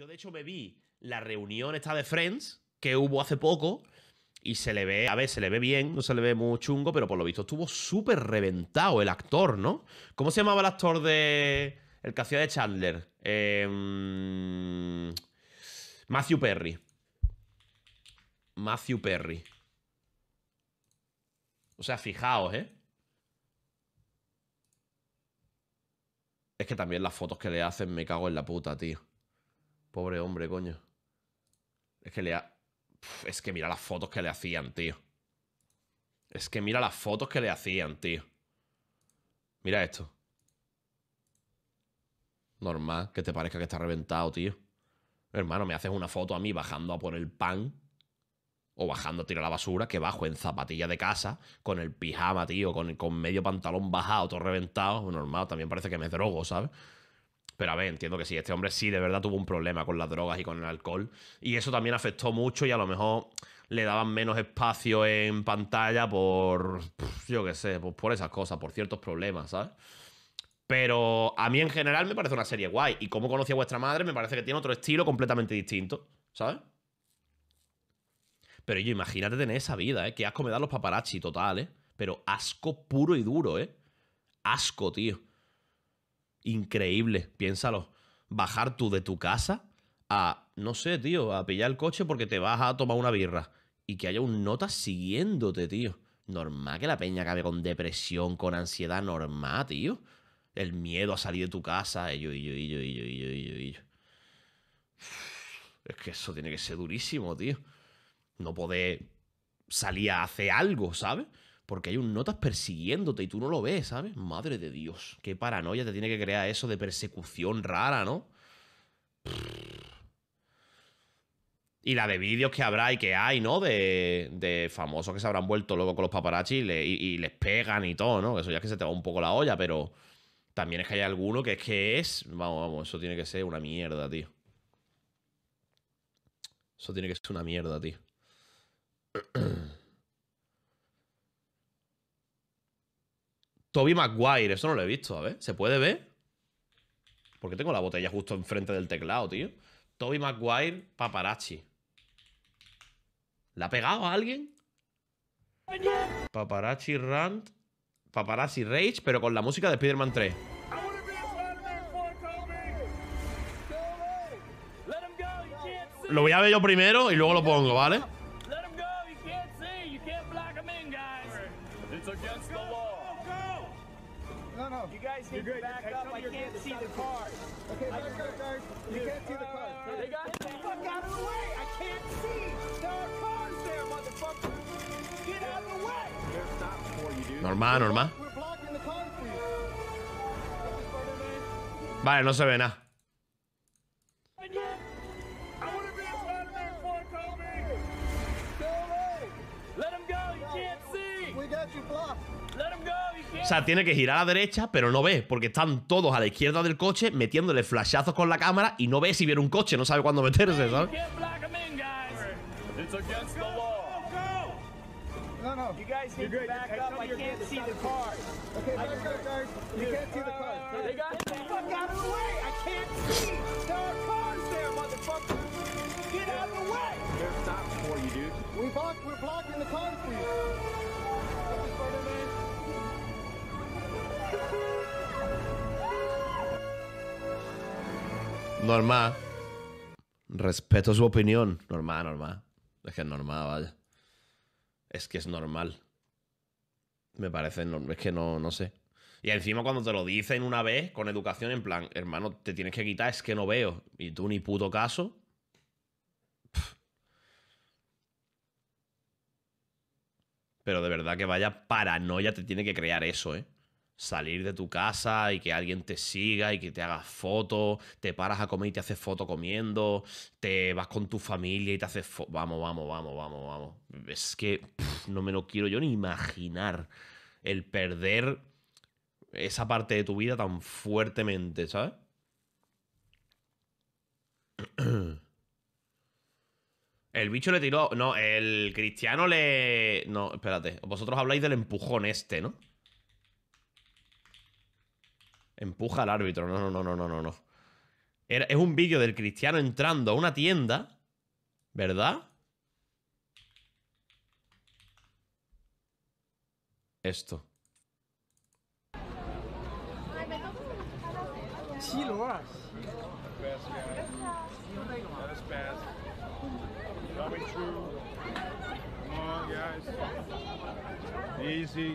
Yo de hecho me vi la reunión esta de Friends que hubo hace poco y se le ve, a ver, se le ve bien, no se le ve muy chungo, pero por lo visto estuvo súper reventado el actor, ¿no? ¿Cómo se llamaba el actor de... el que hacía de Chandler? Em, Matthew Perry. Matthew Perry. O sea, fijaos, ¿eh? Es que también las fotos que le hacen me cago en la puta, tío. Pobre hombre, coño. Es que le ha... es que mira las fotos que le hacían, tío. Es que mira las fotos que le hacían, tío. Mira esto. Normal que te parezca que está reventado, tío. Hermano, me haces una foto a mí bajando a por el pan o bajando a tirar la basura, que bajo en zapatilla de casa, con el pijama, tío, con, con medio pantalón bajado, todo reventado. Normal, también parece que me drogo, ¿sabes? Pero a ver, entiendo que sí, este hombre sí de verdad tuvo un problema con las drogas y con el alcohol. Y eso también afectó mucho y a lo mejor le daban menos espacio en pantalla por, yo qué sé, pues por, esas cosas, por ciertos problemas, ¿sabes? Pero a mí en general me parece una serie guay. Y como conocí a vuestra madre, me parece que tiene otro estilo completamente distinto, ¿sabes? Pero yo imagínate tener esa vida, ¿eh? Que asco me dan los paparazzi, total, ¿eh? Pero asco puro y duro, ¿eh? Asco, tío increíble, piénsalo. Bajar tú de tu casa a, no sé, tío, a pillar el coche porque te vas a tomar una birra. Y que haya un nota siguiéndote, tío. Normal que la peña acabe con depresión, con ansiedad, normal, tío. El miedo a salir de tu casa, y y yo, y yo, y Es que eso tiene que ser durísimo, tío. No poder salir a hacer algo, ¿sabes? porque hay un notas persiguiéndote y tú no lo ves, ¿sabes? Madre de Dios, qué paranoia te tiene que crear eso de persecución rara, ¿no? Y la de vídeos que habrá y que hay, ¿no? De, de famosos que se habrán vuelto luego con los paparazzi y, les pegan y todo, ¿no? Eso ya es que se te va un poco la olla, pero también es que hay alguno que es que es... Vamos, vamos, eso tiene que ser una mierda, tío. Eso tiene que ser una mierda, tío. Toby Maguire, eso no lo he visto, a ver, ¿se puede ver? Porque tengo la botella justo enfrente del teclado, tío. Toby Maguire, paparazzi. ¿La ha pegado a alguien? Paparazzi Rant, Paparazzi Rage, pero con la música de Spider-Man 3. Lo voy a ver yo primero y luego lo pongo, ¿vale? guys need to back up. I can't see the car. Okay, back up, guys. You can't see the cars. Uh, they got Get the fuck out of the way. I can't see. There are cars there, motherfucker. Get out of the way. They're stopped for you, dude. Normal, normal. Vale, no se ve nada. O sea, tiene que girar a la derecha, pero no ve, porque están todos a la izquierda del coche metiéndole flashazos con la cámara y no ve si viene un coche, no sabe cuándo meterse, ¿sabes? Get out of the way! They're stopped for you, dude. We're blocking the car for you. ¿Normal? Respeto su opinión. Normal, normal. Es que es normal, vaya. Es que es normal. Me parece, es que no, no sé. Y encima cuando te lo dicen una vez con educación, en plan, hermano, te tienes que quitar, es que no veo. Y tú ni puto caso. Pero de verdad que vaya paranoia te tiene que crear eso, ¿eh? salir de tu casa y que alguien te siga y que te hagas fotos, te paras a comer y te haces foto comiendo, te vas con tu familia y te haces foto, Vamos, vamos, vamos, vamos, vamos. Es que no me lo quiero yo ni imaginar el perder esa parte de tu vida tan fuertemente, ¿sabes? El bicho le tiró. No, el cristiano le. No, espérate. Vosotros habláis del empujón este, ¿no? Empuja al árbitro. No, no, no, no, no, no. es un vídeo del cristiano entrando a una tienda, ¿verdad? Esto.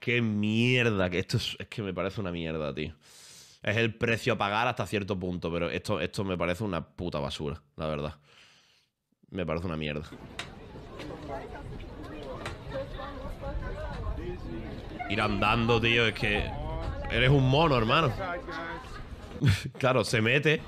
Qué mierda, que esto es, es que me parece una mierda, tío es el precio a pagar hasta cierto punto, pero esto, esto me parece una puta basura, la verdad. Me parece una mierda. Ir andando, tío, es que... Eres un mono, hermano. claro, se mete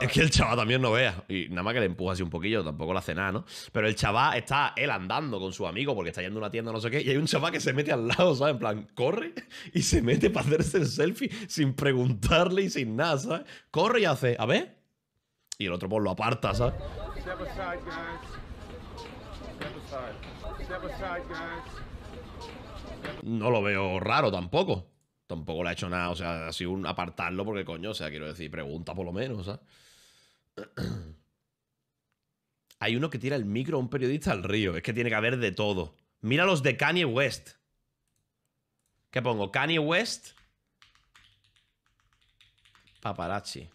es que el chaval también no vea. Y nada más que le empuja así un poquillo, tampoco la hace nada, ¿no? Pero el chaval está él andando con su amigo porque está yendo a una tienda, no sé qué, y hay un chaval que se mete al lado, ¿sabes? En plan, corre y se mete para hacerse el selfie sin preguntarle y sin nada, ¿sabes? Corre y hace, a ver. Y el otro por pues, lo aparta, ¿sabes? No lo veo raro tampoco tampoco le ha hecho nada. O sea, ha sido un apartarlo porque, coño, o sea, quiero decir, pregunta por lo menos, ¿sabes? Hay uno que tira el micro a un periodista al río. Es que tiene que haber de todo. Mira los de Kanye West. ¿Qué pongo? Kanye West. Paparazzi.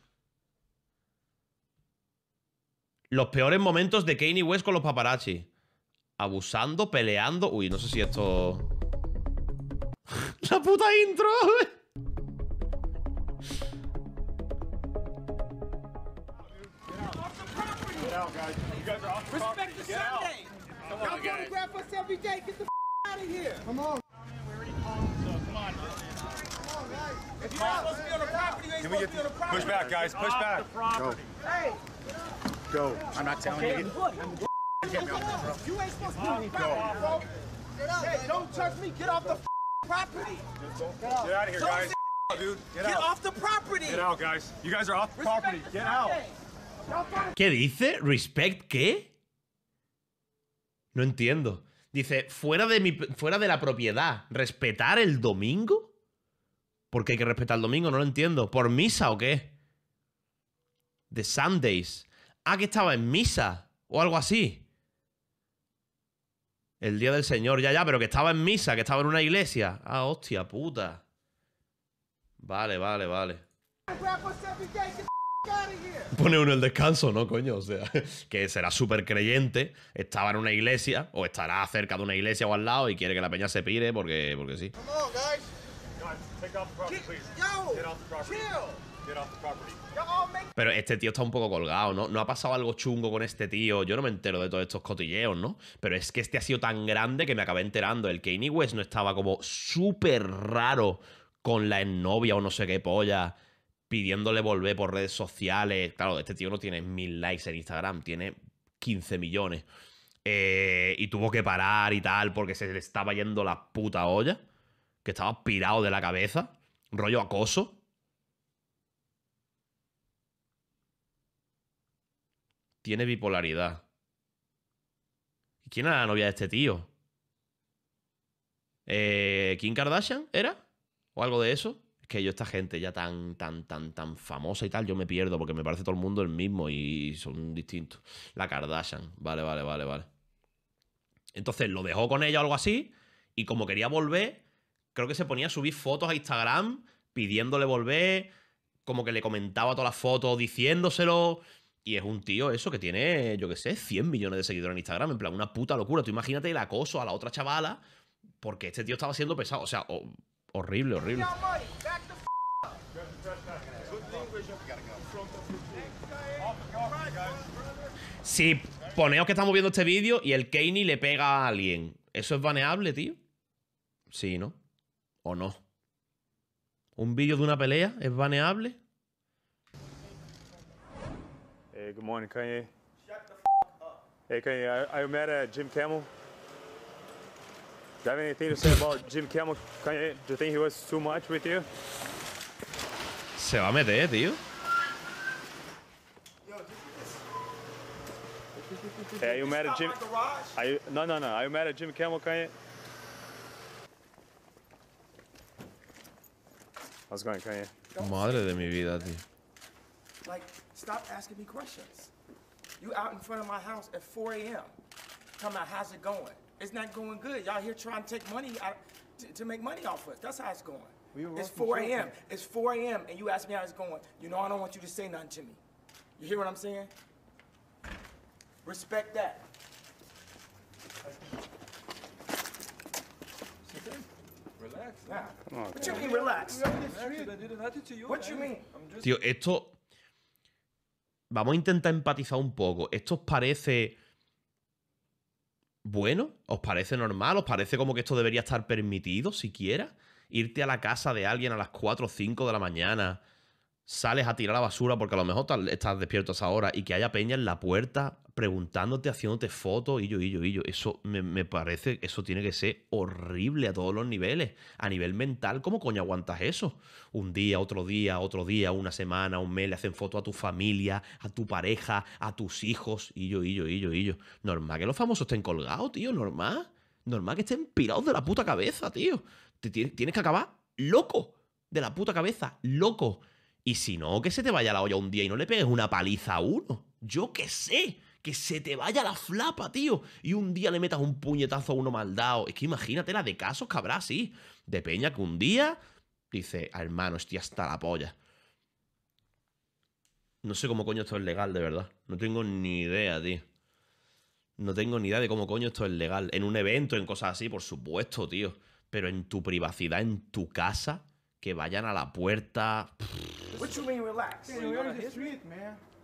Los peores momentos de Kanye West con los paparazzi. Abusando, peleando. Uy, no sé si esto. La puta intro, You Respect the, Sunday. Come on, Y'all photograph us every day. Get the out of here. Come on. If you're not supposed to be on the property, you ain't supposed to be on the property. Push back, guys. Push back. Go. Hey. Go. I'm not telling okay, you. You, ain't supposed to be on the property, Hey, don't touch me. Get off the property. Get out guys. get, off the property. Get out, guys. You guys are off property. Get out. ¿Qué dice? ¿Respect qué? No entiendo. Dice, fuera de, mi, fuera de la propiedad, ¿respetar el domingo? ¿Por qué hay que respetar el domingo? No lo entiendo. ¿Por misa o qué? The Sundays. Ah, que estaba en misa o algo así. El día del Señor, ya, ya, pero que estaba en misa, que estaba en una iglesia. Ah, hostia puta. Vale, vale, vale. Pone uno el descanso, ¿no, coño? O sea, que será súper creyente, estaba en una iglesia, o estará cerca de una iglesia o al lado y quiere que la peña se pire porque, porque sí. Pero este tío está un poco colgado, ¿no? No ha pasado algo chungo con este tío. Yo no me entero de todos estos cotilleos, ¿no? Pero es que este ha sido tan grande que me acabé enterando. El Kanye West no estaba como súper raro con la novia o no sé qué polla, pidiéndole volver por redes sociales. Claro, este tío no tiene mil likes en Instagram, tiene 15 millones. Eh, y tuvo que parar y tal porque se le estaba yendo la puta olla. Que estaba pirado de la cabeza. Rollo acoso. tiene bipolaridad. ¿Y ¿Quién era la novia de este tío? Eh, ¿Kim Kardashian era? ¿O algo de eso? Es que yo, esta gente ya tan, tan, tan, tan famosa y tal, yo me pierdo porque me parece todo el mundo el mismo y son distintos. La Kardashian. Vale, vale, vale, vale. Entonces lo dejó con ella o algo así. Y como quería volver, creo que se ponía a subir fotos a Instagram pidiéndole volver. Como que le comentaba todas las fotos diciéndoselo. Y es un tío eso que tiene, yo qué sé, 100 millones de seguidores en Instagram. En plan, una puta locura. Tú imagínate el acoso a la otra chavala porque este tío estaba siendo pesado. O sea, horrible, horrible. Si poneos que estamos viendo este vídeo y el Kaney le pega a alguien, ¿eso es baneable, tío? Sí, ¿no? ¿O no? ¿Un vídeo de una pelea es baneable? Hey, good morning, Kanye. Shut the f up. Hey, Kanye, are, you mad at Jim Camel? Do you have anything to say about Jim Camel? Kanye? Do you think he was too much with you? Se va a meter, tío. Hey, are you mad at Jim? Are you, no, no, no. Are you mad at Jim Camel, Kanye? How's it going, Kanye? Madre de mi vida, tío. Like, Stop asking me questions. You out in front of my house at 4 a.m. Come out, how's it going? It's not going good. Y'all here trying to take money out to, to make money off us. That's how it's going. We it's 4 a.m. It's 4 a.m. and you ask me how it's going. You know I don't want you to say nothing to me. You hear what I'm saying? Respect that. Relax. Nah. What you mean relax? Relax, I did nothing to you. What you mean? Tío, esto vamos a intentar empatizar un poco. ¿Esto os parece bueno? ¿Os parece normal? ¿Os parece como que esto debería estar permitido siquiera? Irte a la casa de alguien a las 4 o 5 de la mañana sales a tirar la basura porque a lo mejor estás despierto a esa hora y que haya peña en la puerta preguntándote, haciéndote fotos, y yo, y yo, y yo. Eso me, me, parece, eso tiene que ser horrible a todos los niveles. A nivel mental, ¿cómo coño aguantas eso? Un día, otro día, otro día, una semana, un mes, le hacen fotos a tu familia, a tu pareja, a tus hijos, y yo, y yo, y yo, y yo. Normal que los famosos estén colgados, tío, normal. Normal que estén pirados de la puta cabeza, tío. tienes que acabar loco. De la puta cabeza, loco. Y si no, que se te vaya la olla un día y no le pegues una paliza a uno. Yo qué sé. Que se te vaya la flapa, tío. Y un día le metas un puñetazo a uno maldado. Es que imagínate la de casos que habrá, sí. De peña que un día dice, ah, hermano, estoy hasta la polla. No sé cómo coño esto es legal, de verdad. No tengo ni idea, tío. No tengo ni idea de cómo coño esto es legal. En un evento, en cosas así, por supuesto, tío. Pero en tu privacidad, en tu casa, que vayan a la puerta.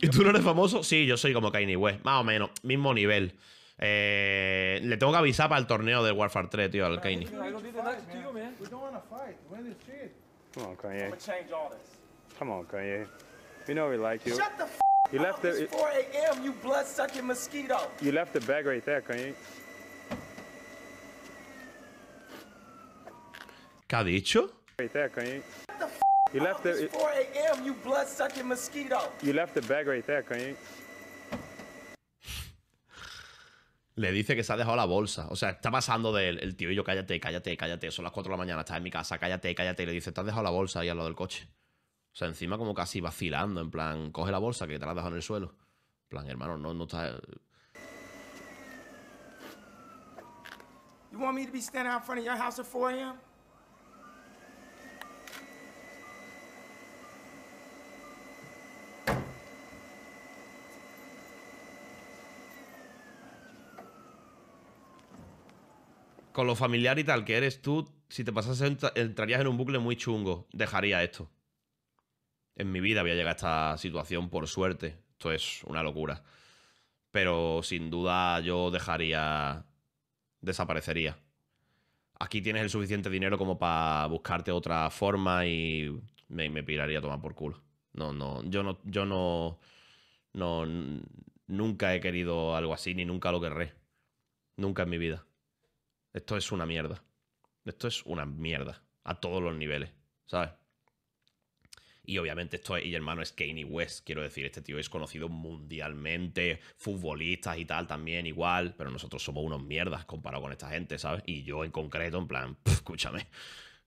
¿Y tú no eres famoso? Sí, yo soy como Kanye West, más o menos, mismo nivel. Eh, le tengo que avisar para el torneo de Warfare 3, tío, al Kanye. ¿Qué ha dicho? you left 4 a.m. You blood sucking mosquito. You left the bag right there, Le dice que se ha dejado la bolsa. O sea, está pasando de él, el tío y yo, cállate, cállate, cállate. Son las 4 de la mañana, estás en mi casa, cállate, cállate. Y le dice, te has dejado la bolsa ahí al lado del coche. O sea, encima como casi vacilando, en plan, coge la bolsa que te la has dejado en el suelo. En plan, hermano, no, no está... You want me to be standing out front of your house 4 con lo familiar y tal que eres tú, si te pasas entrarías en un bucle muy chungo. Dejaría esto. En mi vida había llegado a esta situación, por suerte. Esto es una locura. Pero sin duda yo dejaría. Desaparecería. Aquí tienes el suficiente dinero como para buscarte otra forma y me, piraría a tomar por culo. No, no. Yo no. Yo no. No. Nunca he querido algo así, ni nunca lo querré. Nunca en mi vida. Esto es una mierda. Esto es una mierda. A todos los niveles, ¿sabes? Y obviamente esto es, y hermano, es Kanye West, quiero decir, este tío es conocido mundialmente, futbolistas y tal también igual, pero nosotros somos unos mierdas comparado con esta gente, ¿sabes? Y yo en concreto, en plan, escúchame,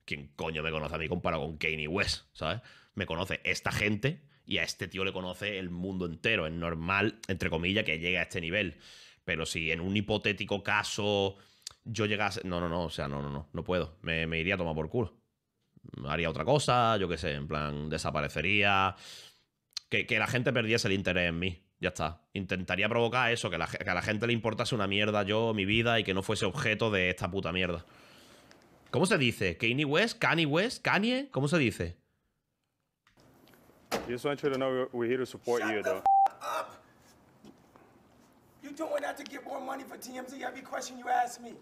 ¿quién coño me conoce a mí comparado con Kanye West, ¿sabes? Me conoce esta gente y a este tío le conoce el mundo entero, es normal, entre comillas, que llegue a este nivel. Pero si en un hipotético caso yo llegase. No, no, no, o sea, no, no, no, no puedo. Me, iría a tomar por culo. Haría otra cosa, yo qué sé, en plan, desaparecería. Que, la gente perdiese el interés en mí. Ya está. Intentaría provocar eso, que, la, a la gente le importase una mierda yo, mi vida, y que no fuese objeto de esta puta mierda. ¿Cómo se dice? ¿Kanye West? ¿Kanye West? ¿Kanye? ¿Cómo se dice? to know here to support You to get TMZ question you ask me.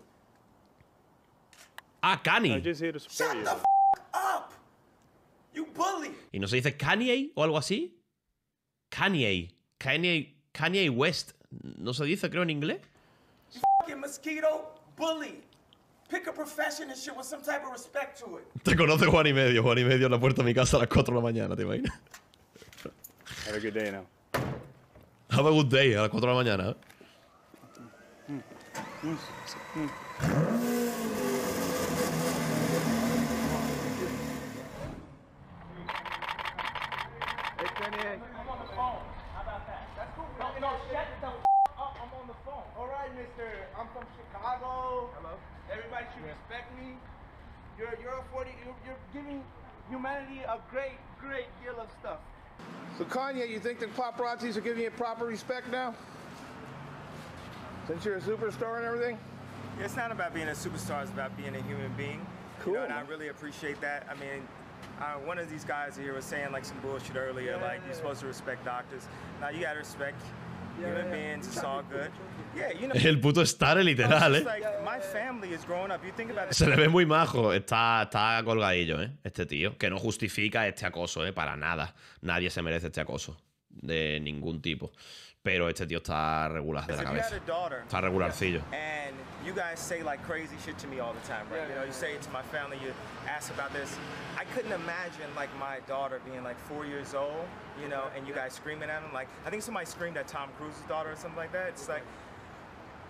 Ah, Kanye. ¿Y no se dice Kanye o algo así? Kanye. Kanye, Kanye West. ¿No se dice, creo, en inglés? Te conoce Juan y medio. Juan y medio en la puerta de mi casa a las 4 de la mañana, ¿te imaginas? Have a good day now. Have a good day a las 4 de la mañana. ¿eh? Mm, mm, mm, You're you're affording you're, you're giving humanity a great great deal of stuff. So Kanye, you think the paparazzis are giving you proper respect now? Since you're a superstar and everything? It's not about being a superstar, it's about being a human being. Cool. You know, and I really appreciate that. I mean, uh, one of these guys here was saying like some bullshit earlier, yeah, like yeah, you're yeah. supposed to respect doctors. Now you gotta respect El puto Star literal, ¿eh? Se le ve muy majo. Está, está colgadillo, ¿eh? Este tío. Que no justifica este acoso, ¿eh? Para nada. Nadie se merece este acoso. De ningún tipo. Pero este tío está regular de la cabeza. Está regularcillo. you guys say like crazy shit to me all the time, right? You know, you say it to my family, you ask about this. I couldn't imagine like my daughter being like four years old, you know, and you guys screaming at him Like, I think somebody screamed at Tom Cruise's daughter or something like that. It's like,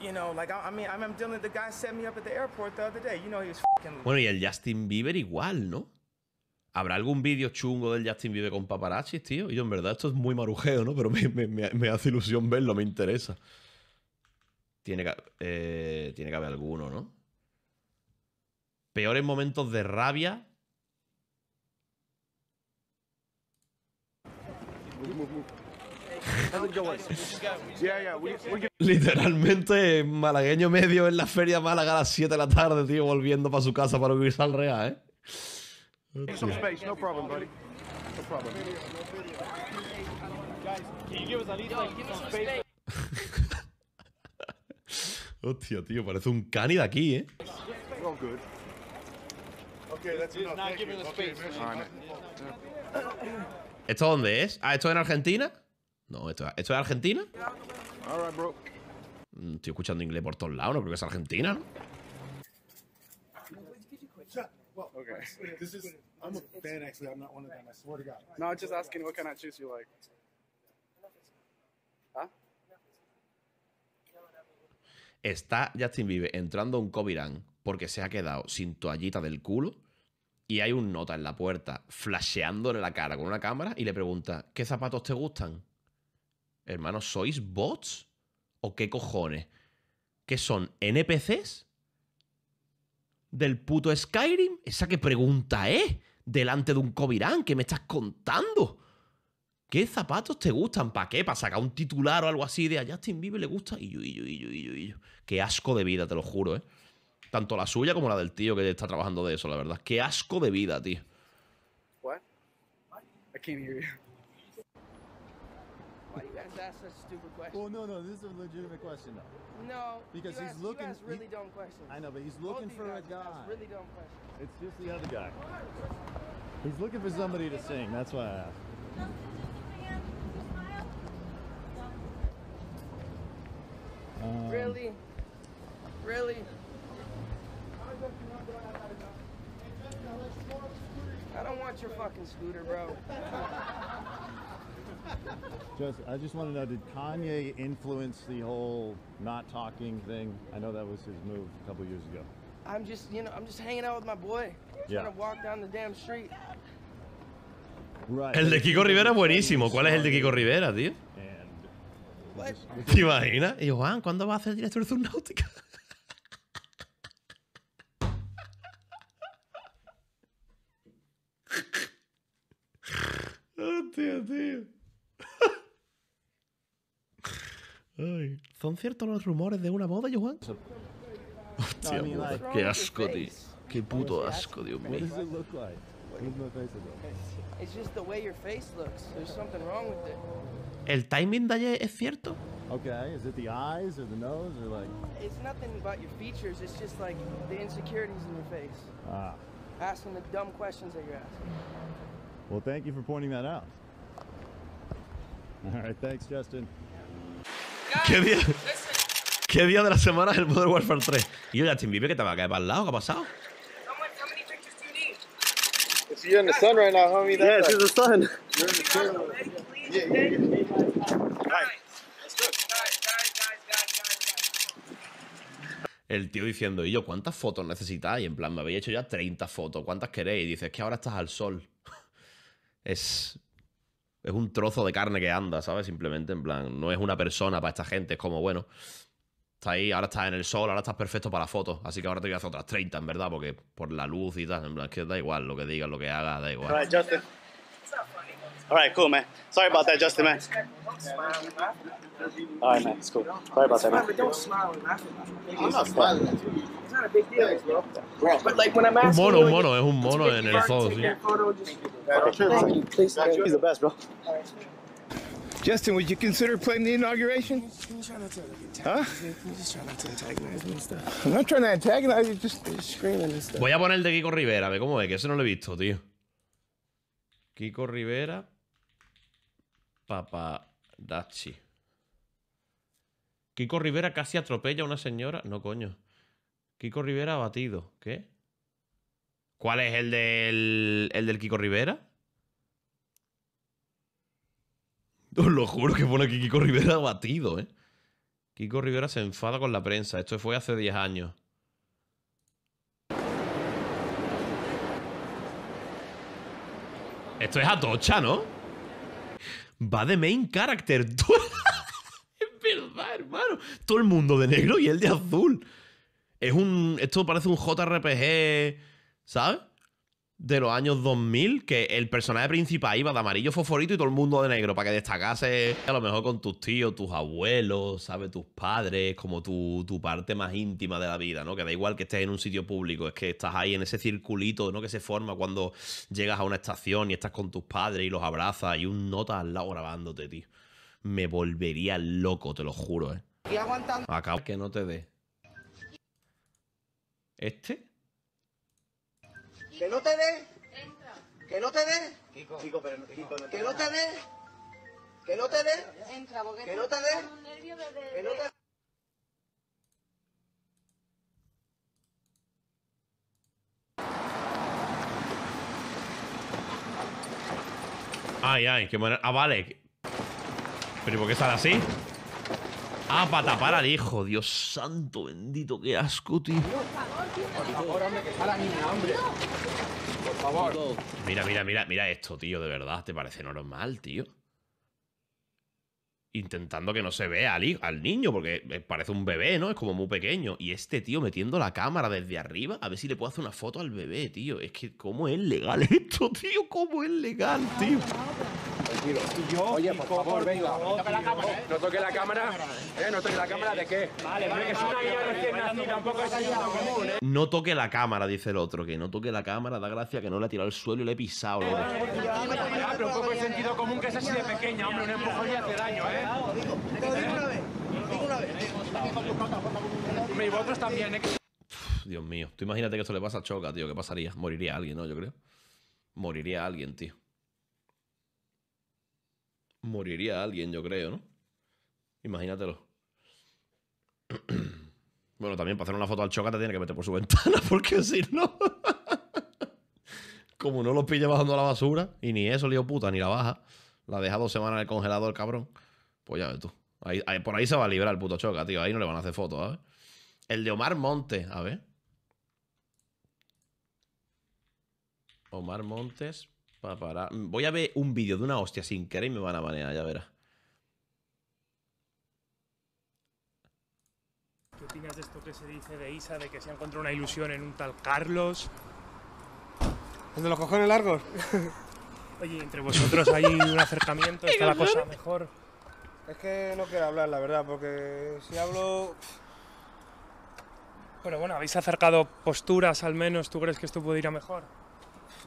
you know, like, I, I mean, I'm dealing with the guy set me up at the airport the other day. You know, he was fucking. Bueno, y el Justin Bieber igual, ¿no? ¿Habrá algún vídeo chungo del Justin vive con paparazzi, tío? Y yo, en verdad, esto es muy marujeo, ¿no? Pero me, hace ilusión verlo, me interesa. Tiene que, eh, tiene que haber alguno, ¿no? Peores momentos de rabia. Literalmente malagueño medio en la feria Málaga a las 7 de la tarde, tío, volviendo para su casa para vivir al real, ¿eh? Some space, no problem, buddy. No problem. Guys, can you give us at least like some space? Hostia, tío, parece un cani de aquí, ¿eh? All good. Okay, that's enough. Not giving us space. ¿Esto dónde es? Ah, ¿esto es en Argentina? No, esto, ¿esto es Argentina. All right, bro. Mm, estoy escuchando inglés por todos lados, no creo que es Argentina, ¿no? I'm a fan. Actually, I'm not one of them. I to No, just asking what you like. Está Justin Bieber entrando a un Covirán porque se ha quedado sin toallita del culo y hay un nota en la puerta flasheándole la cara con una cámara y le pregunta, ¿qué zapatos te gustan? Hermano, ¿sois bots? ¿O qué cojones? ¿Qué son NPCs? del puto Skyrim? ¿Esa que pregunta es? Delante de un cobirán ¿qué me estás contando? ¿Qué zapatos te gustan? ¿Para qué? ¿Para sacar un titular o algo así de a Justin Bieber le gusta? Y yo, y yo, y yo, y yo, y yo. Qué asco de vida, te lo juro, ¿eh? Tanto la suya como la del tío que está trabajando de eso, la verdad. Qué asco de vida, tío. ¿qué? Why do you guys ask such stupid questions? Well, no, no, this is a legitimate question though. No, because he's ask, looking. You ask really he, dumb questions. I know, but he's looking for a guy. really dumb questions. It's just the other guy. He's looking for somebody to sing. That's why I asked. Um, really, really. I don't want your fucking scooter, bro. just, I just want to know, did Kanye influence the whole not talking thing? I know that was his move a couple years ago. I'm just, you know, I'm just hanging out with my boy. Yeah. to walk down the damn street. Right. El de Kiko Rivera buenísimo. ¿Cuál es el de Kiko Rivera, tío? And... ¿Te imaginas? Y Juan, ¿cuándo va a hacer director de náutica? oh, tío, tío. Ay. ¿Son ciertos los rumores de una boda, Johan? Hostia, puta, qué asco, tío. Qué puto asco, Dios mío. ¿El timing de ayer es cierto? Okay, is it the eyes or the nose or like? It's nothing about your features. It's just like the insecurities in your face. Ah. Asking the dumb questions that you're asking. Well, thank you for pointing that out. All right, thanks, Justin. ¿Qué día? ¿Qué día de la semana es el Modern Warfare 3? Y yo, Justin Bieber, que te va a caer para el lado, ¿qué ha pasado? El tío diciendo, y yo, ¿cuántas fotos necesitáis? En plan, me habéis hecho ya 30 fotos, ¿cuántas queréis? Y dices, es que ahora estás al sol. es es un trozo de carne que anda, ¿sabes? Simplemente, en plan, no es una persona para esta gente, es como, bueno, está ahí, ahora estás en el sol, ahora estás perfecto para fotos, así que ahora te voy a hacer otras 30, en verdad, porque por la luz y tal, en plan, es que da igual lo que digas, lo que hagas, da igual. All right, cool, man. Sorry about that, Justin, man. All right, man, it's cool. Sorry about that, man. But like when I'm asking mono, mono, es un mono en el fondo, sí. Justin, would you consider playing the inauguration? Huh? I'm not trying to antagonize you, just, screaming and stuff. Voy a poner el de Kiko Rivera, ve cómo ve, que ese no lo he visto, tío. Kiko Rivera, paparazzi. Kiko Rivera casi atropella a una señora. No, coño. Kiko Rivera abatido. ¿Qué? ¿Cuál es el del, el del Kiko Rivera? Os lo juro que pone aquí Kiko Rivera abatido, ¿eh? Kiko Rivera se enfada con la prensa. Esto fue hace 10 años. Esto es Atocha, ¿no? Va de main character. es verdad, hermano. Todo el mundo de negro y el de azul. Es un. Esto parece un JRPG, ¿sabes? De los años 2000, que el personaje principal iba de amarillo fosforito y todo el mundo de negro, para que destacase a lo mejor con tus tíos, tus abuelos, ¿sabes? Tus padres, como tu, parte más íntima de la vida, ¿no? Que da igual que estés en un sitio público, es que estás ahí en ese circulito, ¿no? Que se forma cuando llegas a una estación y estás con tus padres y los abrazas y un nota al lado grabándote, tío. Me volvería loco, te lo juro, ¿eh? Y aguantando. que no te dé. ¿Este? ¿Que no te dé? ¿Que no te dé? Kiko, Kiko, pero no, Kiko, no te ¿Que no te dé? ¿Que no te dé? Entra, porque ¿Que no te dé? ¿Que no te dé? Ay, ay, qué manera. Ah, vale. Pero ¿por qué sale así? Ah, para tapar al hijo. Dios santo, bendito, qué asco, tío. Por hombre, que está la Por favor. Mira, mira, mira, mira esto, tío, de verdad. ¿Te parece normal, tío? Intentando que no se vea al, al niño, porque eh, parece un bebé, ¿no? Es como muy pequeño. Y este tío metiendo la cámara desde arriba, a ver si le puedo hacer una foto al bebé, tío. Es que, ¿cómo es legal esto, tío? ¿Cómo es legal, tío? ¿Y yo? Oye, por favor, venga. No toque la cámara, ¿eh? No toque la cámara, ¿eh? ¿No toque la cámara de qué? Vale, vale. Que es una niña recién tampoco es ayuda común, ¿eh? No toque la cámara, dice el otro. Que no toque la cámara, da gracia que no le ha tirado al suelo y le he pisado. Ah, Pero un poco el sentido común que es así de pequeña, hombre. Un empujón y hace daño, ¿eh? Te digo una vez. Digo una vez. Hombre, y vosotros también, ¿eh? Dios mío, tú imagínate que esto le pasa a Choca, tío. ¿Qué pasaría? Moriría alguien, ¿no? Yo creo. Moriría alguien, tío moriría alguien, yo creo, ¿no? Imagínatelo. bueno, también para hacer una foto al Choca te tiene que meter por su ventana, porque si no. Como no lo pille bajando a la basura, y ni eso, lío puta, ni la baja. La deja dos semanas en el congelador, cabrón. Pues ya ves tú. por ahí se va a librar el puto Choca, tío. Ahí no le van a hacer fotos, ver El de Omar Montes, a ver. Omar Montes. Voy a ver un vídeo de una hostia sin querer y me van a banear, ya verás. ¿Qué opinas de esto que se dice de Isa, de que se encontrado una ilusión en un tal Carlos? ¿El de los cojones largos? Oye, entre vosotros hay un acercamiento, está la cosa mejor. Es que no quiero hablar, la verdad, porque si hablo... Bueno, bueno, habéis acercado posturas al menos, ¿tú crees que esto puede ir a mejor?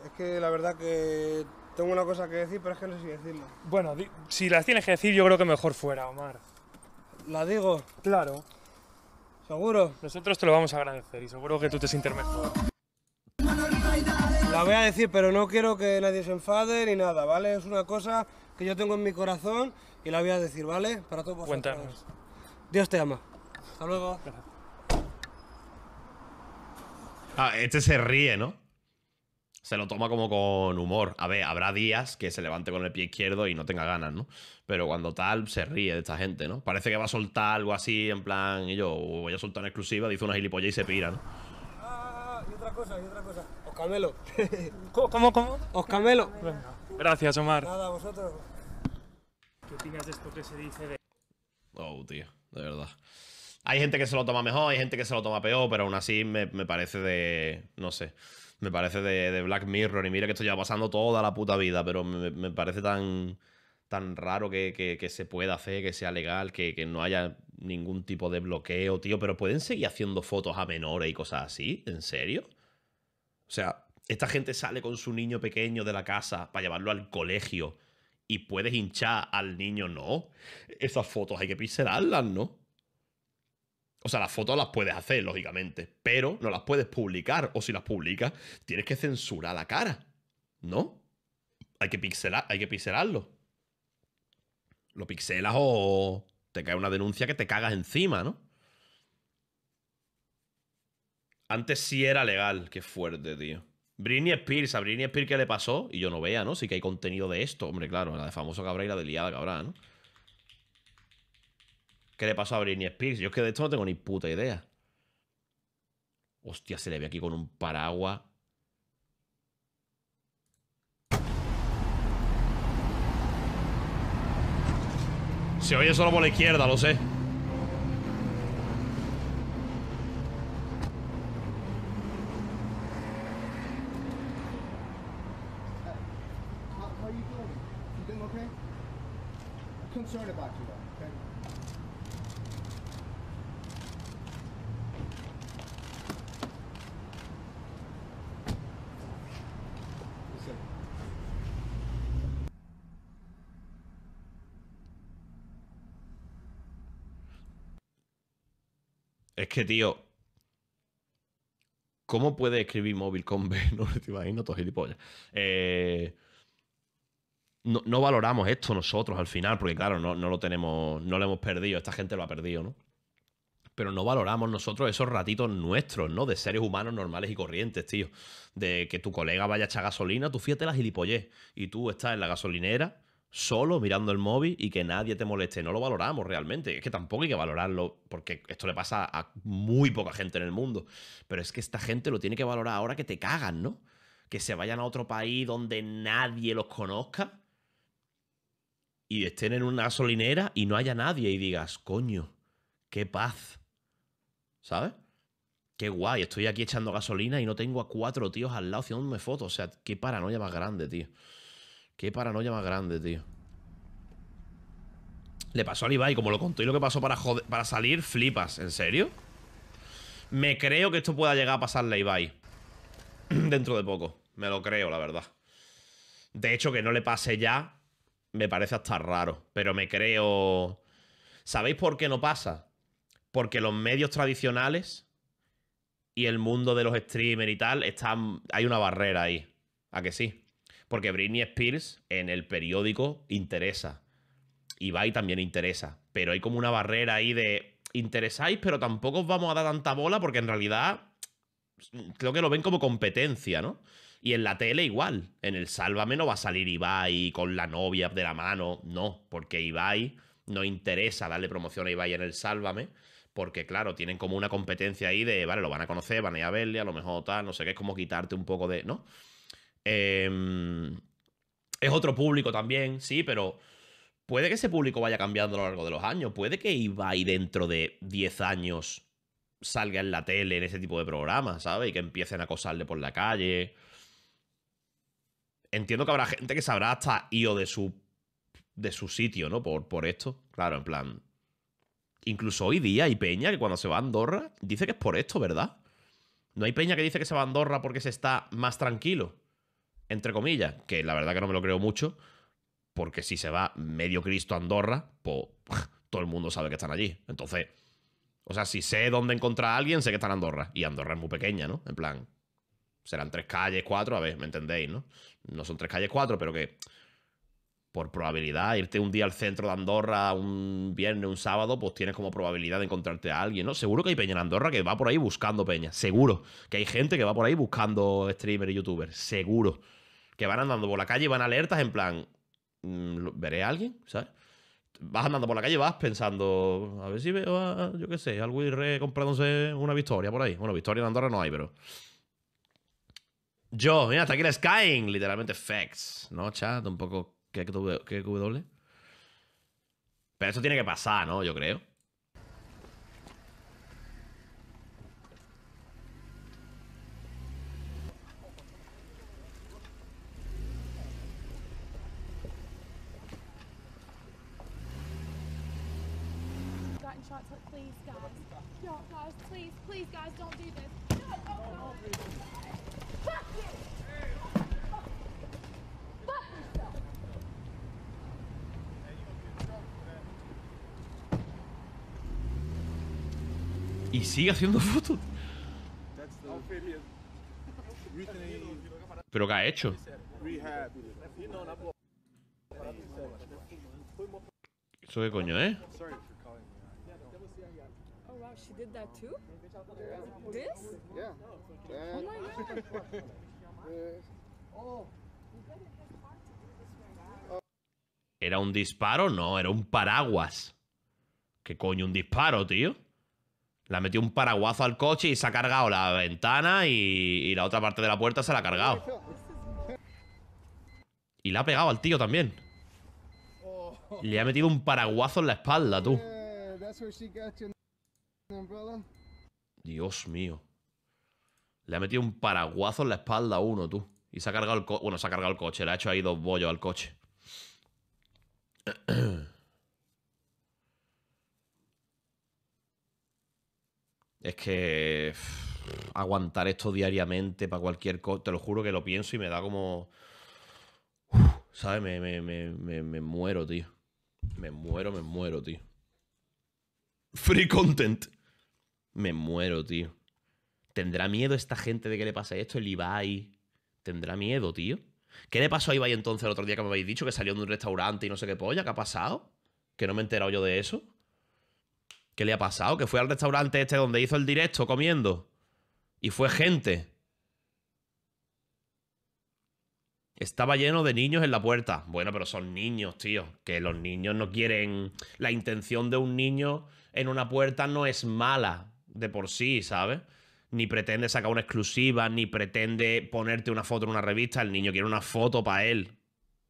es que la verdad que tengo una cosa que decir, pero es que no sé si decirla. Bueno, si las tienes que decir, yo creo que mejor fuera, Omar. ¿La digo? Claro. ¿Seguro? Nosotros te lo vamos a agradecer y seguro que tú te sientes mejor. La voy a decir, pero no quiero que nadie se enfade ni nada, ¿vale? Es una cosa que yo tengo en mi corazón y la voy a decir, ¿vale? Para todos vosotros. Cuéntanos. Dios te ama. Hasta luego. Ah, este se ríe, ¿no? se lo toma como con humor. A ver, habrá días que se levante con el pie izquierdo y no tenga ganas, ¿no? Pero cuando tal, se ríe de esta gente, ¿no? Parece que va a soltar algo así, en plan, y yo, oh, voy a soltar una exclusiva, dice una gilipollas y se pira, ¿no? Ah, y otra cosa, y otra cosa. Os Camelo. ¿Cómo, cómo? Os Camelo. Gracias, Omar. Nada, vosotros. ¿Qué opinas de esto que se dice de...? Oh, tío, de verdad. Hay gente que se lo toma mejor, hay gente que se lo toma peor, pero aún así me, me parece de... no sé. Me parece de, Black Mirror. Y mira que esto lleva pasando toda la puta vida, pero me, parece tan, tan raro que, se pueda hacer, que sea legal, que, no haya ningún tipo de bloqueo, tío. Pero pueden seguir haciendo fotos a menores y cosas así, ¿en serio? O sea, esta gente sale con su niño pequeño de la casa para llevarlo al colegio y puedes hinchar al niño, no. Esas fotos hay que pisarlas, ¿no? O sea, las fotos las puedes hacer, lógicamente, pero no las puedes publicar. O si las publicas, tienes que censurar la cara. ¿No? Hay que, pixelar, hay que pixelarlo. Lo pixelas o te cae una denuncia que te cagas encima, ¿no? Antes sí era legal. Qué fuerte, tío. Britney Spears, a Britney Spears, ¿qué le pasó? Y yo no vea, ¿no? Sí que hay contenido de esto. Hombre, claro, la de famoso cabra y la de liada ¿no? ¿Qué le pasó a Britney Spears? Yo es que de esto no tengo ni puta idea. Hostia, se le ve aquí con un paraguas. Se oye solo por la izquierda, lo sé. concerned about Es que, tío, ¿cómo puede escribir móvil con B? No te imagino, todo gilipollas. Eh, no, valoramos esto nosotros al final, porque claro, no, lo tenemos, no lo hemos perdido, esta gente lo ha perdido, ¿no? Pero no valoramos nosotros esos ratitos nuestros, ¿no? De seres humanos normales y corrientes, tío. De que tu colega vaya a echar gasolina, tú fíjate la gilipollé Y tú estás en la gasolinera solo mirando el móvil y que nadie te moleste. No lo valoramos realmente. Es que tampoco hay que valorarlo porque esto le pasa a muy poca gente en el mundo. Pero es que esta gente lo tiene que valorar ahora que te cagan, ¿no? Que se vayan a otro país donde nadie los conozca y estén en una gasolinera y no haya nadie y digas, coño, qué paz. ¿Sabes? Qué guay, estoy aquí echando gasolina y no tengo a cuatro tíos al lado me fotos. O sea, qué paranoia más grande, tío. Qué paranoia más grande, tío. Le pasó a Ibai, como lo contó y lo que pasó para, para salir, flipas. ¿En serio? Me creo que esto pueda llegar a pasarle a Ibai. Dentro de poco. Me lo creo, la verdad. De hecho, que no le pase ya me parece hasta raro. Pero me creo... ¿Sabéis por qué no pasa? Porque los medios tradicionales y el mundo de los streamers y tal, están... hay una barrera ahí. ¿A que sí? Porque Britney Spears en el periódico interesa. Ibai también interesa. Pero hay como una barrera ahí de interesáis, pero tampoco os vamos a dar tanta bola porque en realidad mm, creo que lo ven como competencia, ¿no? Y en la tele igual. En el Sálvame no va a salir Ibai con la novia de la mano. No, porque Ibai no interesa darle promoción a Ibai en el Sálvame. Porque, claro, tienen como una competencia ahí de, vale, lo van a conocer, van a ir a verle, a lo mejor tal, no sé qué, es como quitarte un poco de. ¿No? Em, es otro público también, sí, pero puede que ese público vaya cambiando a lo largo de los años. Puede que y dentro de 10 años salga en la tele en ese tipo de programas, ¿sabes? Y que empiecen a acosarle por la calle. Entiendo que habrá gente que sabrá hasta IO de su, de su sitio, ¿no? Por, por esto. Claro, en plan. Incluso hoy día hay peña que cuando se va a Andorra dice que es por esto, ¿verdad? No hay peña que dice que se va a Andorra porque se está más tranquilo entre comillas, que la verdad que no me lo creo mucho, porque si se va medio Cristo a Andorra, pues todo el mundo sabe que están allí. Entonces, o sea, si sé dónde encontrar a alguien, sé que están en Andorra. Y Andorra es muy pequeña, ¿no? En plan, serán tres calles, cuatro, a ver, ¿me entendéis, no? No son tres calles, cuatro, pero que por probabilidad, irte un día al centro de Andorra, un viernes, un sábado, pues tienes como probabilidad de encontrarte a alguien, ¿no? Seguro que hay peña en Andorra que va por ahí buscando peña, seguro. Que hay gente que va por ahí buscando streamer y youtuber, seguro. Que van andando por la calle y van alertas en plan, mm, ¿veré a alguien? ¿Sabes? Vas andando por la calle vas pensando, a ver si veo a, yo qué sé, algo y comprándose una victoria por ahí. Bueno, victoria en Andorra no hay, pero... Yo, mira, hasta aquí el Skying, literalmente facts, ¿no, chat? Un poco que, que, W. Pero eso tiene que pasar, ¿no? Yo creo. sigue haciendo fotos. ¿Pero qué ha hecho? ¿Eso qué coño eh? ¿Era un disparo? No, era un paraguas. ¿Qué coño un disparo, tío? Le ha metido un paraguazo al coche y se ha cargado la ventana y, la otra parte de la puerta se la ha cargado. Y la ha pegado al tío también. Le ha metido un paraguazo en la espalda, tú. Dios mío. Le ha metido un paraguazo en la espalda a uno, tú. Y se ha cargado el coche. Bueno, se ha cargado el coche. Le ha hecho ahí dos bollos al coche. es que aguantar esto diariamente para cualquier cosa, te lo juro que lo pienso y me da como... ¿Sabes? Me, me, muero, tío. Me muero, me muero, tío. Free content. Me muero, tío. ¿Tendrá miedo esta gente de que le pase esto? El Ibai. ¿Tendrá miedo, tío? ¿Qué le pasó a Ibai entonces el otro día que me habéis dicho que salió de un restaurante y no sé qué polla? ¿Qué ha pasado? Que no me he enterado yo de eso. ¿Qué le ha pasado? Que fue al restaurante este donde hizo el directo comiendo. Y fue gente. Estaba lleno de niños en la puerta. Bueno, pero son niños, tío. Que los niños no quieren... La intención de un niño en una puerta no es mala de por sí, ¿sabes? Ni pretende sacar una exclusiva, ni pretende ponerte una foto en una revista. El niño quiere una foto para él,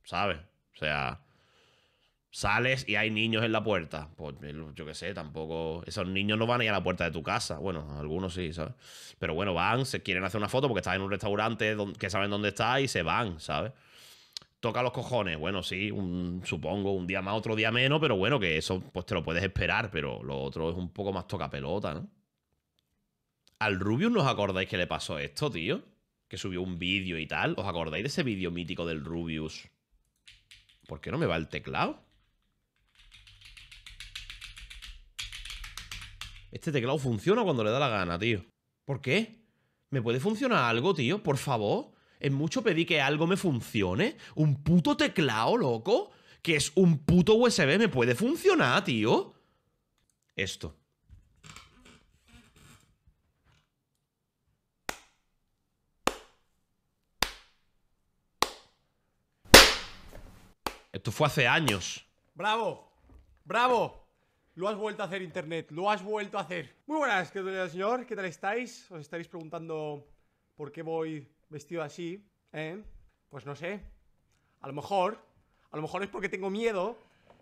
¿sabes? O sea, sales y hay niños en la puerta. Pues eh, yo qué sé, tampoco. Esos niños no van a ir a la puerta de tu casa. Bueno, algunos sí, ¿sabes? Pero bueno, van, se quieren hacer una foto porque estás en un restaurante que saben dónde está y se van, ¿sabes? Toca los cojones, bueno, sí, supongo, un día más, otro día menos, pero bueno, que eso pues te lo puedes esperar, pero lo otro es un poco más toca pelota, ¿no? Al Rubius, os acordáis que le pasó esto, tío? Que subió un vídeo y tal. ¿Os acordáis de ese vídeo mítico del Rubius? ¿Por qué no me va el teclado? Este teclado funciona cuando le da la gana, tío. ¿Por qué? ¿Me puede funcionar algo, tío? Por favor. En mucho pedí que algo me funcione. Un puto teclado, loco. Que es un puto USB. ¿Me puede funcionar, tío? Esto. Esto fue hace años. ¡Bravo! ¡Bravo! Lo has vuelto a hacer, internet. Lo has vuelto a hacer. Muy buenas, ¿qué tal, señor? ¿Qué tal estáis? Os estaréis preguntando por qué voy vestido así, ¿eh? Pues no sé. A lo mejor, a lo mejor es porque tengo miedo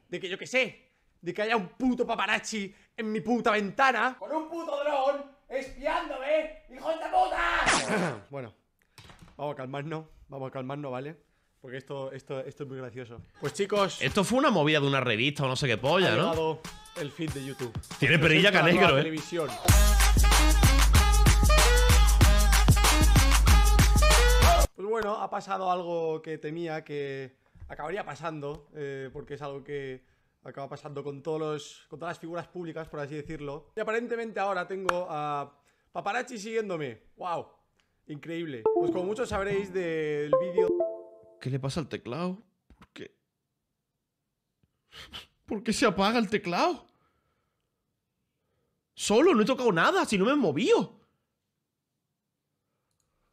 de que yo qué sé, de que haya un puto paparazzi en mi puta ventana con un puto dron espiándome, ¡hijo de puta. bueno, vamos a calmarnos, vamos a calmarnos, ¿vale? Porque esto, esto, esto es muy gracioso. Pues chicos. Esto fue una movida de una revista o no sé qué polla, ¿no? el feed de YouTube. Tiene perilla canegro, eh. Televisión. Pues bueno, ha pasado algo que temía que acabaría pasando, eh, porque es algo que acaba pasando con, todos los, con todas las figuras públicas, por así decirlo. Y aparentemente ahora tengo a paparazzi siguiéndome. ¡Wow! Increíble. Pues como muchos sabréis del vídeo... ¿Qué le pasa al teclado? ¿Por qué? ¿Por qué se apaga el teclado? Solo, no he tocado nada, si no me he movido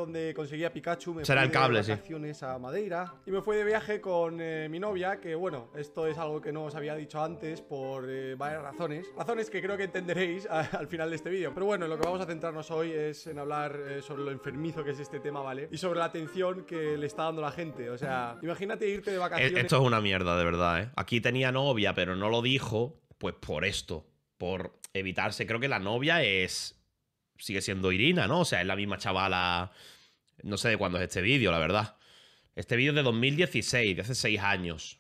donde conseguía Pikachu, me Será fui de vacaciones a Madeira y me fui de viaje con eh, mi novia, que bueno, esto es algo que no os había dicho antes por eh, varias razones, razones que creo que entenderéis al final de este vídeo. Pero bueno, lo que vamos a centrarnos hoy es en hablar eh, sobre lo enfermizo que es este tema, ¿vale? Y sobre la atención que le está dando la gente, o sea, imagínate irte de vacaciones. Esto es una mierda, de verdad, ¿eh? Aquí tenía novia, pero no lo dijo, pues por esto, por evitarse. Creo que la novia es sigue siendo Irina, ¿no? O sea, es la misma chavala. No sé de cuándo es este vídeo, la verdad. Este vídeo es de 2016, de hace seis años.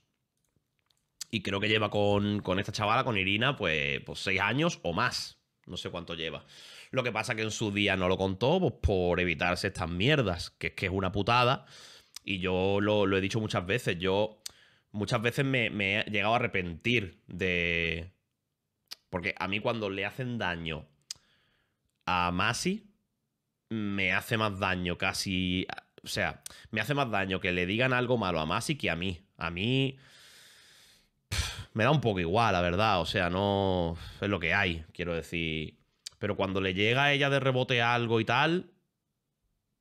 Y creo que lleva con, esta chavala, con Irina, pues, pues 6 años o más. No sé cuánto lleva. Lo que pasa que en su día no lo contó, pues por evitarse estas mierdas, que es que es una putada. Y yo lo, he dicho muchas veces, yo muchas veces me he llegado a arrepentir de... Porque a mí cuando le hacen daño a Masi me hace más daño casi. O sea, me hace más daño que le digan algo malo a Masi que a mí. A mí. me da un poco igual, la verdad. O sea, no. Es lo que hay, quiero decir. Pero cuando le llega a ella de rebote algo y tal.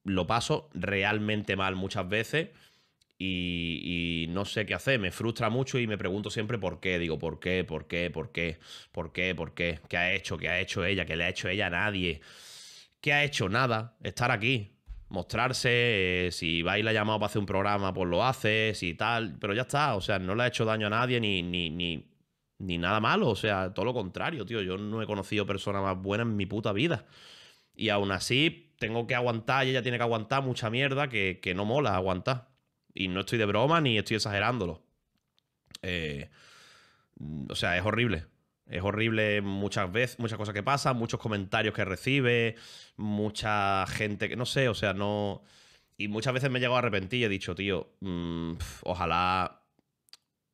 Lo paso realmente mal muchas veces y, no sé qué hacer. Me frustra mucho y me pregunto siempre por qué. Digo, ¿por qué? ¿Por qué? ¿Por qué? ¿Por qué? ¿Por qué? ¿Qué ha hecho? ¿Qué ha hecho ella? ¿Qué le ha hecho ella a nadie? ¿Qué ha hecho? Nada. Estar aquí. Mostrarse. va eh, si baila la llamado para hacer un programa, pues lo haces y tal. Pero ya está. O sea, no le ha hecho daño a nadie ni, ni, ni, ni nada malo. O sea, todo lo contrario, tío. Yo no he conocido persona más buena en mi puta vida. Y aún así, tengo que aguantar y ella tiene que aguantar mucha mierda que, que no mola aguantar. Y no estoy de broma ni estoy exagerándolo. Eh, o sea, es horrible. Es horrible muchas veces, muchas cosas que pasan, muchos comentarios que recibe, mucha gente que no sé, o sea, no... Y muchas veces me he llegado a arrepentir y he dicho, tío, mm, ojalá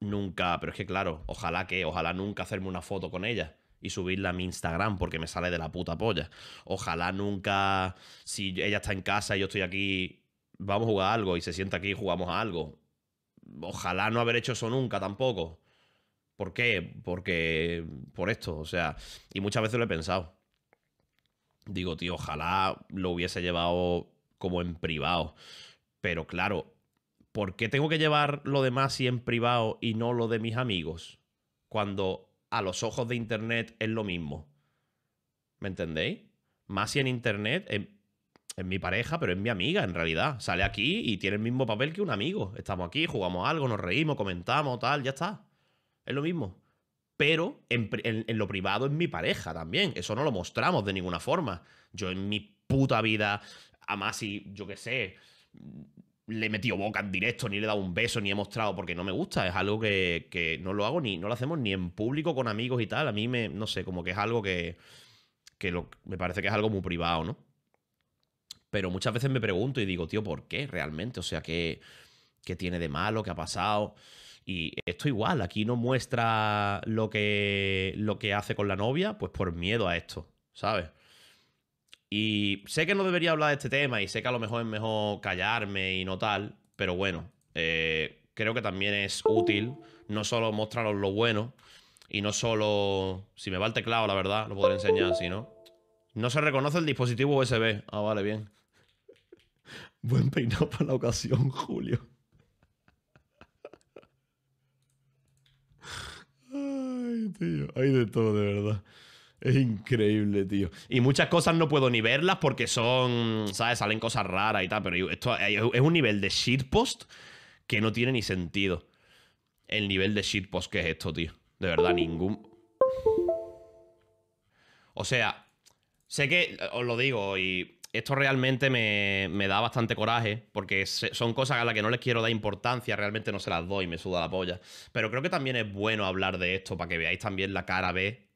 nunca, pero es que claro, ojalá que, ojalá nunca hacerme una foto con ella y subirla a mi Instagram porque me sale de la puta polla. Ojalá nunca, si ella está en casa y yo estoy aquí vamos a jugar algo y se sienta aquí y jugamos a algo. Ojalá no haber hecho eso nunca tampoco. ¿Por qué? Porque por esto, o sea, y muchas veces lo he pensado. Digo, tío, ojalá lo hubiese llevado como en privado. Pero claro, ¿por qué tengo que llevar lo demás y en privado y no lo de mis amigos? Cuando a los ojos de Internet es lo mismo. ¿Me entendéis? Más en Internet, es mi pareja, pero es mi amiga en realidad. Sale aquí y tiene el mismo papel que un amigo. Estamos aquí, jugamos algo, nos reímos, comentamos, tal, ya está. Es lo mismo. Pero en, lo privado es mi pareja también. Eso no lo mostramos de ninguna forma. Yo en mi puta vida, a más si, yo qué sé, le he metido boca en directo, ni le he dado un beso, ni he mostrado, porque no me gusta. Es algo que, no lo hago ni, no lo hacemos ni en público con amigos y tal. A mí me, no sé, como que es algo que, que me parece que es algo muy privado, ¿no? Pero muchas veces me pregunto y digo, tío, ¿por qué realmente? O sea, ¿qué, tiene de malo? ¿Qué ha pasado? Y esto igual, aquí no muestra lo que, lo que hace con la novia, pues por miedo a esto, ¿sabes? Y sé que no debería hablar de este tema y sé que a lo mejor es mejor callarme y no tal, pero bueno, eh, creo que también es útil no solo mostraros lo bueno y no solo... Si me va el teclado, la verdad, lo podré enseñar, si no. No se reconoce el dispositivo USB. Ah, vale, bien. Buen peinado para la ocasión, Julio. Ay, tío, hay de todo, de verdad. Es increíble, tío. Y muchas cosas no puedo ni verlas porque son, ¿sabes? Salen cosas raras y tal, pero esto es un nivel de shitpost que no tiene ni sentido. El nivel de shitpost que es esto, tío. De verdad, uh. ningún... O sea, sé que, os lo digo, y esto realmente me, da bastante coraje, porque son cosas a las que no les quiero dar importancia, realmente no se las doy, me suda la polla. Pero creo que también es bueno hablar de esto para que veáis también la cara B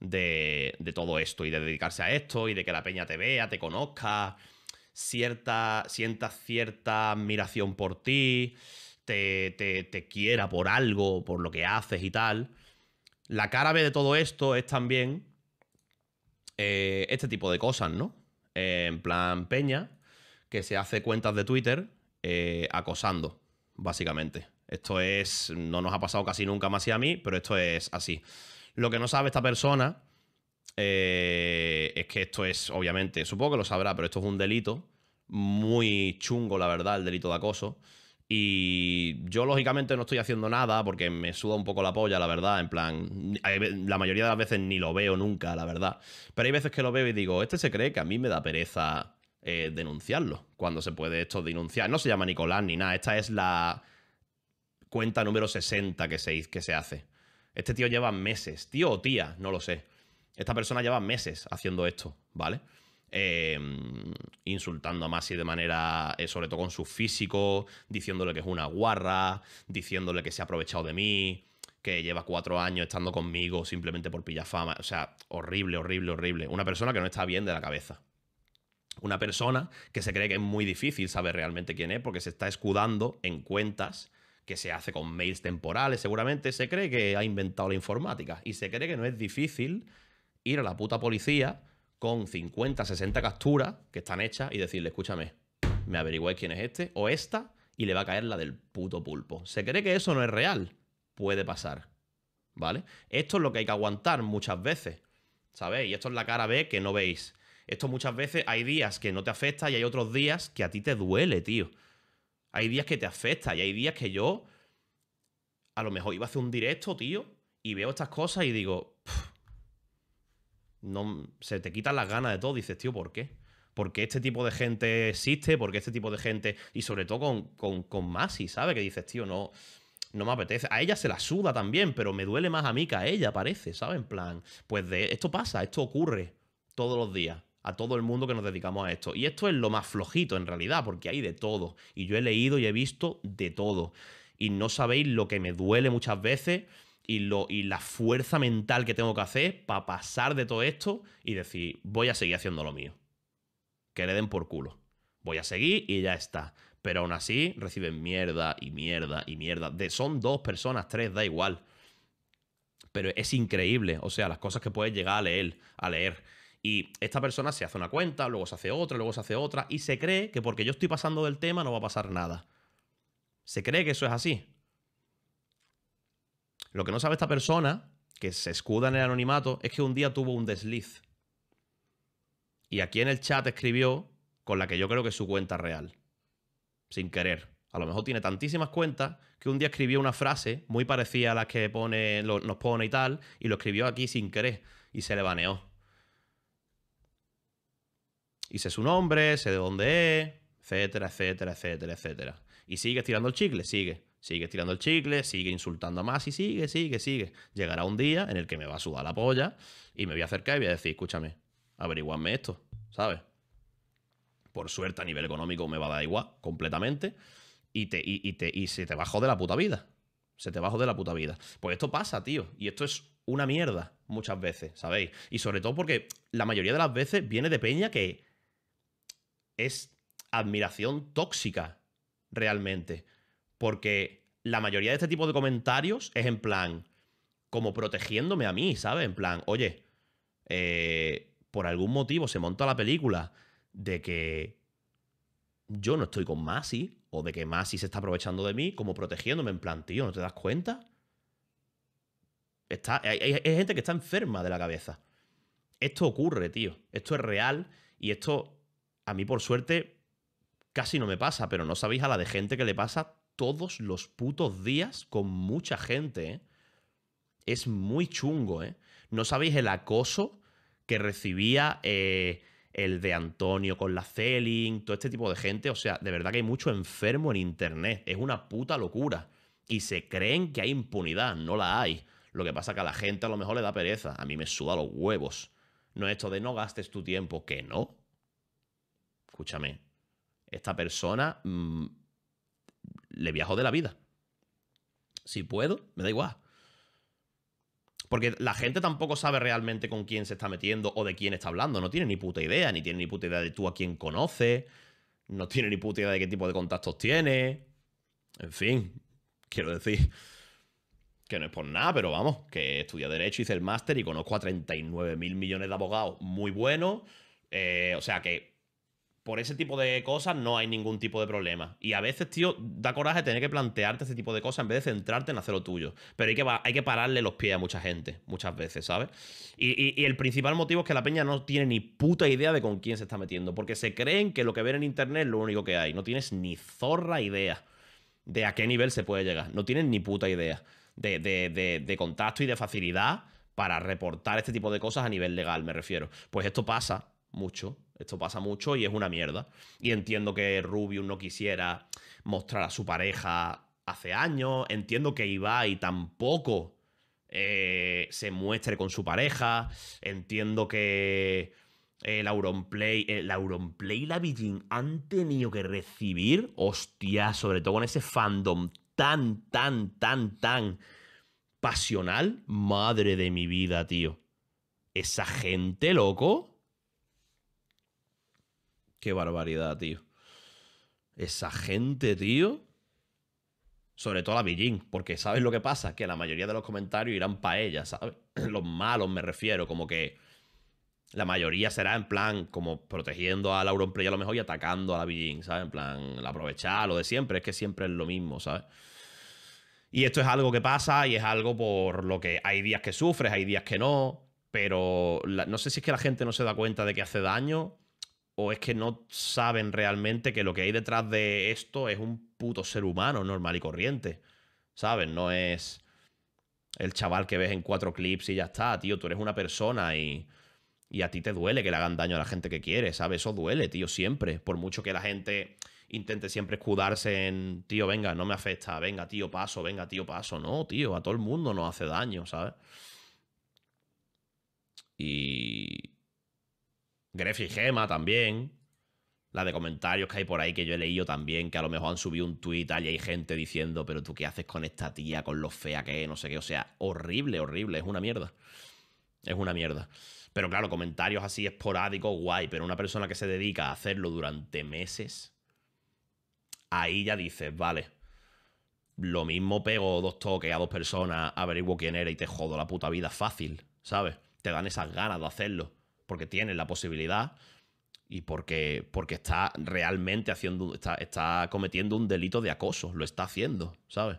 de, todo esto y de dedicarse a esto y de que la peña te vea, te conozca, cierta, sientas cierta admiración por ti, te, quiera por algo, por lo que haces y tal. La cara B de todo esto es también eh, este tipo de cosas, ¿no? en plan peña, que se hace cuentas de Twitter eh, acosando, básicamente. Esto es, no nos ha pasado casi nunca más y a mí, pero esto es así. Lo que no sabe esta persona eh, es que esto es, obviamente, supongo que lo sabrá, pero esto es un delito muy chungo, la verdad, el delito de acoso. Y yo lógicamente no estoy haciendo nada porque me suda un poco la polla, la verdad. En plan, la mayoría de las veces ni lo veo nunca, la verdad. Pero hay veces que lo veo y digo, este se cree que a mí me da pereza eh, denunciarlo. Cuando se puede esto denunciar. No se llama Nicolás ni nada. Esta es la cuenta número 60 que que se hace. Este tío lleva meses, tío o tía, no lo sé. Esta persona lleva meses haciendo esto, ¿vale? Em, insultando a Masi de manera, eh, sobre todo con su físico, diciéndole que es una guarra, diciéndole que se ha aprovechado de mí, que lleva cuatro años estando conmigo simplemente por pillafama, fama. O sea, horrible, horrible, horrible. Una persona que no está bien de la cabeza. Una persona que se cree que es muy difícil saber realmente quién es porque se está escudando en cuentas que se hace con mails temporales. Seguramente se cree que ha inventado la informática y se cree que no es difícil ir a la puta policía con 50, 60 capturas que están hechas y decirle, escúchame, me averiguáis quién es este o esta y le va a caer la del puto pulpo. ¿Se cree que eso no es real? Puede pasar. ¿Vale? Esto es lo que hay que aguantar muchas veces. ¿Sabéis? Y esto es la cara B que no veis. Esto muchas veces hay días que no te afecta y hay otros días que a ti te duele, tío. Hay días que te afecta y hay días que yo a lo mejor iba a hacer un directo, tío, y veo estas cosas y digo, se te quitan las ganas de todo. Dices, tío, ¿por qué? porque este tipo de gente existe? porque este tipo de gente.? Y sobre todo con, con, con Masi, ¿sabes? Que dices, tío, no, no me apetece. A ella se la suda también, pero me duele más a mí que a ella, parece, ¿sabes? En plan, pues de esto pasa, esto ocurre todos los días. A todo el mundo que nos dedicamos a esto. Y esto es lo más flojito en realidad, porque hay de todo. Y yo he leído y he visto de todo. Y no sabéis lo que me duele muchas veces y, la fuerza mental que tengo que hacer para pasar de todo esto y decir, voy a seguir haciendo lo mío. Que le den por culo. Voy a seguir y ya está. Pero aún así reciben mierda y mierda y mierda. De, son dos personas, tres, da igual. Pero es increíble, o sea, las cosas que puedes llegar a leer, a leer. Y esta persona se hace una cuenta, luego se hace otra, luego se hace otra, y se cree que porque yo estoy pasando del tema no va a pasar nada. Se cree que eso es así. Lo que no sabe esta persona, que se escuda en el anonimato, es que un día tuvo un desliz. Y aquí en el chat escribió con la que yo creo que es su cuenta real. Sin querer. A lo mejor tiene tantísimas cuentas que un día escribió una frase muy parecida a las que pone, nos pone y tal, y lo escribió aquí sin querer y se le baneó. Y sé su nombre, sé de dónde es, etcétera, etcétera, etcétera, etcétera. Y sigue estirando el chicle, sigue. Sigue tirando el chicle, sigue insultando a más y sigue, sigue, sigue. Llegará un día en el que me va a sudar la polla y me voy a acercar y voy a decir, escúchame, averiguadme esto, ¿sabes? Por suerte a nivel económico me va a dar igual completamente y, y, se te bajo de la puta vida. Se te bajó de la puta vida. Pues esto pasa, tío. Y esto es una mierda muchas veces, ¿sabéis? Y sobre todo porque la mayoría de las veces viene de peña que es admiración tóxica, realmente. Porque la mayoría de este tipo de comentarios es en plan, como protegiéndome a mí, ¿sabes? En plan, oye, eh, por algún motivo se monta la película de que yo no estoy con Masi, o de que Masi se está aprovechando de mí, como protegiéndome, en plan, tío, ¿no te das cuenta? Está, hay gente que está enferma de la cabeza. Esto ocurre, tío. Esto es real y esto, a mí por suerte, casi no me pasa, pero no sabéis a la de gente que le pasa todos los putos días con mucha gente. ¿eh? Es muy chungo, ¿eh? No sabéis el acoso que recibía eh, el de Antonio con la Celing, todo este tipo de gente. O sea, de verdad que hay mucho enfermo en Internet. Es una puta locura. Y se creen que hay impunidad, no la hay. Lo que pasa es que a la gente a lo mejor le da pereza. A mí me suda los huevos. No es esto de no gastes tu tiempo, que no. Escúchame. Esta persona mm, le viajo de la vida. Si puedo, me da igual. Porque la gente tampoco sabe realmente con quién se está metiendo o de quién está hablando. No tiene ni puta idea, ni tiene ni puta idea de tú a quién conoces. No tiene ni puta idea de qué tipo de contactos tiene. En fin, quiero decir que no es por nada, pero vamos, que estudié Derecho, hice el máster y conozco a 39 mil millones de abogados muy buenos. Eh, o sea que por ese tipo de cosas no hay ningún tipo de problema. Y a veces, tío, da coraje tener que plantearte este tipo de cosas en vez de centrarte en hacer lo tuyo. Pero hay que, hay que pararle los pies a mucha gente, muchas veces, ¿sabes? Y, el principal motivo es que la peña no tiene ni puta idea de con quién se está metiendo, porque se creen que lo que ven en internet es lo único que hay. No tienes ni zorra idea de a qué nivel se puede llegar. No tienes ni puta idea de contacto y de facilidad para reportar este tipo de cosas a nivel legal, me refiero. Pues esto pasa mucho esto pasa mucho y es una mierda. Y entiendo que Rubius no quisiera mostrar a su pareja hace años. Entiendo que Ibai tampoco eh, se muestre con su pareja. Entiendo que eh, eh, el Auronplay, y la Beijing han tenido que recibir, hostia, sobre todo con ese fandom tan, tan, tan, tan pasional. Madre de mi vida, tío. Esa gente, loco Qué barbaridad, tío. Esa gente, tío. Sobre todo la Beijing, porque ¿sabes lo que pasa? Que la mayoría de los comentarios irán para ella, ¿sabes? Los malos me refiero, como que la mayoría será en plan como protegiendo a la Play a lo mejor y atacando a la Beijing, ¿sabes? En plan, la aprovechar, lo de siempre, es que siempre es lo mismo, ¿sabes? Y esto es algo que pasa y es algo por lo que hay días que sufres, hay días que no, pero no sé si es que la gente no se da cuenta de que hace daño o es que no saben realmente que lo que hay detrás de esto es un puto ser humano normal y corriente. ¿Sabes? No es el chaval que ves en cuatro clips y ya está, tío. Tú eres una persona y, y a ti te duele que le hagan daño a la gente que quieres, ¿sabes? Eso duele, tío, siempre. Por mucho que la gente intente siempre escudarse en, tío, venga, no me afecta, venga, tío, paso, venga, tío, paso. No, tío, a todo el mundo nos hace daño, ¿sabes? Y, Grefi Gema también. La de comentarios que hay por ahí que yo he leído también, que a lo mejor han subido un tuit y hay gente diciendo, pero tú qué haces con esta tía, con lo fea que no sé qué. O sea, horrible, horrible, es una mierda. Es una mierda. Pero claro, comentarios así esporádicos, guay, pero una persona que se dedica a hacerlo durante meses, ahí ya dices, vale, lo mismo pego dos toques a dos personas, averiguo quién era y te jodo la puta vida fácil, ¿sabes? Te dan esas ganas de hacerlo porque tiene la posibilidad y porque, porque está realmente haciendo, está, cometiendo un delito de acoso, lo está haciendo, ¿sabes?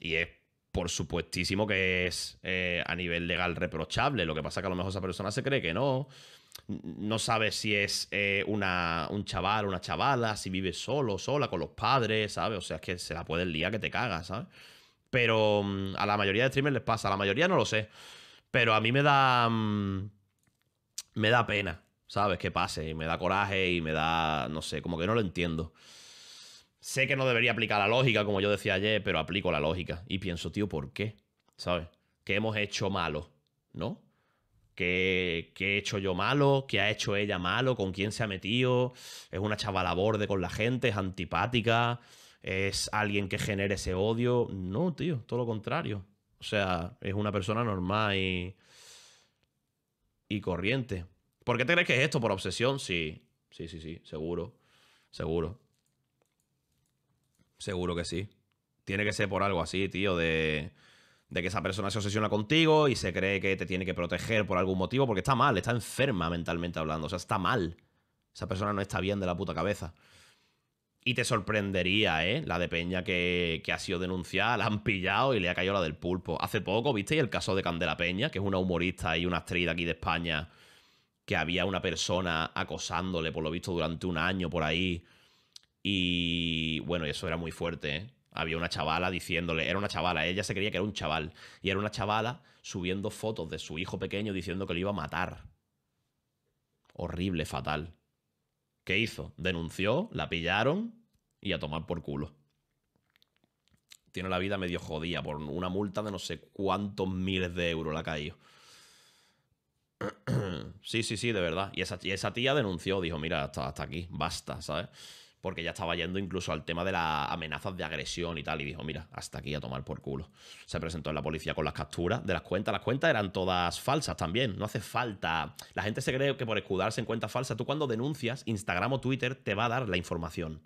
Y es por supuestísimo que es eh, a nivel legal reprochable. Lo que pasa es que a lo mejor esa persona se cree que no. No sabe si es eh, una, un chaval, o una chavala, si vive solo, sola, con los padres, ¿sabes? O sea, es que se la puede el día que te cagas, ¿sabes? Pero mm, a la mayoría de streamers les pasa. A la mayoría no lo sé. Pero a mí me da. Mm, me da pena, ¿sabes? Que pase y me da coraje y me da, no sé, como que no lo entiendo. Sé que no debería aplicar la lógica, como yo decía ayer, pero aplico la lógica y pienso, tío, ¿por qué? ¿Sabes? ¿Qué hemos hecho malo? ¿No? ¿Qué, he hecho yo malo? ¿Qué ha hecho ella malo? ¿Con quién se ha metido? ¿Es una chavala borde con la gente? ¿Es antipática? ¿Es alguien que genere ese odio? No, tío, todo lo contrario. O sea, es una persona normal y, y corriente. ¿Por qué te crees que es esto? ¿Por obsesión? Sí, sí, sí, sí, seguro. Seguro. Seguro que sí. Tiene que ser por algo así, tío, de, de que esa persona se obsesiona contigo y se cree que te tiene que proteger por algún motivo, porque está mal, está enferma mentalmente hablando, o sea, está mal. Esa persona no está bien de la puta cabeza. Y te sorprendería, ¿eh? La de Peña que, ha sido denunciada, la han pillado y le ha caído la del pulpo. Hace poco, Y el caso de Candela Peña, que es una humorista y una actriz aquí de España, que había una persona acosándole, por lo visto, durante un año por ahí? Y bueno, eso era muy fuerte, ¿eh? Había una chavala diciéndole, era una chavala, ella se creía que era un chaval, y era una chavala subiendo fotos de su hijo pequeño diciendo que lo iba a matar. Horrible, fatal. ¿Qué hizo? Denunció, la pillaron y a tomar por culo. Tiene la vida medio jodida por una multa de no sé cuántos miles de euros la ha caído. Sí, sí, sí, de verdad. Y esa, tía denunció, dijo, mira, hasta aquí, basta, ¿sabes? porque ya estaba yendo incluso al tema de las amenazas de agresión y tal, y dijo, mira, hasta aquí a tomar por culo. Se presentó en la policía con las capturas de las cuentas, las cuentas eran todas falsas también, no hace falta, la gente se cree que por escudarse en cuentas falsas, tú cuando denuncias, Instagram o Twitter te va a dar la información.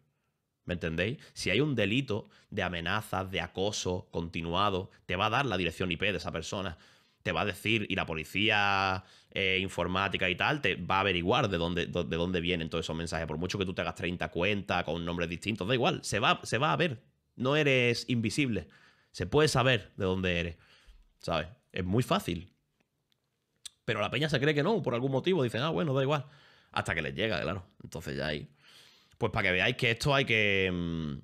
¿Me entendéis? Si hay un delito de amenazas, de acoso continuado, te va a dar la dirección IP de esa persona te va a decir, y la policía eh, informática y tal, te va a averiguar de dónde, de dónde vienen todos esos mensajes. Por mucho que tú te hagas 30 cuentas con nombres distintos, da igual, se va, se va a ver. No eres invisible. Se puede saber de dónde eres. ¿Sabes? Es muy fácil. Pero la peña se cree que no, por algún motivo. Dicen, ah, bueno, da igual. Hasta que les llega, claro. Entonces ya ahí. Pues para que veáis que esto hay que. Mm,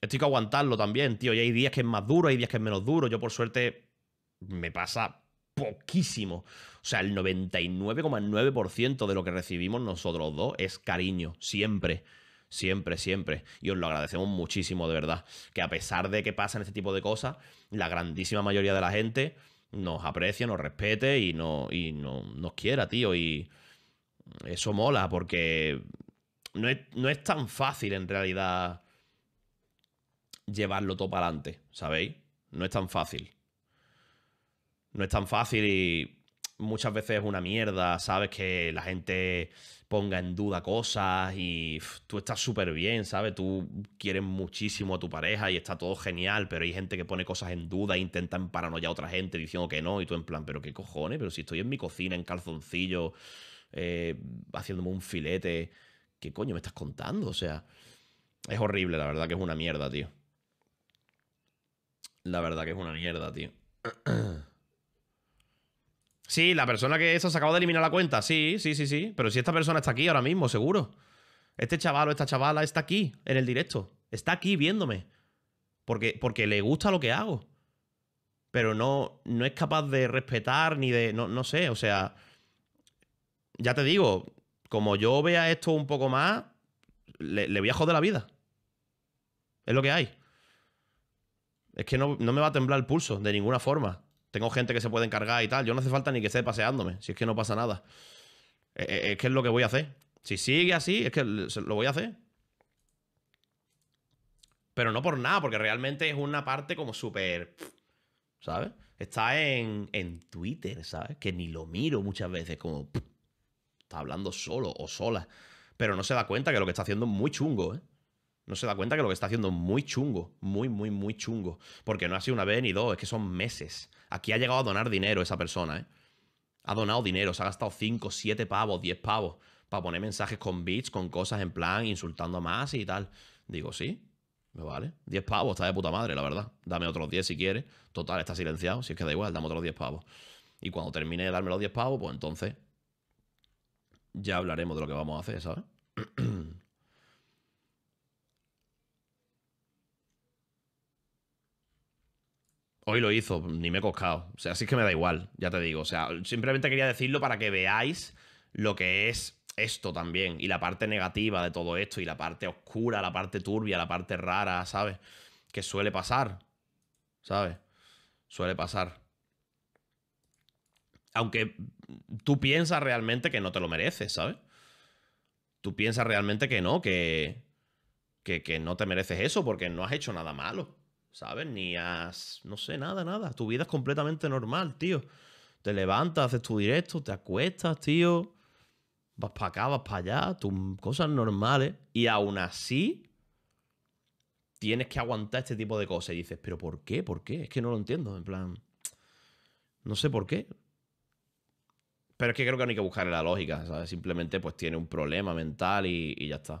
esto hay que aguantarlo también, tío. Y hay días que es más duro, hay días que es menos duro. Yo, por suerte, me pasa poquísimo. O sea, el 99,9% de lo que recibimos nosotros dos es cariño, siempre. Siempre, siempre. Y os lo agradecemos muchísimo, de verdad. Que a pesar de que pasan este tipo de cosas, la grandísima mayoría de la gente nos aprecia, nos respete y, no, y no, nos quiera, tío. Y eso mola porque no es, no es tan fácil en realidad llevarlo todo para adelante, ¿sabéis? No es tan fácil no es tan fácil y muchas veces es una mierda, ¿sabes? Que la gente ponga en duda cosas y tú estás súper bien, ¿sabes? Tú quieres muchísimo a tu pareja y está todo genial, pero hay gente que pone cosas en duda e intentan paranoia a otra gente diciendo que no y tú en plan, pero qué cojones, pero si estoy en mi cocina en calzoncillo, eh, haciéndome un filete, ¿qué coño me estás contando? O sea, es horrible, la verdad que es una mierda, tío. La verdad que es una mierda, tío. Sí, la persona que eso se acaba de eliminar la cuenta. Sí, sí, sí, sí. Pero si esta persona está aquí ahora mismo, seguro. Este chaval o esta chavala está aquí, en el directo. Está aquí viéndome. Porque, porque le gusta lo que hago. Pero no, no es capaz de respetar ni de. No, no sé, o sea. Ya te digo, como yo vea esto un poco más, le, le voy a joder la vida. Es lo que hay. Es que no me va a temblar el pulso de ninguna forma. Tengo gente que se puede encargar y tal. Yo no hace falta ni que esté paseándome, si es que no pasa nada. Eh, eh, es que es lo que voy a hacer. Si sigue así, es que lo voy a hacer. Pero no por nada, porque realmente es una parte como súper... ¿Sabes? Está en, en, Twitter, ¿sabes? Que ni lo miro muchas veces, como... Está hablando solo o sola. Pero no se da cuenta que lo que está haciendo es muy chungo, ¿eh? no se da cuenta que lo que está haciendo es muy chungo, muy, muy, muy chungo. Porque no ha sido una vez ni dos, es que son meses. Aquí ha llegado a donar dinero esa persona, ¿eh? Ha donado dinero, se ha gastado 5, 7 pavos, 10 pavos para poner mensajes con bits, con cosas en plan, insultando a más y tal. Digo, sí, me vale. 10 pavos, está de puta madre, la verdad. Dame otros 10 si quieres. Total, está silenciado, si es que da igual, dame otros 10 pavos. Y cuando termine de darme los 10 pavos, pues entonces ya hablaremos de lo que vamos a hacer, ¿sabes? Hoy lo hizo, ni me he coscado. O sea, así que me da igual, ya te digo. O sea, simplemente quería decirlo para que veáis lo que es esto también. Y la parte negativa de todo esto. Y la parte oscura, la parte turbia, la parte rara, ¿sabes? Que suele pasar. ¿Sabes? Suele pasar. Aunque tú piensas realmente que no te lo mereces, ¿sabes? Tú piensas realmente que no, que, que no te mereces eso porque no has hecho nada malo. ¿sabes? Ni a, no sé, nada, nada. Tu vida es completamente normal, tío. Te levantas, haces tu directo, te acuestas, tío. Vas para acá, vas para allá, tus cosas normales. Y aún así, tienes que aguantar este tipo de cosas. Y dices, ¿pero por qué? ¿Por qué? Es que no lo entiendo. En plan, no sé por qué. Pero es que creo que no hay que buscar la lógica, ¿sabes? Simplemente pues tiene un problema mental y, y ya está.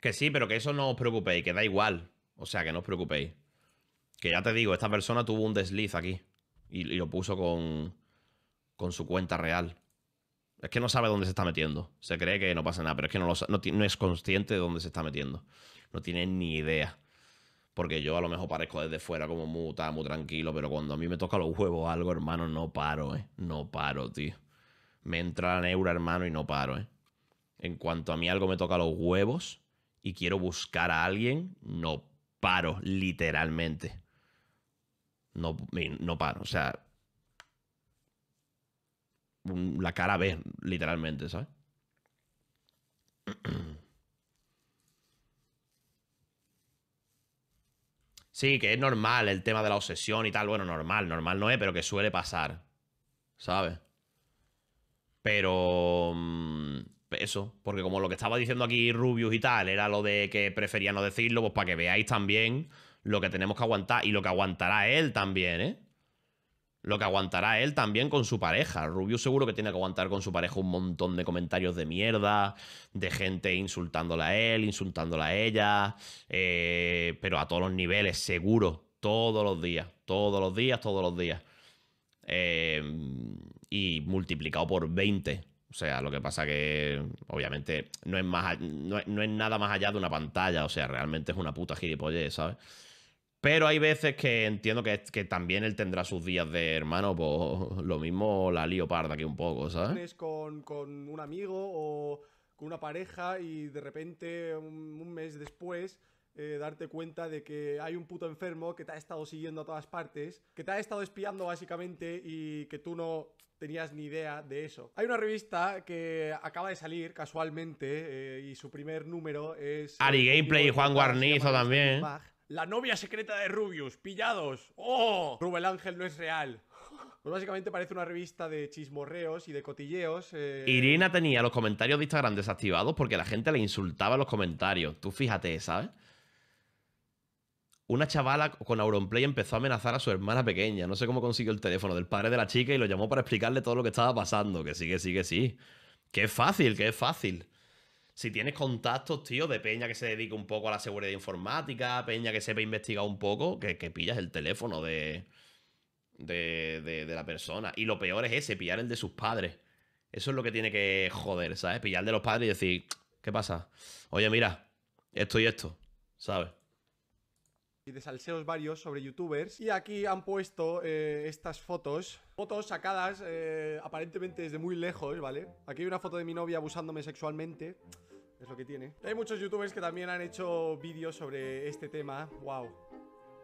Que sí, pero que eso no os preocupéis, que da igual. O sea, que no os preocupéis. Que ya te digo, esta persona tuvo un desliz aquí. Y, lo puso con, con su cuenta real. Es que no sabe dónde se está metiendo. Se cree que no pasa nada, pero es que no, es consciente de dónde se está metiendo. No tiene ni idea. Porque yo a lo mejor parezco desde fuera como muta muy tranquilo, pero cuando a mí me toca los huevos algo, hermano, no paro, ¿eh? No paro, tío. Me entra la neura, hermano, y no paro, ¿eh? En cuanto a mí algo me toca los huevos y quiero buscar a alguien, no paro, literalmente. No, no paro, o sea. La cara ve, literalmente, ¿sabes? Sí, que es normal el tema de la obsesión y tal. Bueno, normal, normal no es, pero que suele pasar. ¿Sabes? Pero... Mm, eso, porque como lo que estaba diciendo aquí Rubius y tal, era lo de que prefería no decirlo, pues para que veáis también lo que tenemos que aguantar y lo que aguantará él también, ¿eh? Lo que aguantará él también con su pareja. Rubius seguro que tiene que aguantar con su pareja un montón de comentarios de mierda, de gente insultándola a él, insultándola a ella, eh, pero a todos los niveles, seguro, todos los días, todos los días, todos los días. Eh, y multiplicado por 20 o sea, lo que pasa que obviamente no es, más, no, es nada más allá de una pantalla, o sea, realmente es una puta gilipollez, ¿sabes? Pero hay veces que entiendo que, que, también él tendrá sus días de hermano, pues lo mismo la lío parda aquí un poco, ¿sabes? Con, con un amigo o con una pareja y de repente un mes después eh, darte cuenta de que hay un puto enfermo que te ha estado siguiendo a todas partes, que te ha estado espiando básicamente y que tú no tenías ni idea de eso. Hay una revista que acaba de salir casualmente eh, y su primer número es... Ari Gameplay y Juan Guarnizo también. La novia secreta de Rubius, pillados. ¡Oh! Rubel Ángel no es real. Pues básicamente parece una revista de chismorreos y de cotilleos. Eh, Irina tenía los comentarios de Instagram desactivados porque la gente le insultaba los comentarios. Tú fíjate, ¿sabes? una chavala con Auronplay empezó a amenazar a su hermana pequeña. No sé cómo consiguió el teléfono del padre de la chica y lo llamó para explicarle todo lo que estaba pasando. Que sí, que sí, que sí. Que es fácil, que es fácil. Si tienes contactos, tío, de peña que se dedique un poco a la seguridad informática, peña que sepa investigar un poco, que, que pillas el teléfono de, de, de, la persona. Y lo peor es ese, pillar el de sus padres. Eso es lo que tiene que joder, ¿sabes? Pillar el de los padres y decir, ¿qué pasa? Oye, mira, esto y esto, ¿sabes? y de salseos varios sobre youtubers. Y aquí han puesto eh, estas fotos. Fotos sacadas eh, aparentemente desde muy lejos, ¿vale? Aquí hay una foto de mi novia abusándome sexualmente. Es lo que tiene. hay muchos youtubers que también han hecho vídeos sobre este tema. ¡Wow!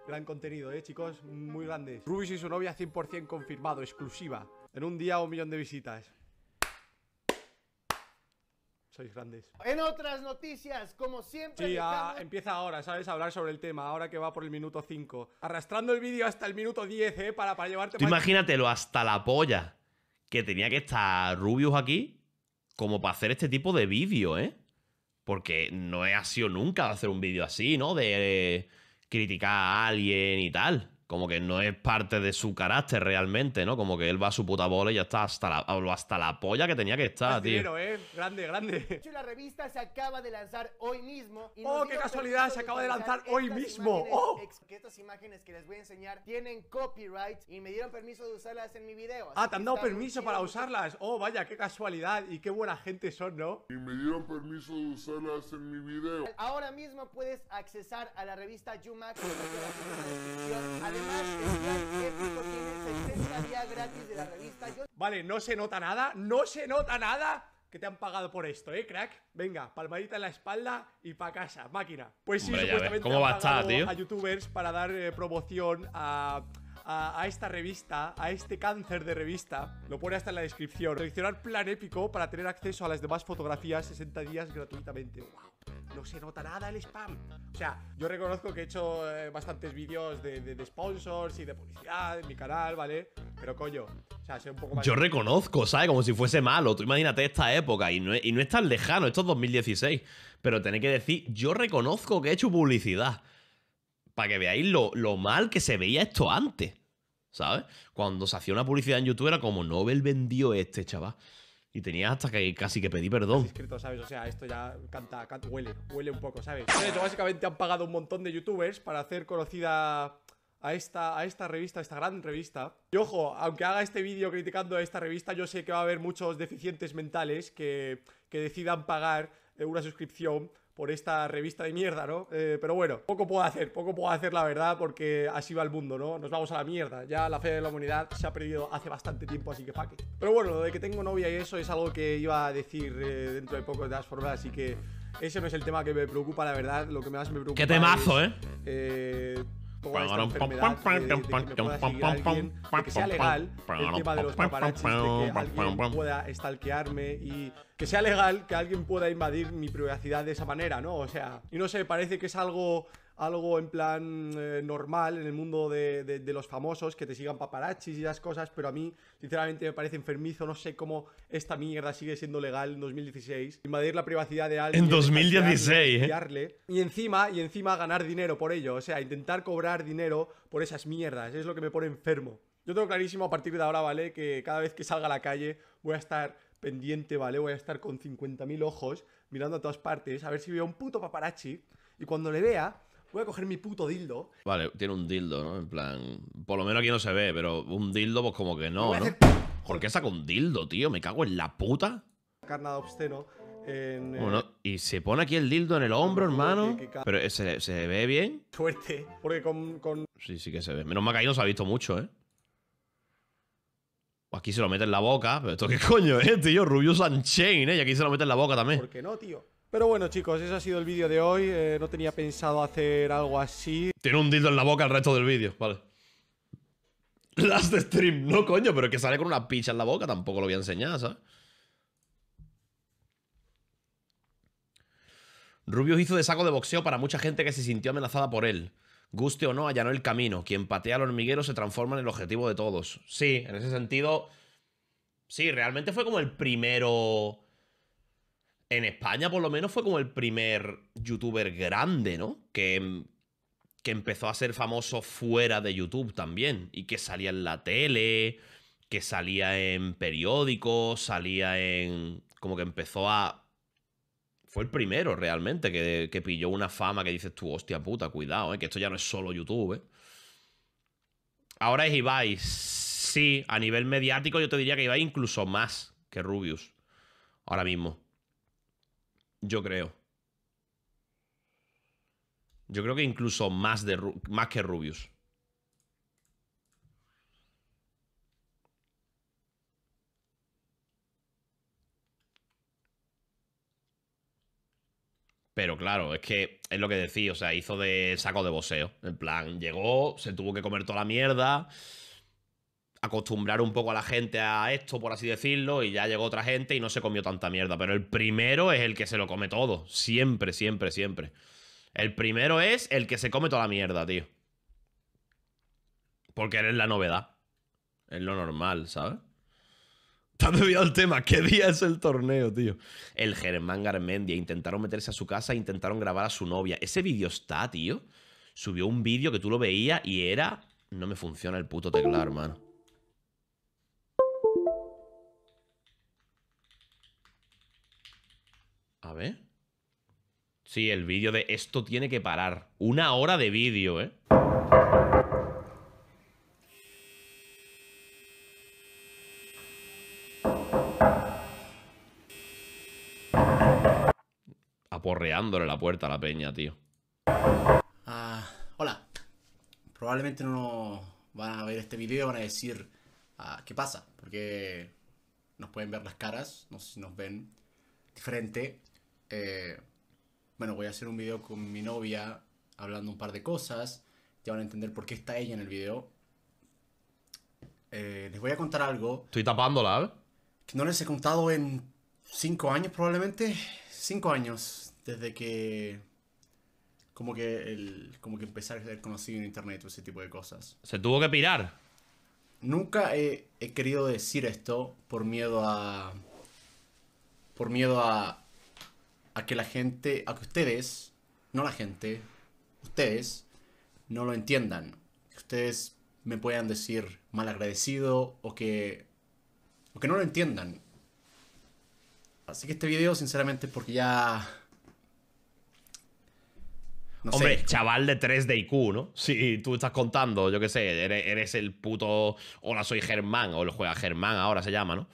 Gran contenido, ¿eh, chicos? Muy grandes. Rubis y su novia 100% confirmado, exclusiva. En un día un millón de visitas. Sois grandes. En otras noticias, como siempre. Sí, ah, empieza ahora, ¿sabes? A hablar sobre el tema, ahora que va por el minuto 5. Arrastrando el vídeo hasta el minuto 10, ¿eh? Para, para llevarte. Tú imagínatelo hasta la polla. Que tenía que estar Rubius aquí. Como para hacer este tipo de vídeo, ¿eh? Porque no he sido nunca de hacer un vídeo así, ¿no? De eh, criticar a alguien y tal como que no es parte de su carácter realmente, ¿no? Como que él va a su puta bola y ya está hasta la, hasta la polla que tenía que estar, tío. Dinero, ¿eh? Grande, grande. La revista se acaba de lanzar hoy mismo. ¡Oh, qué casualidad! Se acaba de lanzar hoy mismo. ¡Oh! Que estas imágenes que les voy a enseñar tienen copyright y me dieron permiso de usarlas en mi video. Ah, te han dado permiso para usarlas. ¡Oh, vaya, qué casualidad! Y qué buena gente son, ¿no? Y me dieron permiso de usarlas en mi video. Ahora mismo puedes accesar a la revista Jumax. Vale, no se nota nada, no se nota nada que te han pagado por esto, ¿eh, crack? Venga, palmadita en la espalda y pa' casa, máquina. Pues sí, supuestamente a, youtubers para dar eh, promoción a a, esta revista, a este cáncer de revista, lo pone hasta en la descripción. Seleccionar plan épico para tener acceso a las demás fotografías 60 días gratuitamente. No se nota nada el spam. O sea, yo reconozco que he hecho eh, bastantes vídeos de, sponsors y de publicidad en mi canal, ¿vale? Pero coño, o sea, un poco más Yo reconozco, ¿sabes? Como si fuese malo. Tú imagínate esta época y no, es, tan lejano, esto es 2016. Pero tenéis que decir, yo reconozco que he hecho publicidad para que veáis lo, mal que se veía esto antes. ¿Sabes? Cuando se hacía una publicidad en YouTube era como Nobel vendió este, chaval. Y tenía hasta que casi que pedí perdón. Escrito, ¿sabes? O sea, esto ya canta, huele, huele un poco, ¿sabes? De básicamente han pagado un montón de youtubers para hacer conocida a esta, a esta revista, a esta gran revista. Y ojo, aunque haga este vídeo criticando a esta revista, yo sé que va a haber muchos deficientes mentales que, que decidan pagar una suscripción por esta revista de mierda, ¿no? Eh, pero bueno, poco puedo hacer, poco puedo hacer la verdad porque así va el mundo, ¿no? Nos vamos a la mierda. Ya la fe de la humanidad se ha perdido hace bastante tiempo, así que pa' qué Pero bueno, lo de que tengo novia y eso es algo que iba a decir eh, dentro de poco de las formas, así que ese no es el tema que me preocupa, la verdad. Lo que más me preocupa. Qué temazo, Eh, eh que sea legal de los de que alguien pueda estalkearme y que sea legal que alguien pueda invadir mi privacidad de esa manera, ¿no? O sea, y no sé, parece que es algo algo en plan eh, normal en el mundo de, los famosos, que te sigan paparachis y esas cosas, pero a mí, sinceramente, me parece enfermizo. No sé cómo esta mierda sigue siendo legal en 2016. Invadir la privacidad de alguien. En 2016, eh. Y encima, y encima ganar dinero por ello. O sea, intentar cobrar dinero por esas mierdas. Es lo que me pone enfermo. Yo tengo clarísimo a partir de ahora, ¿vale? Que cada vez que salga a la calle voy a estar pendiente, ¿vale? Voy a estar con 50.000 ojos mirando a todas partes, a ver si veo un puto paparachi. Y cuando le vea, Voy a coger mi puto dildo. Vale, tiene un dildo, ¿no? En plan. Por lo menos aquí no se ve, pero un dildo, pues como que no, ¿no? ¿Por qué saco un dildo, tío? Me cago en la puta. de obsceno. Eh, bueno, y se pone aquí el dildo en el hombro, hermano. pero eh, ¿se, ve bien. Suerte, porque con, Sí, sí que se ve. Menos mal que ahí no se ha visto mucho, ¿eh? Aquí se lo mete en la boca, pero esto qué coño es, tío. Rubio Sanchain, ¿eh? Y aquí se lo mete en la boca también. ¿Por qué no, tío? Pero bueno, chicos, ese ha sido el vídeo de hoy. Eh, no tenía pensado hacer algo así. Tiene un dildo en la boca el resto del vídeo, vale. Last stream, no coño, pero que sale con una picha en la boca, tampoco lo voy a enseñar, ¿sabes? Rubius hizo de saco de boxeo para mucha gente que se sintió amenazada por él. Guste o no, allanó el camino. Quien patea al hormiguero se transforma en el objetivo de todos. Sí, en ese sentido. Sí, realmente fue como el primero en España por lo menos fue como el primer youtuber grande, ¿no? Que, que empezó a ser famoso fuera de YouTube también y que salía en la tele, que salía en periódicos, salía en... como que empezó a... Fue el primero realmente que, pilló una fama que dices tú, hostia puta, cuidado, ¿eh? que esto ya no es solo YouTube. ¿eh? Ahora es Ibai. Sí, a nivel mediático yo te diría que Ibai incluso más que Rubius. Ahora mismo. Yo creo. Yo creo que incluso más, de, más que Rubius. Pero claro, es que es lo que decía, o sea, hizo de saco de boxeo. En plan, llegó, se tuvo que comer toda la mierda acostumbrar un poco a la gente a esto, por así decirlo, y ya llegó otra gente y no se comió tanta mierda. Pero el primero es el que se lo come todo. Siempre, siempre, siempre. El primero es el que se come toda la mierda, tío. Porque eres la novedad. Es lo normal, ¿sabes? está has el tema. ¿Qué día es el torneo, tío? El Germán Garmendia. Intentaron meterse a su casa, intentaron grabar a su novia. Ese vídeo está, tío. Subió un vídeo que tú lo veías y era... No me funciona el puto teclado, hermano. A ver. Sí, el vídeo de esto tiene que parar. Una hora de vídeo, ¿eh? Aporreándole la puerta a la peña, tío. Ah, hola. Probablemente no van a ver este vídeo y van a decir ah, qué pasa, porque nos pueden ver las caras, no sé si nos ven diferente. Eh, bueno, voy a hacer un video con mi novia hablando un par de cosas. Ya van a entender por qué está ella en el video. Eh, les voy a contar algo. Estoy tapándola, ¿eh? Que no les he contado en cinco años probablemente. Cinco años. Desde que... Como que, el, como que empezar a ser conocido en internet o ese tipo de cosas. Se tuvo que pirar. Nunca he querido decir esto por miedo a... Por miedo a, a que la gente, a que ustedes, no la gente, ustedes no lo entiendan. Que ustedes me puedan decir mal agradecido o que, o que no lo entiendan. Así que este video, sinceramente, porque ya... Hombre, chaval de 3 de ¿no? Si tú estás contando, yo qué sé, eres, el puto. Hola, soy Germán, o lo juega Germán ahora se llama, ¿no?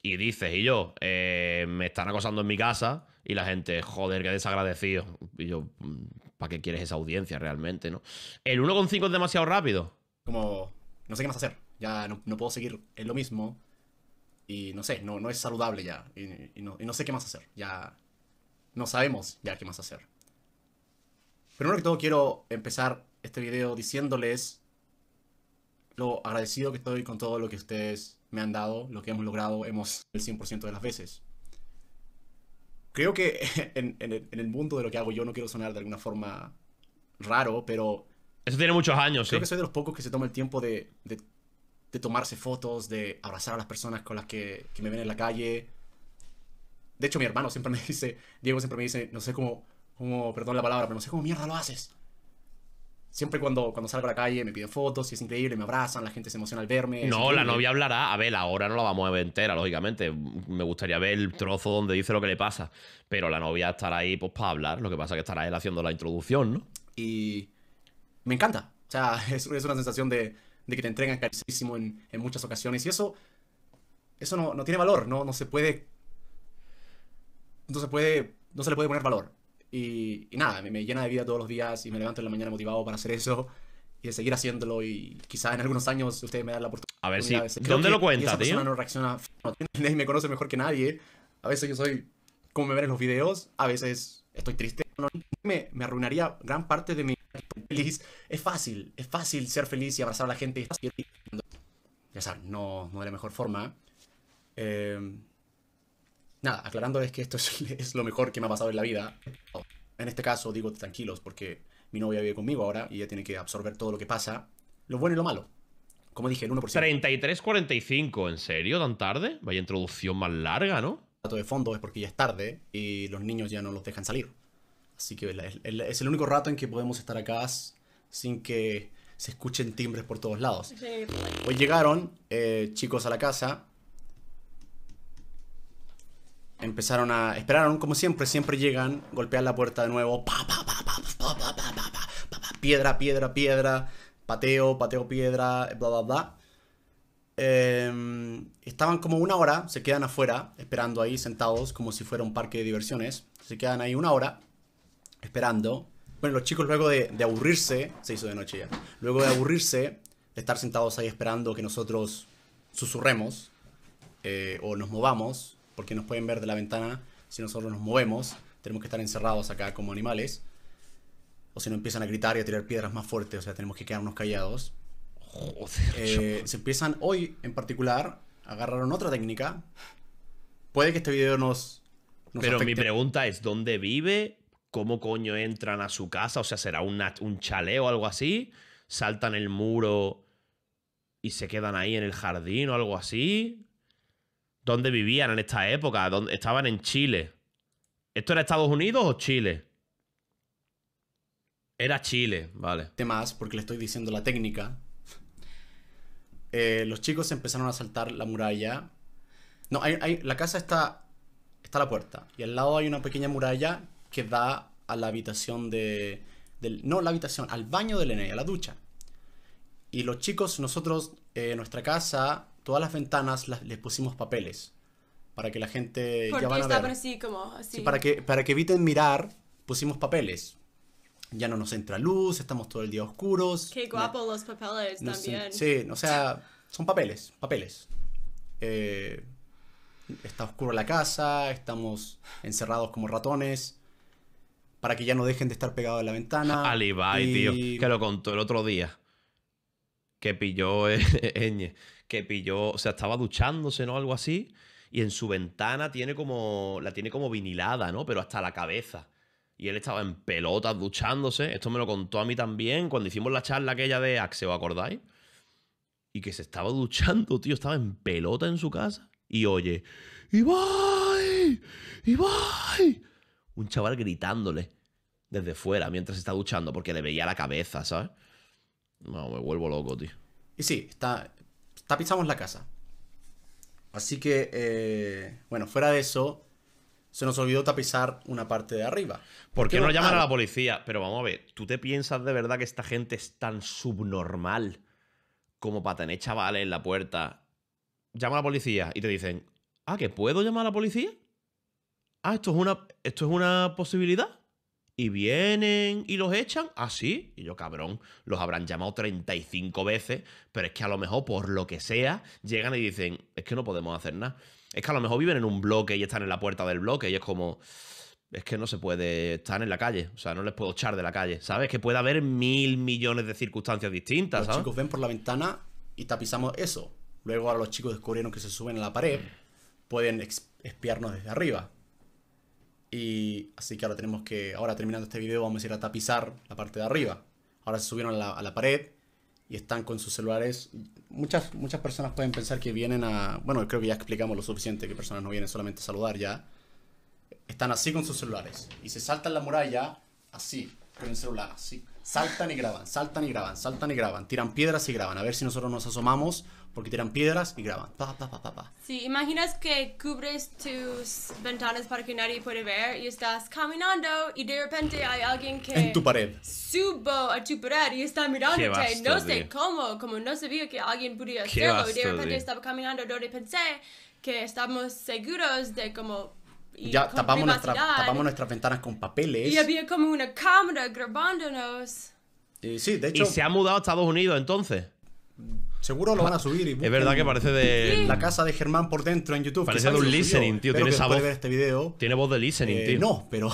Y dices, y yo, eh, me están acosando en mi casa, y la gente, joder, qué desagradecido. Y yo, mm, ¿para qué quieres esa audiencia realmente, no? El 1,5 es demasiado rápido. Como, no sé qué más hacer. Ya no, puedo seguir en lo mismo. Y no sé, no, no es saludable ya. Y, no, y, no, sé qué más hacer. Ya no sabemos ya qué más hacer. Primero que todo quiero empezar este video diciéndoles lo agradecido que estoy con todo lo que ustedes me han dado, lo que hemos logrado, hemos el 100% de las veces creo que en, el, mundo de lo que hago yo no quiero sonar de alguna forma raro, pero... Eso tiene muchos años, creo que soy de los pocos que se toma el tiempo de, de, tomarse fotos, de abrazar a las personas con las que, que, me ven en la calle. De hecho, mi hermano siempre me dice, Diego siempre me dice, no sé cómo, cómo, perdón la palabra, pero no sé cómo mierda lo haces. Siempre cuando, cuando salgo a la calle me piden fotos y es increíble, me abrazan, la gente se emociona al verme. No, la novia hablará. A ver, ahora no la vamos a ver entera, lógicamente. Me gustaría ver el trozo donde dice lo que le pasa. Pero la novia estará ahí pues, para hablar. Lo que pasa es que estará él haciendo la introducción, ¿no? Y me encanta. O sea, es, una sensación de, que te entregan carísimo en, en, muchas ocasiones. Y eso, eso no, no tiene valor. No, no se puede... No se puede... No se le puede poner valor. Y, nada, me, llena de vida todos los días y me levanto en la mañana motivado para hacer eso y de seguir haciéndolo. Y quizás en algunos años ustedes me dan la oportunidad. A ver si. ¿Dónde lo cuenta, esa persona no reacciona. No, nadie me conoce mejor que nadie. A veces yo soy como me ven en los videos, a veces estoy triste. me, me, arruinaría gran parte de mi feliz. Es fácil, es fácil ser feliz y abrazar a la gente. Y estar... ya sabes, no, no de la mejor forma. Eh, Nada, aclarando es que esto es, lo mejor que me ha pasado en la vida. En este caso digo tranquilos porque mi novia vive conmigo ahora y ella tiene que absorber todo lo que pasa, lo bueno y lo malo. Como dije, el 1%. 33.45, ¿en serio? ¿Tan tarde? Vaya introducción más larga, ¿no? El Rato de fondo es porque ya es tarde y los niños ya no los dejan salir. Así que es el único rato en que podemos estar acá sin que se escuchen timbres por todos lados. Hoy llegaron eh, chicos a la casa empezaron a. Esperaron, como siempre, siempre llegan, golpean la puerta de nuevo. piedra, piedra, piedra. Pateo, pateo, piedra, bla, bla, bla. estaban como una hora, se quedan afuera, esperando ahí sentados, como si fuera un parque de diversiones. Se quedan ahí una hora, esperando. Bueno, los chicos luego de, aburrirse, se hizo de noche ya, luego de aburrirse, de estar sentados ahí esperando que nosotros susurremos o nos movamos, porque nos pueden ver de la ventana si nosotros nos movemos, tenemos que estar encerrados acá como animales, o si no empiezan a gritar y a tirar piedras más fuertes, o sea, tenemos que quedarnos callados. Joder, eh, se empiezan hoy en particular, agarraron otra técnica. Puede que este video nos... Pero mi pregunta es, ¿dónde vive? ¿Cómo coño entran a su casa? O sea, ¿será un chaleo o algo así? ¿Saltan el muro y se quedan ahí en el jardín o algo así? dónde vivían en esta época, estaban en Chile. ¿Esto era Estados Unidos o Chile? Era Chile, vale. más porque le estoy diciendo la técnica. Eh, los chicos empezaron a saltar la muralla. No, hay, la casa está, está la puerta. Y al lado hay una pequeña muralla que da a la habitación de... no, la habitación, al baño del N.E. a la ducha. Y los chicos, nosotros, eh, nuestra casa todas las ventanas les pusimos papeles para que la gente ya van a ver. como así. para que para que eviten mirar pusimos papeles. Ya no nos entra luz, estamos todo el día oscuros. Qué guapo los papeles también. sí, o sea, son papeles, papeles. Eh, está oscuro la casa, estamos encerrados como ratones para que ya no dejen de estar pegados a la ventana. Alibay, tío, que lo contó el otro día. Que pilló Eñe que pilló, o sea, estaba duchándose, ¿no? Algo así. Y en su ventana tiene como, la tiene como vinilada, ¿no? Pero hasta la cabeza. Y él estaba en pelotas duchándose. Esto me lo contó a mí también cuando hicimos la charla aquella de Axe, ¿os acordáis? Y que se estaba duchando, tío. Estaba en pelota en su casa. Y oye, ¡Ibai! ¡Ibai! Un chaval gritándole desde fuera mientras se está duchando porque le veía la cabeza, ¿sabes? No, me vuelvo loco, tío. Y sí, está, tapizamos la casa. Así que, eh, bueno, fuera de eso, se nos olvidó tapizar una parte de arriba. ¿Por qué, no llamar llaman a la policía? Pero vamos a ver, ¿tú te piensas de verdad que esta gente es tan subnormal como para tener chavales en la puerta? Llama a la policía y te dicen, ah, ¿que puedo llamar a la policía? Ah, esto es una, esto es una posibilidad. Y vienen y los echan así. Y yo, cabrón, los habrán llamado 35 veces, pero es que a lo mejor por lo que sea, llegan y dicen, es que no podemos hacer nada. Es que a lo mejor viven en un bloque y están en la puerta del bloque y es como, es que no se puede estar en la calle. O sea, no les puedo echar de la calle, ¿sabes? Que puede haber mil millones de circunstancias distintas, los chicos ven por la ventana y tapizamos eso. Luego a los chicos descubrieron que se suben a la pared, pueden espiarnos desde arriba. Y así que ahora tenemos que, ahora terminando este video vamos a ir a tapizar la parte de arriba. Ahora se subieron a la, pared y están con sus celulares. Muchas, muchas personas pueden pensar que vienen a, bueno, creo que ya explicamos lo suficiente, que personas no vienen solamente a saludar ya. Están así con sus celulares y se saltan la muralla así, con el celular, así. Saltan y graban, saltan y graban, saltan y graban, tiran piedras y graban. A ver si nosotros nos asomamos porque tiran piedras y graban. Si, Sí, imaginas que cubres tus ventanas para que nadie puede ver y estás caminando y de repente hay alguien que... En tu pared. Subo a tu pared y está mirándote. no sé eh. cómo, como no sabía que alguien podía hacerlo. y de repente eh. estaba caminando donde pensé que estamos seguros de cómo ya tapamos, tapamos nuestras ventanas con papeles. Y había como una cámara grabándonos. Y eh, sí, de hecho. Y se ha mudado a Estados Unidos entonces. Seguro lo van a subir. es verdad que parece de. La casa de Germán por dentro en YouTube. Parece de un listening, tío. Tiene esa voz. este video. Tiene voz de listening, eh, tío. No, pero.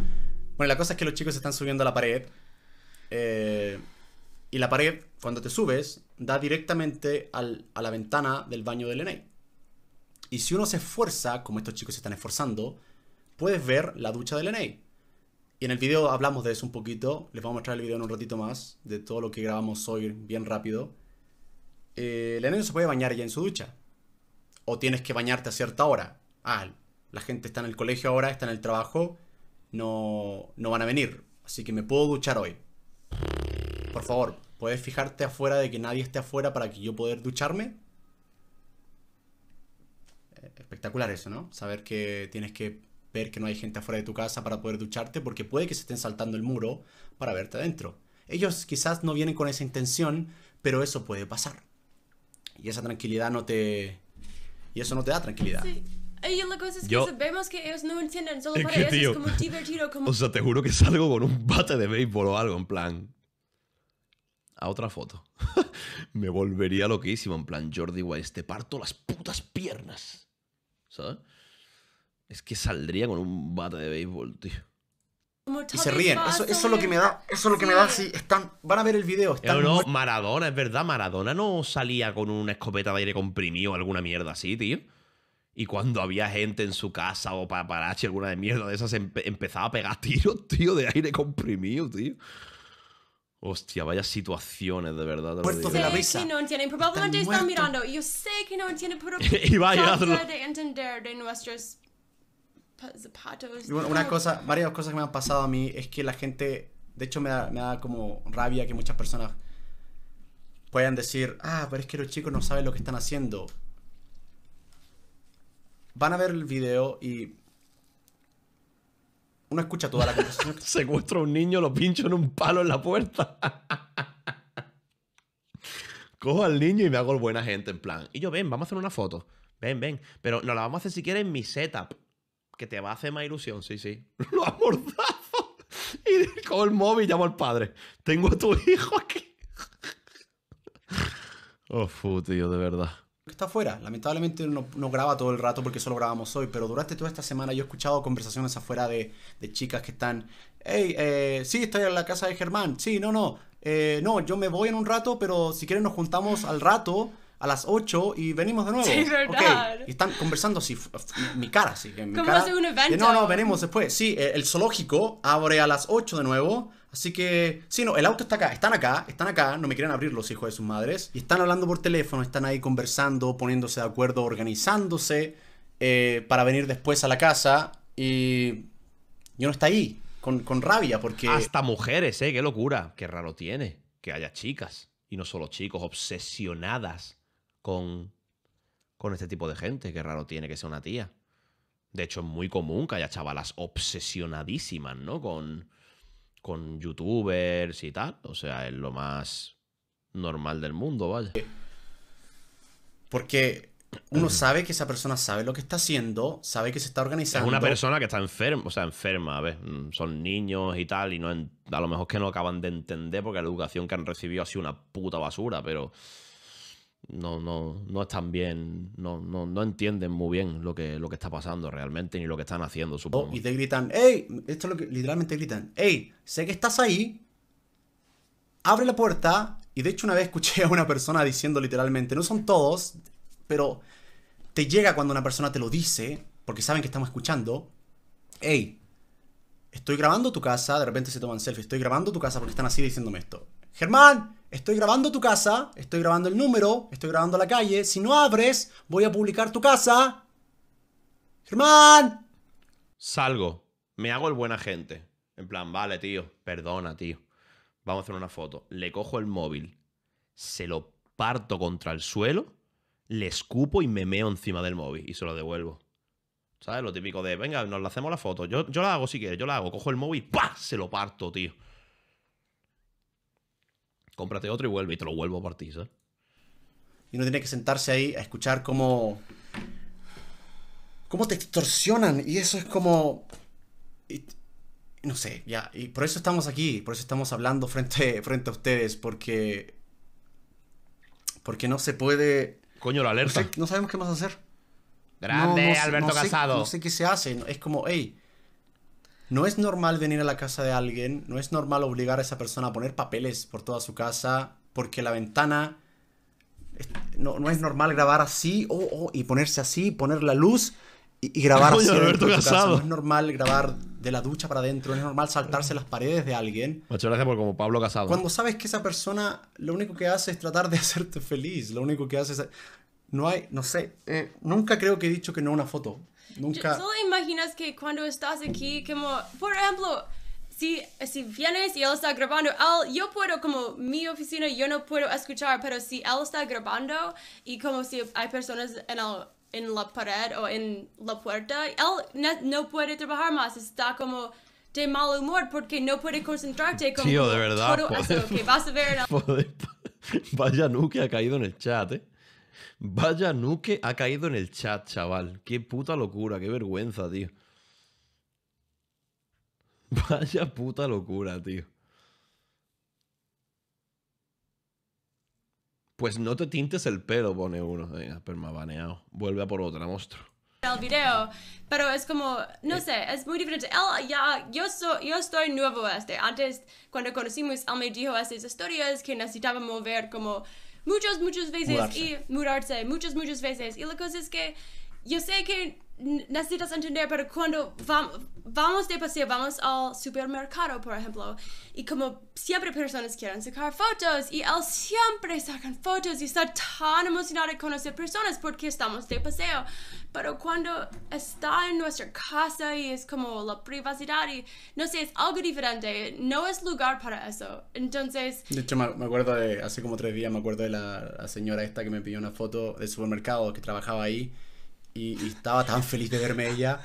bueno, la cosa es que los chicos se están subiendo a la pared. Eh, y la pared, cuando te subes, da directamente a la ventana del baño del Enei. Y si uno se esfuerza, como estos chicos se están esforzando, puedes ver la ducha del Enei. Y en el video hablamos de eso un poquito. Les voy a mostrar el video en un ratito más, de todo lo que grabamos hoy bien rápido eh, la se puede bañar ya en su ducha. O tienes que bañarte a cierta hora. Ah, la gente está en el colegio ahora, está en el trabajo, no, no van a venir. Así que me puedo duchar hoy. Por favor, ¿puedes fijarte afuera de que nadie esté afuera para que yo pueda ducharme? Eh, espectacular eso, ¿no? Saber que tienes que ver que no hay gente afuera de tu casa para poder ducharte porque puede que se estén saltando el muro para verte adentro. Ellos quizás no vienen con esa intención, pero eso puede pasar. Y esa tranquilidad no te... Y eso no te da tranquilidad. Sí. Y la cosa es que sabemos que ellos no entienden, solo para es como divertido, O sea, te juro que salgo con un bate de béisbol o algo, en plan. A otra foto. Me volvería loquísimo, en plan, Jordi Wise, te parto las putas piernas. ¿Sabes? Es que saldría con un bate de béisbol, tío y se ríen. Eso, es lo que me da, eso es lo que me da si están, van a ver el video. Están Maradona, es verdad, Maradona no salía con una escopeta de aire comprimido o alguna mierda así, tío. Y cuando había gente en su casa o paparazzi, alguna de mierda de esas, empezaba a pegar tiros, tío, de aire comprimido, tío. Hostia, vaya situaciones, de verdad. Puerto de la Sé que no entienden, probablemente están mirando. Yo sé que no entienden, pero... y vaya, entender de nuestros una cosa, varias cosas que me han pasado a mí es que la gente, de hecho me da, me da como rabia que muchas personas puedan decir, ah, pero es que los chicos no saben lo que están haciendo. Van a ver el video y uno escucha toda la conversación. Secuestro a un niño, lo pincho en un palo en la puerta. Cojo al niño y me hago el buena gente en plan. Y yo, ven, vamos a hacer una foto. Ven, ven. Pero no la vamos a hacer siquiera en mi setup que te va a hacer más ilusión, sí, sí. Lo mordado. Y con el móvil llamo al padre. Tengo a tu hijo aquí. Oh, fu, tío, de verdad. Está afuera. Lamentablemente no, graba todo el rato porque solo grabamos hoy, pero durante toda esta semana yo he escuchado conversaciones afuera de, chicas que están. Hey, eh, sí, estoy en la casa de Germán. Sí, no, no. Eh, no, yo me voy en un rato, pero si quieren nos juntamos al rato a las 8 y venimos de nuevo. Sí, Y están conversando así, mi cara así. No, no, venimos después. Sí, eh, el zoológico abre a las 8 de nuevo. Así que, sí, no, el auto está acá, están acá, están acá, no me quieren abrir los hijos de sus madres. Y están hablando por teléfono, están ahí conversando, poniéndose de acuerdo, organizándose eh, para venir después a la casa. Y yo no está ahí, con, con rabia, porque... Hasta mujeres, ¿eh? Qué locura, qué raro tiene que haya chicas, y no solo chicos, obsesionadas con, con este tipo de gente. Qué raro tiene que sea una tía. De hecho, es muy común que haya chavalas obsesionadísimas, ¿no? Con, con youtubers y tal. O sea, es lo más normal del mundo, vaya. Porque uno sabe que esa persona sabe lo que está haciendo, sabe que se está organizando. Es una persona que está enferma, o sea, enferma, a ver, mm, son niños y tal, y no a lo mejor que no acaban de entender porque la educación que han recibido ha sido una puta basura, pero no, no, no están bien, no, no, no, entienden muy bien lo que, lo que está pasando realmente ni lo que están haciendo, oh, supongo. y te gritan, hey Esto es lo que literalmente gritan, hey Sé que estás ahí, abre la puerta. Y de hecho, una vez escuché a una persona diciendo literalmente, no son todos, pero te llega cuando una persona te lo dice, porque saben que estamos escuchando, ¡Ey! Estoy grabando tu casa, de repente se toman selfie, estoy grabando tu casa porque están así diciéndome esto. Germán, Estoy grabando tu casa, estoy grabando el número, estoy grabando la calle. Si no abres, voy a publicar tu casa. Germán. Salgo, me hago el buen agente. En plan, vale, tío, perdona, tío. Vamos a hacer una foto. Le cojo el móvil, se lo parto contra el suelo, le escupo y me meo encima del móvil y se lo devuelvo. ¿Sabes? Lo típico de, venga, nos la hacemos la foto. Yo, yo la hago si quieres, yo la hago. Cojo el móvil, ¡pa! Se lo parto, tío cómprate otro y vuelve y te lo vuelvo a partir, ¿sabes? Y uno tiene que sentarse ahí a escuchar cómo. cómo te extorsionan. Y eso es como. no sé, ya. Y por eso estamos aquí, por eso estamos hablando frente, frente a ustedes, porque. Porque no se puede. Coño, la alerta. No, sabemos qué a hacer. Grande, Alberto Casado. no sé qué se hace. Es como, hey, no es normal venir a la casa de alguien, no es normal obligar a esa persona a poner papeles por toda su casa, porque la ventana... No, es normal grabar así oh, y ponerse así, poner la luz y, y grabar así. No es normal grabar de la ducha para adentro, no es normal saltarse las paredes de alguien. Muchas gracias por como Pablo Casado. Cuando sabes que esa persona lo único que hace es tratar de hacerte feliz, lo único que hace es... No hay, no sé, eh, nunca creo que he dicho que no una foto solo imaginas que cuando estás aquí, como, por ejemplo, si, si vienes y él está grabando, yo puedo, como mi oficina, yo no puedo escuchar, pero si él está grabando y como si hay personas en, la pared o en la puerta, él no, puede trabajar más, está como de mal humor porque no puede concentrarte como de todo que vas a ver. vaya nuke ha caído en el chat, ¿eh? Vaya nuke ha caído en el chat, chaval. Qué puta locura, qué vergüenza, tío. Vaya puta locura, tío. Pues no te tintes el pelo, pone uno. Venga, baneado. Vuelve a por otra, monstruo. El video, pero es como, no sé, es muy diferente. Él ya, yo, yo estoy nuevo este. Antes, cuando conocimos, él me dijo esas historias que necesitaba mover como muchas, muchas veces y mudarse, muchas, muchas veces. Y la cosa es que yo sé que necesitas entender, pero cuando vamos de paseo, vamos al supermercado, por ejemplo, y como siempre personas quieren sacar fotos, y él siempre sacan fotos y está tan emocionado de conocer personas porque estamos de paseo pero cuando está en nuestra casa y es como la privacidad y no sé, es algo diferente, no es lugar para eso. Entonces... De hecho, me acuerdo de, hace como tres días, me acuerdo de la, señora esta que me pidió una foto del supermercado que trabajaba ahí y, estaba tan feliz de verme ella.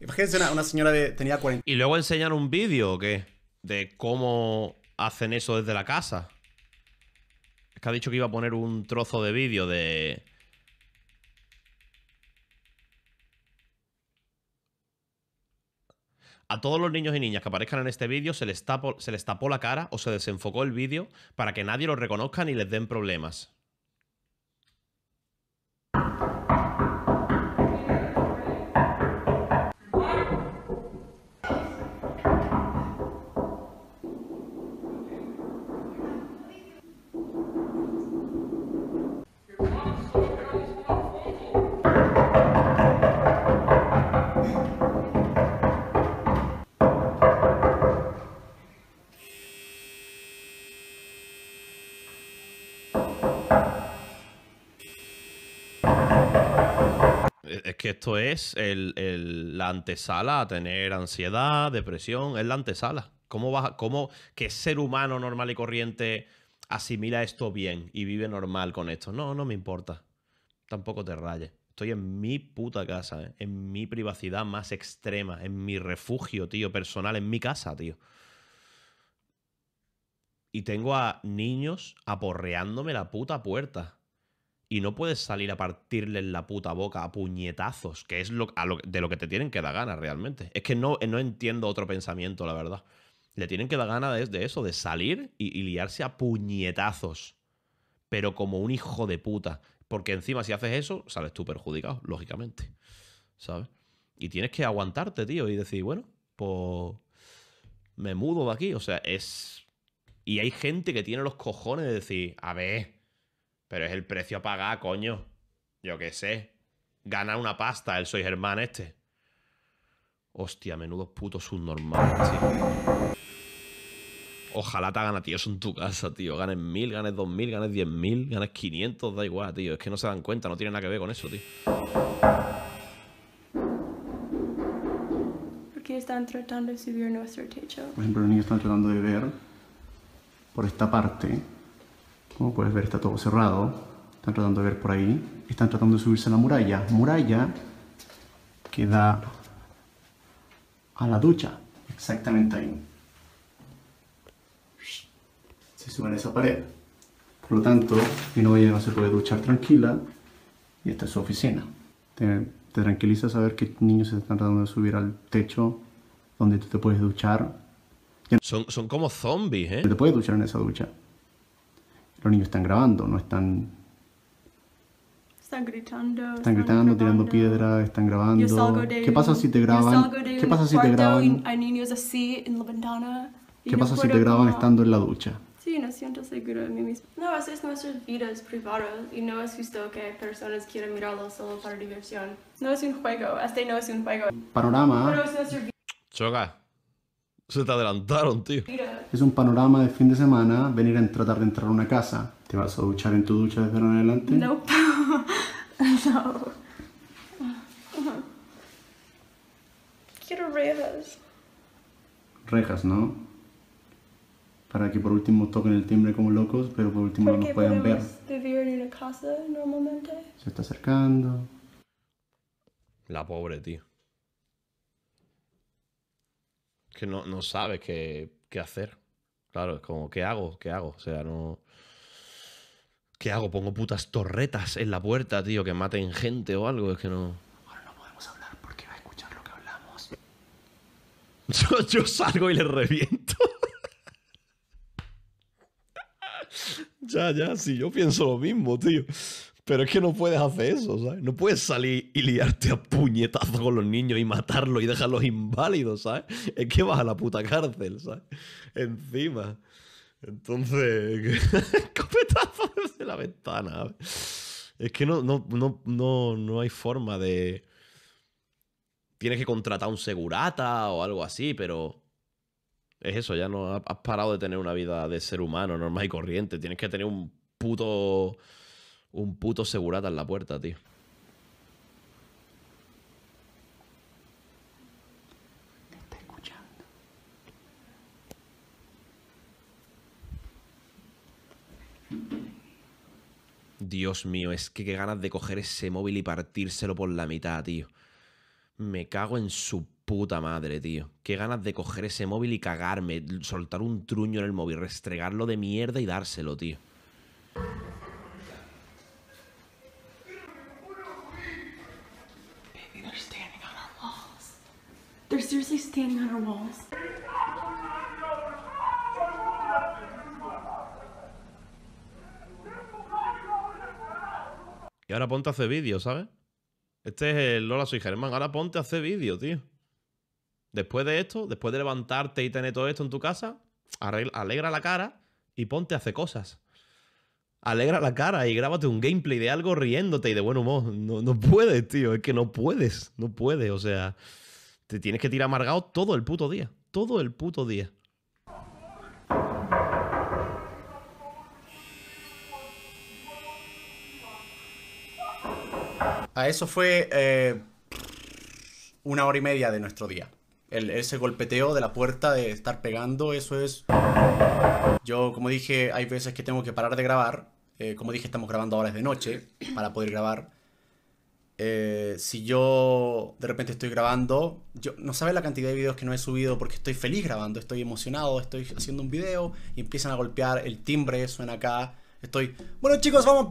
Imagínense una, una señora de... tenía 40... Y luego enseñaron un vídeo o qué? De cómo hacen eso desde la casa. Es que ha dicho que iba a poner un trozo de vídeo de A todos los niños y niñas que aparezcan en este vídeo se les, tapó, la cara o se desenfocó el vídeo para que nadie los reconozca ni les den problemas. que esto es la antesala a tener ansiedad, depresión, es la antesala. ¿Cómo, ¿Cómo que ser humano normal y corriente asimila esto bien y vive normal con esto? No, no me importa. Tampoco te rayes. Estoy en mi puta casa, ¿eh? en mi privacidad más extrema, en mi refugio, tío, personal, en mi casa, tío. Y tengo a niños aporreándome la puta puerta y no puedes salir a partirle en la puta boca a puñetazos, que es lo, de lo que te tienen que dar ganas realmente. Es que no, no entiendo otro pensamiento, la verdad. Le tienen que dar ganas de, eso, de salir y, y, liarse a puñetazos. Pero como un hijo de puta. Porque encima si haces eso, sales tú perjudicado, lógicamente. ¿Sabes? Y tienes que aguantarte, tío, y decir, bueno, pues me mudo de aquí. O sea, es... Y hay gente que tiene los cojones de decir, a ver, pero es el precio a pagar, coño. Yo qué sé. Gana una pasta el soy Germán este. Hostia, menudo puto subnormal, tío. Ojalá te hagan en tu casa, tío. Ganes mil, ganes dos mil, ganes diez mil, ganes quinientos, da igual, tío. Es que no se dan cuenta, no tiene nada que ver con eso, tío. ¿Por qué están tratando de subir nuestro techo? Por ejemplo, los niños están tratando de ver por esta parte como puedes ver, está todo cerrado. Están tratando de ver por ahí. Están tratando de subirse a la muralla. Muralla que da a la ducha. Exactamente ahí. Se suben a esa pared. Por lo tanto, mi novia no se puede duchar tranquila y esta es su oficina. Te, tranquiliza saber que niños se están tratando de subir al techo donde tú te puedes duchar. Son, son como zombies, ¿eh? Te puedes duchar en esa ducha los niños están grabando, no están... Están gritando. Están, están gritando, tirando piedras, están grabando. ¿Qué pasa si te graban? ¿Qué pasa si te graban? ¿Qué pasa si te graban estando en la ducha? Sí, no siento seguro de mí mismo. No, es nuestras vidas privadas y no es justo que personas quieran mirarlo solo para diversión. No es un juego, este no es un juego. Panorama. Pero se te adelantaron, tío. Es un panorama de fin de semana venir a tratar de entrar a una casa. ¿Te vas a duchar en tu ducha desde ahora en adelante? No. Quiero rejas. Rejas, ¿no? Para que por último toquen el timbre como locos, pero por último no nos puedan ver. en una casa normalmente? Se está acercando. La pobre, tío que no, no sabe qué, hacer. Claro, es como, ¿qué hago? ¿Qué hago? O sea, no. ¿Qué hago? Pongo putas torretas en la puerta, tío, que maten gente o algo. Es que no. Ahora no podemos hablar porque va a escuchar lo que hablamos. Yo, yo salgo y le reviento. ya, ya, sí, yo pienso lo mismo, tío. Pero es que no puedes hacer eso, ¿sabes? No puedes salir y liarte a puñetazos con los niños y matarlos y dejarlos inválidos, ¿sabes? Es que vas a la puta cárcel, ¿sabes? Encima. Entonces, escopetazo de la ventana. Es que no, no, no, no hay forma de... Tienes que contratar un segurata o algo así, pero es eso, ya no has parado de tener una vida de ser humano normal y corriente. Tienes que tener un puto un puto segurata en la puerta, tío. escuchando. Dios mío, es que qué ganas de coger ese móvil y partírselo por la mitad, tío. Me cago en su puta madre, tío. Qué ganas de coger ese móvil y cagarme, soltar un truño en el móvil, restregarlo de mierda y dárselo, tío. Y ahora ponte a hacer vídeo, ¿sabes? Este es el Lola Soy Germán. Ahora ponte a hacer vídeo, tío. Después de esto, después de levantarte y tener todo esto en tu casa, alegra la cara y ponte a hacer cosas. Alegra la cara y grábate un gameplay de algo riéndote y de buen humor. no puedes, tío. Es que no puedes. No puedes. O sea te tienes que tirar amargado todo el puto día. Todo el puto día. A eso fue eh, una hora y media de nuestro día. El, ese golpeteo de la puerta, de estar pegando, eso es... Yo, como dije, hay veces que tengo que parar de grabar. Eh, como dije, estamos grabando horas de noche para poder grabar. Eh, si yo de repente estoy grabando, yo no sabes la cantidad de videos que no he subido porque estoy feliz grabando, estoy emocionado, estoy haciendo un video y empiezan a golpear el timbre, suena acá. Estoy, bueno chicos, vamos.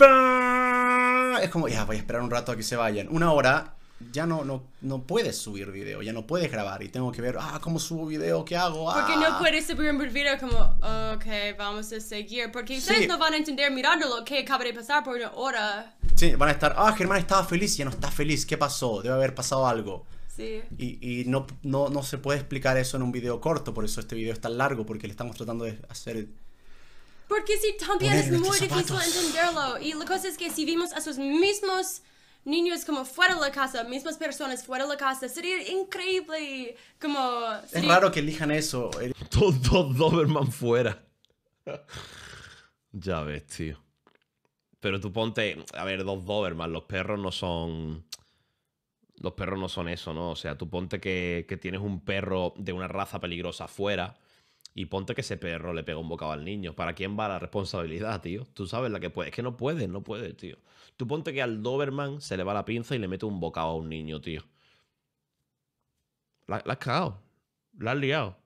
Es como, ya, voy a esperar un rato a que se vayan. Una hora ya no, no, no puedes subir video, ya no puedes grabar y tengo que ver, ah, ¿cómo subo video? ¿Qué hago? Porque no ah. puedes subir un video como, ok, vamos a seguir, porque ustedes no van a entender mirándolo lo que acaba de pasar por una hora. Sí, van a estar, ah, Germán estaba feliz, ya no está feliz, ¿qué pasó? Debe haber pasado algo. Sí. Y, no, no, se puede explicar eso en un video corto, por eso este video es tan largo, porque le estamos tratando de hacer porque si también es muy difícil entenderlo. Y la cosa es que si vimos a sus mismos niños como fuera de la casa, mismas personas fuera de la casa, sería increíble. Como... Es raro que elijan eso. Todos dos Doberman fuera. ya ves, tío. Pero tú ponte, a ver, dos Doberman, los perros no son... Los perros no son eso, ¿no? O sea, tú ponte que, tienes un perro de una raza peligrosa fuera y ponte que ese perro le pega un bocado al niño. ¿Para quién va la responsabilidad, tío? Tú sabes la que puede. Es que no puedes, no puede, tío. Suponte que al Doberman se le va la pinza y le mete un bocado a un niño, tío. La, has cagado. La has liado.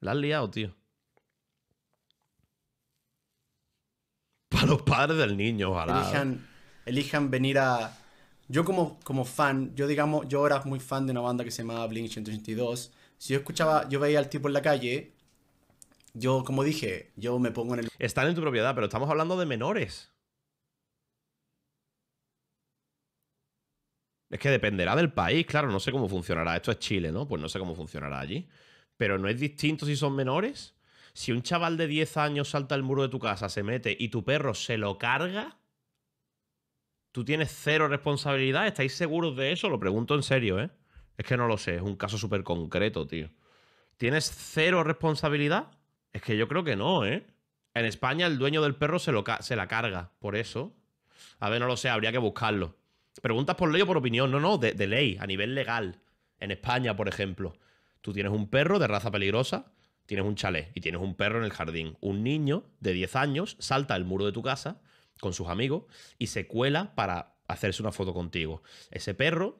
La has liado, tío. Para los padres del niño, ojalá. Elijan, venir a. Yo, como, como fan, yo digamos, yo era muy fan de una banda que se llamaba Blink 182. Si yo escuchaba, yo veía al tipo en la calle, yo, como dije, yo me pongo en el. Están en tu propiedad, pero estamos hablando de menores. Es que dependerá del país, claro, no sé cómo funcionará. Esto es Chile, ¿no? Pues no sé cómo funcionará allí. Pero no es distinto si son menores. Si un chaval de 10 años salta el muro de tu casa, se mete y tu perro se lo carga, tú tienes cero responsabilidad. ¿Estáis seguros de eso? Lo pregunto en serio, ¿eh? Es que no lo sé, es un caso súper concreto, tío. ¿Tienes cero responsabilidad? Es que yo creo que no, ¿eh? En España el dueño del perro se, lo se la carga, por eso. A ver, no lo sé, habría que buscarlo. Preguntas por ley o por opinión, no, no, de, ley, a nivel legal. En España, por ejemplo, tú tienes un perro de raza peligrosa, tienes un chalet y tienes un perro en el jardín. Un niño de 10 años salta al muro de tu casa con sus amigos y se cuela para hacerse una foto contigo. Ese perro,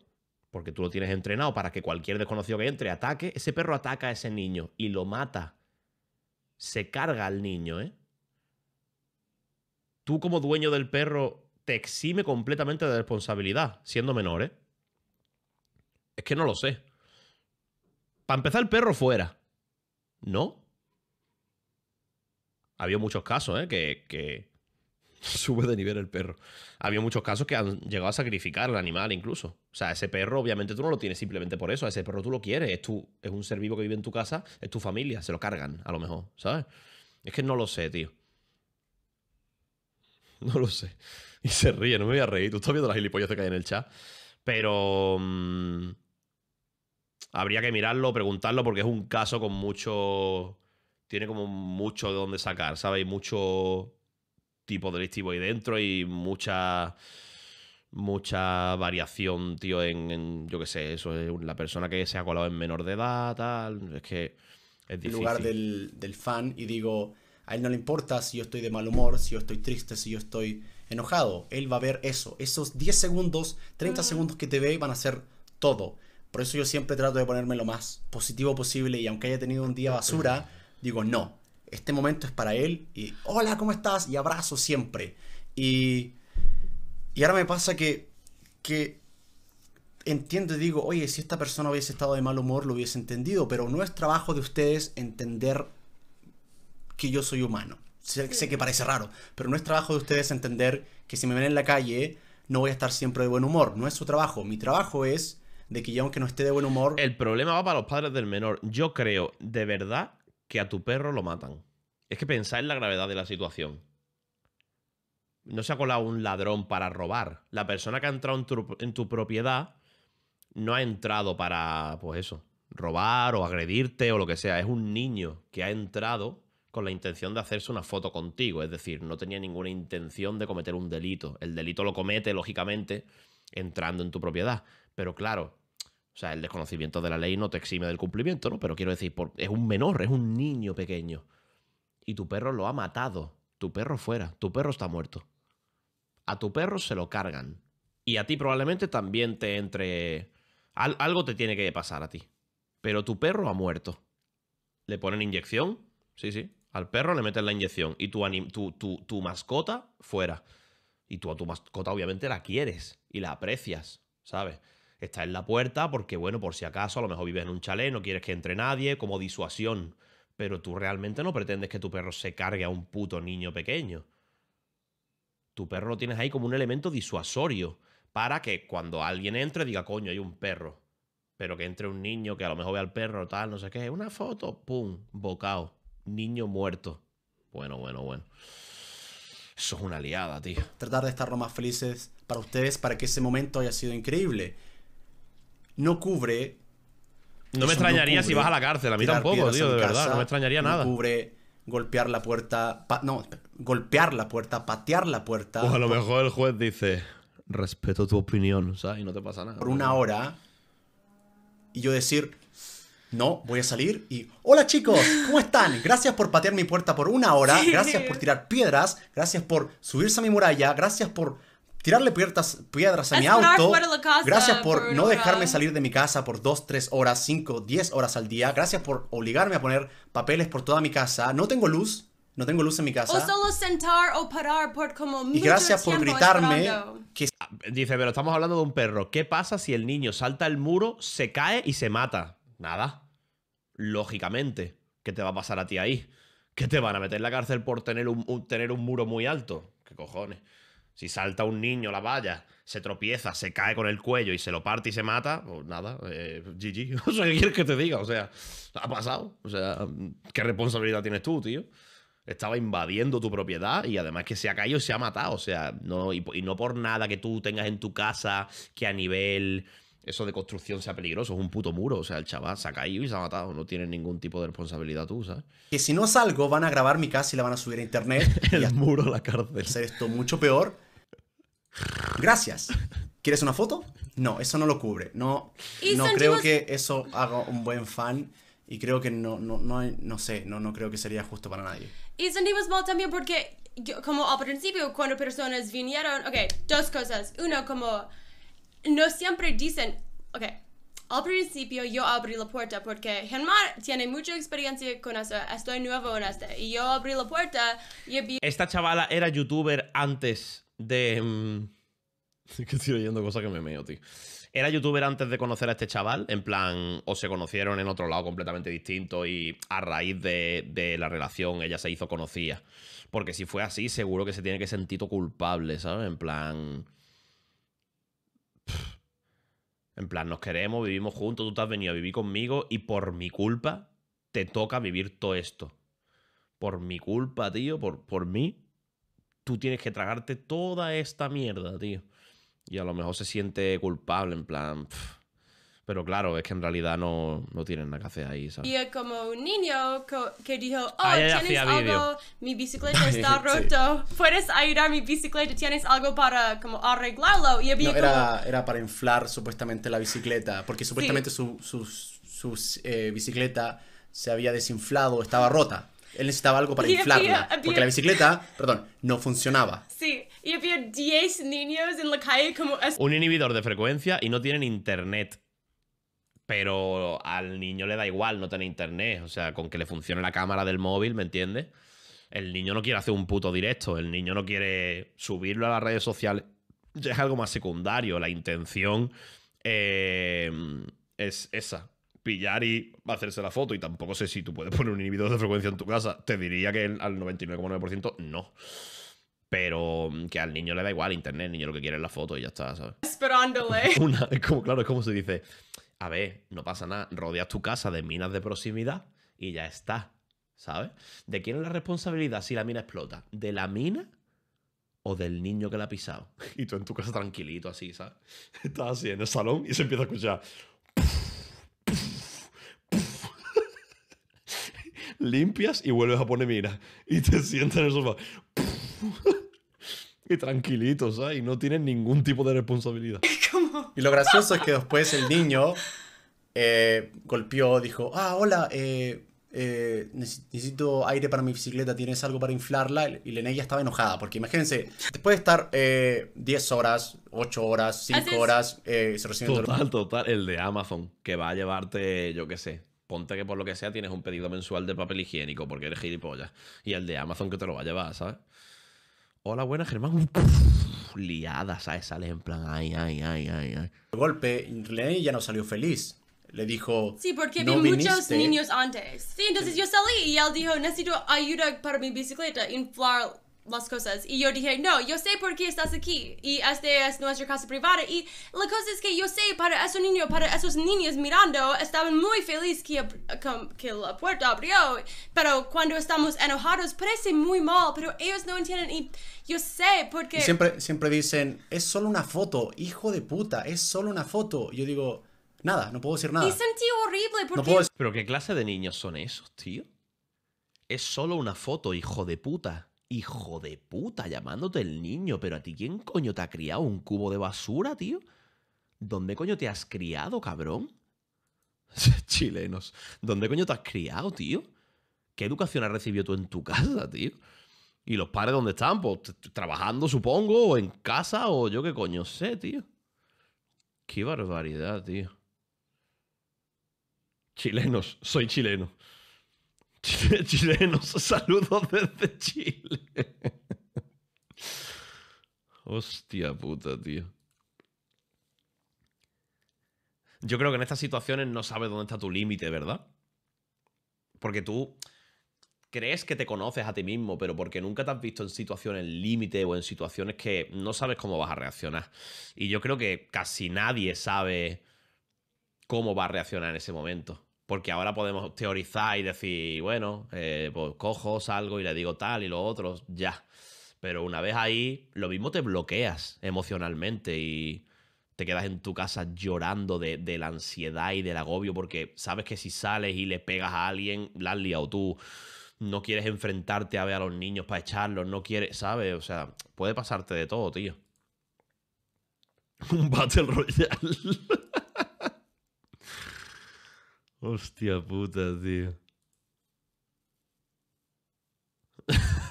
porque tú lo tienes entrenado para que cualquier desconocido que entre ataque, ese perro ataca a ese niño y lo mata. Se carga al niño, ¿eh? Tú como dueño del perro te exime completamente de responsabilidad, siendo menor, ¿eh? Es que no lo sé. Para empezar, el perro fuera. ¿No? Había muchos casos, ¿eh? Que, sube de nivel el perro. Había muchos casos que han llegado a sacrificar al animal incluso. O sea, ese perro obviamente tú no lo tienes simplemente por eso. ese perro tú lo quieres. Es, tu, es un ser vivo que vive en tu casa, es tu familia. Se lo cargan, a lo mejor, ¿sabes? Es que no lo sé, tío. no lo sé. Y se ríe, no me voy a reír. Tú estás viendo las gilipollas que hay en el chat. Pero. Mm, habría que mirarlo, preguntarlo, porque es un caso con mucho. Tiene como mucho de dónde sacar, ¿sabes? mucho tipo delictivo ahí dentro y mucha. Mucha variación, tío, en. yo qué sé, eso es la persona que se ha colado en menor de edad, tal. Es que. Es difícil. En lugar del, del fan y digo a él no le importa si yo estoy de mal humor, si yo estoy triste, si yo estoy enojado. Él va a ver eso. Esos 10 segundos, 30 segundos que te ve van a ser todo. Por eso yo siempre trato de ponerme lo más positivo posible y aunque haya tenido un día basura, digo, no, este momento es para él y hola, ¿cómo estás? Y abrazo siempre. Y, ahora me pasa que, que entiendo y digo, oye, si esta persona hubiese estado de mal humor, lo hubiese entendido, pero no es trabajo de ustedes entender que yo soy humano. Sé, que parece raro, pero no es trabajo de ustedes entender que si me ven en la calle no voy a estar siempre de buen humor. No es su trabajo. Mi trabajo es de que yo aunque no esté de buen humor... El problema va para los padres del menor. Yo creo, de verdad, que a tu perro lo matan. Es que pensar en la gravedad de la situación no se ha colado un ladrón para robar. La persona que ha entrado en tu, propiedad no ha entrado para, pues eso, robar o agredirte o lo que sea. Es un niño que ha entrado con la intención de hacerse una foto contigo, es decir, no tenía ninguna intención de cometer un delito. El delito lo comete, lógicamente, entrando en tu propiedad. Pero claro, o sea, el desconocimiento de la ley no te exime del cumplimiento, ¿no? Pero quiero decir, es un menor, es un niño pequeño. Y tu perro lo ha matado. Tu perro fuera, tu perro está muerto. A tu perro se lo cargan. Y a ti probablemente también te entre... algo te tiene que pasar a ti. Pero tu perro ha muerto. Le ponen inyección, sí, sí al perro, le metes la inyección y tu, tu, mascota fuera. Y tú a tu mascota obviamente la quieres y la aprecias, ¿sabes? Está en la puerta porque, bueno, por si acaso, a lo mejor vives en un chalet, no quieres que entre nadie, como disuasión. Pero tú realmente no pretendes que tu perro se cargue a un puto niño pequeño. Tu perro lo tienes ahí como un elemento disuasorio para que cuando alguien entre diga, coño, hay un perro. Pero que entre un niño que a lo mejor ve al perro, tal, no sé qué, una foto, pum, bocado niño muerto. Bueno, bueno, bueno. Eso es una liada, tío. Tratar de estar lo más felices para ustedes para que ese momento haya sido increíble. No cubre. No me extrañaría si vas a la cárcel, a mí tampoco, tío, de verdad. No me extrañaría nada. No cubre golpear la puerta. No, golpear la puerta, patear la puerta. O a lo mejor el juez dice: Respeto tu opinión, ¿sabes? Y no te pasa nada. Por una hora. Y yo decir: no, voy a salir y... Hola chicos, ¿cómo están? Gracias por patear mi puerta por una hora, gracias por tirar piedras, gracias por subirse a mi muralla, gracias por tirarle piedras, piedras a mi auto, gracias por no dejarme salir de mi casa por dos, tres horas, cinco, diez horas al día, gracias por obligarme a poner papeles por toda mi casa, no tengo luz, no tengo luz en mi casa. O solo sentar o parar por como Y gracias por gritarme Dice, pero estamos hablando de un perro. ¿Qué pasa si el niño salta el muro, se cae y se mata? Nada. Lógicamente, ¿qué te va a pasar a ti ahí? ¿Qué te van a meter en la cárcel por tener un, tener un muro muy alto? ¿Qué cojones? Si salta un niño la valla, se tropieza, se cae con el cuello y se lo parte y se mata, pues nada, GG. Eh, no ¿qué quieres que te diga? O sea, ha pasado. O sea, ¿qué responsabilidad tienes tú, tío? Estaba invadiendo tu propiedad y además que se ha caído y se ha matado. O sea, no, y no por nada que tú tengas en tu casa que a nivel eso de construcción sea peligroso, es un puto muro. O sea, el chaval se ha caído y se ha matado. No tiene ningún tipo de responsabilidad tú, ¿sabes? Que si no salgo, van a grabar mi casa y la van a subir a internet. el muro, la cárcel. Ser esto mucho peor. Gracias. ¿Quieres una foto? No, eso no lo cubre. No, no creo que eso haga un buen fan. Y creo que no, no, no, no sé, no, no creo que sería justo para nadie. Y sentimos mal también porque, como al principio, cuando personas vinieron, ok, dos cosas. Uno, como no siempre dicen, ok, al principio yo abrí la puerta porque Genmar tiene mucha experiencia con eso. Estoy nuevo en este. Y yo abrí la puerta y vi... Esta chavala era youtuber antes de... Mm, que estoy oyendo cosas que me meo, tío. Era youtuber antes de conocer a este chaval, en plan, o se conocieron en otro lado completamente distinto y a raíz de, de la relación ella se hizo conocida. Porque si fue así, seguro que se tiene que sentir culpable, ¿sabes? En plan en plan, nos queremos, vivimos juntos, tú te has venido a vivir conmigo y por mi culpa te toca vivir todo esto. Por mi culpa, tío, por, por mí, tú tienes que tragarte toda esta mierda, tío. Y a lo mejor se siente culpable, en plan... Pero claro, es que en realidad no, no tienen nada que hacer ahí, ¿sabes? Y como un niño que dijo, oh, tienes algo, mi bicicleta está rota puedes ayudar a mi bicicleta, tienes algo para como arreglarlo. Y había era, era, para inflar supuestamente la bicicleta, porque supuestamente su, su, eh, bicicleta se había desinflado, estaba rota. Él necesitaba algo para inflarla. porque la bicicleta, perdón, no funcionaba. Sí, y había 10 niños en la calle como... Un inhibidor de frecuencia y no tienen internet pero al niño le da igual no tener internet. O sea, con que le funcione la cámara del móvil, ¿me entiendes? El niño no quiere hacer un puto directo, el niño no quiere subirlo a las redes sociales. es algo más secundario. La intención eh, es esa. Pillar y hacerse la foto. Y tampoco sé si tú puedes poner un inhibidor de frecuencia en tu casa. Te diría que al 99,9% no. Pero que al niño le da igual internet, el niño lo que quiere es la foto y ya está, ¿sabes? ¿eh? como, claro, es como se dice a ver, no pasa nada, rodeas tu casa de minas de proximidad y ya está, ¿sabes? ¿De quién es la responsabilidad si la mina explota? ¿De la mina o del niño que la ha pisado? Y tú en tu casa tranquilito así, ¿sabes? Estás así en el salón y se empieza a escuchar... Limpias y vuelves a poner minas. Y te sientas en el sofá. y tranquilito, ¿sabes? Y no tienes ningún tipo de responsabilidad. Y lo gracioso es que después el niño eh, golpeó, dijo, ah, hola, eh, eh, necesito aire para mi bicicleta, ¿tienes algo para inflarla? Y Leneya estaba enojada, porque imagínense, después de estar 10 horas, 8 horas, 5 horas, se Total, el total, el de Amazon, que va a llevarte, yo qué sé, ponte que por lo que sea tienes un pedido mensual de papel higiénico, porque eres gilipollas, y el de Amazon que te lo va a llevar, ¿sabes? Hola, buena Germán liadas, esa Sales en plan, ay, ay, ay, ay, ay. De golpe, ley ya no salió feliz. Le dijo. Sí, porque vi muchos niños antes. Sí, entonces yo salí y él dijo: Necesito ayuda para mi bicicleta, inflar las cosas. Y yo dije, no, yo sé por qué estás aquí. Y este es nuestra casa privada. Y la cosa es que yo sé, para esos niños, para esos niños mirando, estaban muy felices que, la puerta abrió. Pero cuando estamos enojados, parece muy mal, pero ellos no entienden. Y yo sé por qué siempre, siempre dicen, es solo una foto, hijo de puta, es solo una foto. Yo digo, nada, no puedo decir nada. Y sentí horrible No puedo... Pero ¿qué clase de niños son esos, tío? Es solo una foto, hijo de puta hijo de puta llamándote el niño, pero a ti quién coño te ha criado un cubo de basura, tío? ¿Dónde coño te has criado, cabrón? Chilenos, ¿dónde coño te has criado, tío? ¿Qué educación has recibido tú en tu casa, tío? ¿Y los padres dónde están? Pues trabajando, supongo, o en casa, o yo qué coño sé, tío. Qué barbaridad, tío. Chilenos, soy chileno chilenos, saludos desde Chile. Hostia puta, tío. Yo creo que en estas situaciones no sabes dónde está tu límite, ¿verdad? Porque tú crees que te conoces a ti mismo, pero porque nunca te has visto en situaciones límite o en situaciones que no sabes cómo vas a reaccionar. Y yo creo que casi nadie sabe cómo va a reaccionar en ese momento. Porque ahora podemos teorizar y decir, bueno, eh, pues cojo, salgo y le digo tal y lo otro, ya. Pero una vez ahí, lo mismo te bloqueas emocionalmente y te quedas en tu casa llorando de, la ansiedad y del agobio porque sabes que si sales y le pegas a alguien, la has liado tú. No quieres enfrentarte a ver a los niños para echarlos, no quieres, ¿sabes? O sea, puede pasarte de todo, tío. Un Battle Royale. Hostia puta, tío.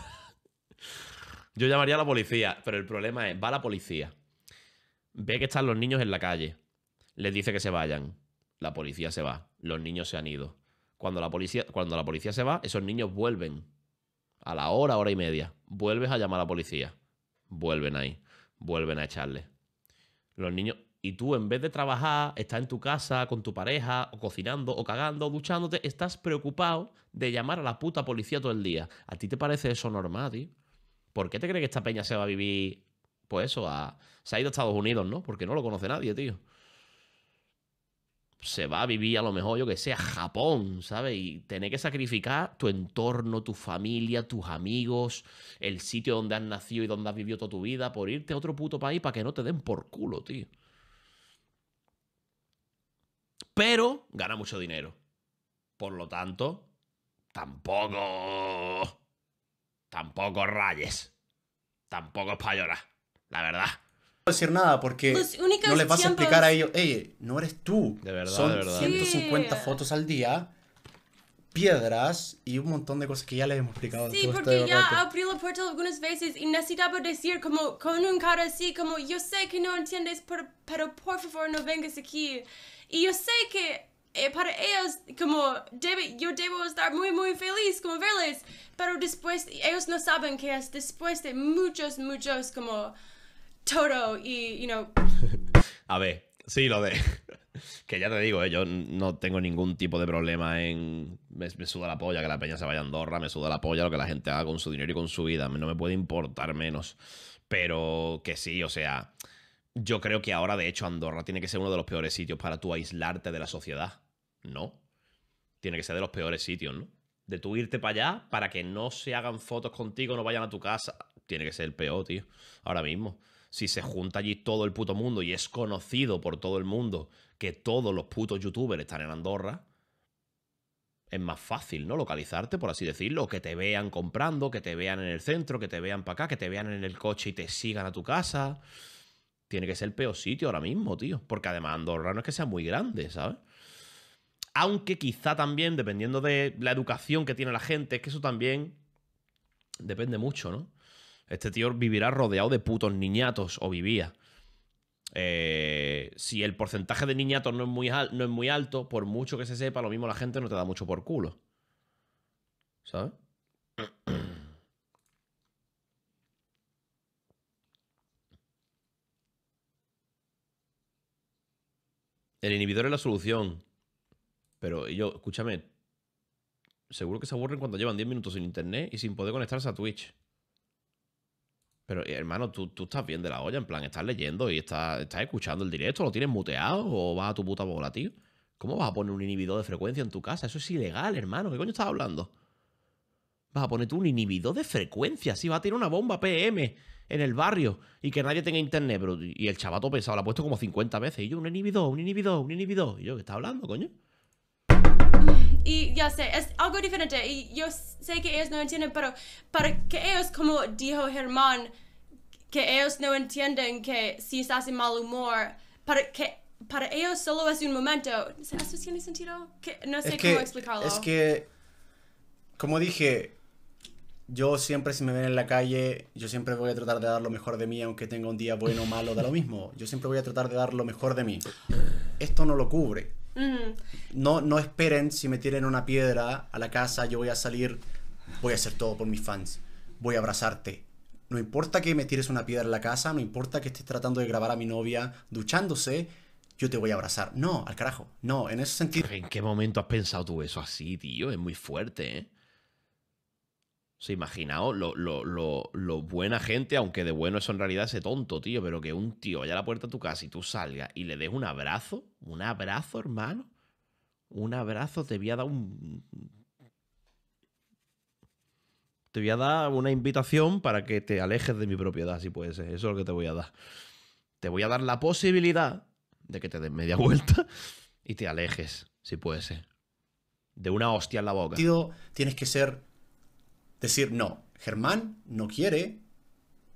Yo llamaría a la policía, pero el problema es, va la policía, ve que están los niños en la calle, les dice que se vayan, la policía se va, los niños se han ido. Cuando la policía, cuando la policía se va, esos niños vuelven a la hora, hora y media. Vuelves a llamar a la policía, vuelven ahí, vuelven a echarle. Los niños, y tú, en vez de trabajar, estás en tu casa con tu pareja, o cocinando, o cagando, o duchándote, estás preocupado de llamar a la puta policía todo el día. ¿A ti te parece eso normal, tío? ¿Por qué te crees que esta peña se va a vivir, pues eso, Se ha ido a Estados Unidos, ¿no? Porque no lo conoce nadie, tío. Se va a vivir a lo mejor, yo que sé, a Japón, ¿sabes? Y tener que sacrificar tu entorno, tu familia, tus amigos, el sitio donde has nacido y donde has vivido toda tu vida, por irte a otro puto país para que no te den por culo, tío pero gana mucho dinero. Por lo tanto, tampoco... Tampoco rayes. Tampoco es para llorar, la verdad No decir nada porque pues, no les vas a explicar a ellos, ey, no eres tú. De verdad, de verdad. 150 fotos al día, piedras y un montón de cosas que ya les hemos explicado. Sí, este porque ya abrí la puerta algunas veces y necesitaba decir como con un cara así, como yo sé que no entiendes, pero por favor no vengas aquí. Y yo sé que eh, para ellos, como yo debo estar muy, muy feliz como verles, pero después, ellos no saben que es después de muchos, muchos como todo y, you know. A ver, sí, lo de... Que ya te digo, eh, yo no tengo ningún tipo de problema en. Me, me, suda la polla que la peña se vaya a Andorra, me suda la polla lo que la gente haga con su dinero y con su vida. No me puede importar menos. Pero que sí, o sea. Yo creo que ahora, de hecho, Andorra tiene que ser uno de los peores sitios para tú aislarte de la sociedad, ¿no? Tiene que ser de los peores sitios, ¿no? De tú irte para allá para que no se hagan fotos contigo, no vayan a tu casa. Tiene que ser el peor, tío. Ahora mismo. Si se junta allí todo el puto mundo y es conocido por todo el mundo que todos los putos youtubers están en Andorra, es más fácil, ¿no? Localizarte, por así decirlo, que te vean comprando, que te vean en el centro, que te vean para acá, que te vean en el coche y te sigan a tu casa tiene que ser el peor sitio ahora mismo, tío. Porque además Andorra no es que sea muy grande, ¿sabes? Aunque quizá también, dependiendo de la educación que tiene la gente, es que eso también depende mucho, ¿no? Este tío vivirá rodeado de putos niñatos o vivía. Eh, si el porcentaje de niñatos no es, muy no es muy alto, por mucho que se sepa, lo mismo la gente no te da mucho por culo. ¿Sabes? El inhibidor es la solución. Pero yo, escúchame. Seguro que se aburren cuando llevan 10 minutos sin internet y sin poder conectarse a Twitch. Pero eh, hermano, tú, estás bien de la olla, en plan, estás leyendo y estás, estás escuchando el directo, lo tienes muteado o vas a tu puta bola, tío. ¿Cómo vas a poner un inhibidor de frecuencia en tu casa? Eso es ilegal, hermano. ¿Qué coño estás hablando? vas a poner un inhibidor de frecuencia, si va a tirar una bomba PM en el barrio y que nadie tenga internet, bro. Y el chavato pensaba, lo ha puesto como 50 veces. Y yo, un inhibidor, un inhibidor, un inhibidor. Y yo, ¿qué está hablando, coño? Y ya sé, es algo diferente. Y yo sé que ellos no entienden, pero para que ellos, como dijo Germán, que ellos no entienden que si estás en mal humor, para que para ellos solo es un momento. ¿Eso tiene sentido? no sé cómo explicarlo. Es que, como dije, yo siempre, si me ven en la calle, yo siempre voy a tratar de dar lo mejor de mí, aunque tenga un día bueno o malo, da lo mismo. Yo siempre voy a tratar de dar lo mejor de mí. Esto no lo cubre. No, no esperen si me tiren una piedra a la casa, yo voy a salir, voy a hacer todo por mis fans, voy a abrazarte. No importa que me tires una piedra a la casa, no importa que estés tratando de grabar a mi novia duchándose, yo te voy a abrazar. No, al carajo, no, en ese sentido. ¿En qué momento has pensado tú eso así, tío? Es muy fuerte, ¿eh? Se imaginaos lo, lo, lo, buena gente, aunque de bueno eso en realidad ese tonto, tío, pero que un tío vaya a la puerta de tu casa y tú salgas y le des un abrazo, un abrazo, hermano, un abrazo, te voy a dar un... Te voy a dar una invitación para que te alejes de mi propiedad, si puede ser. Eso es lo que te voy a dar. Te voy a dar la posibilidad de que te des media vuelta y te alejes, si puede ser. De una hostia en la boca. Tío, tienes que ser decir, no, Germán no quiere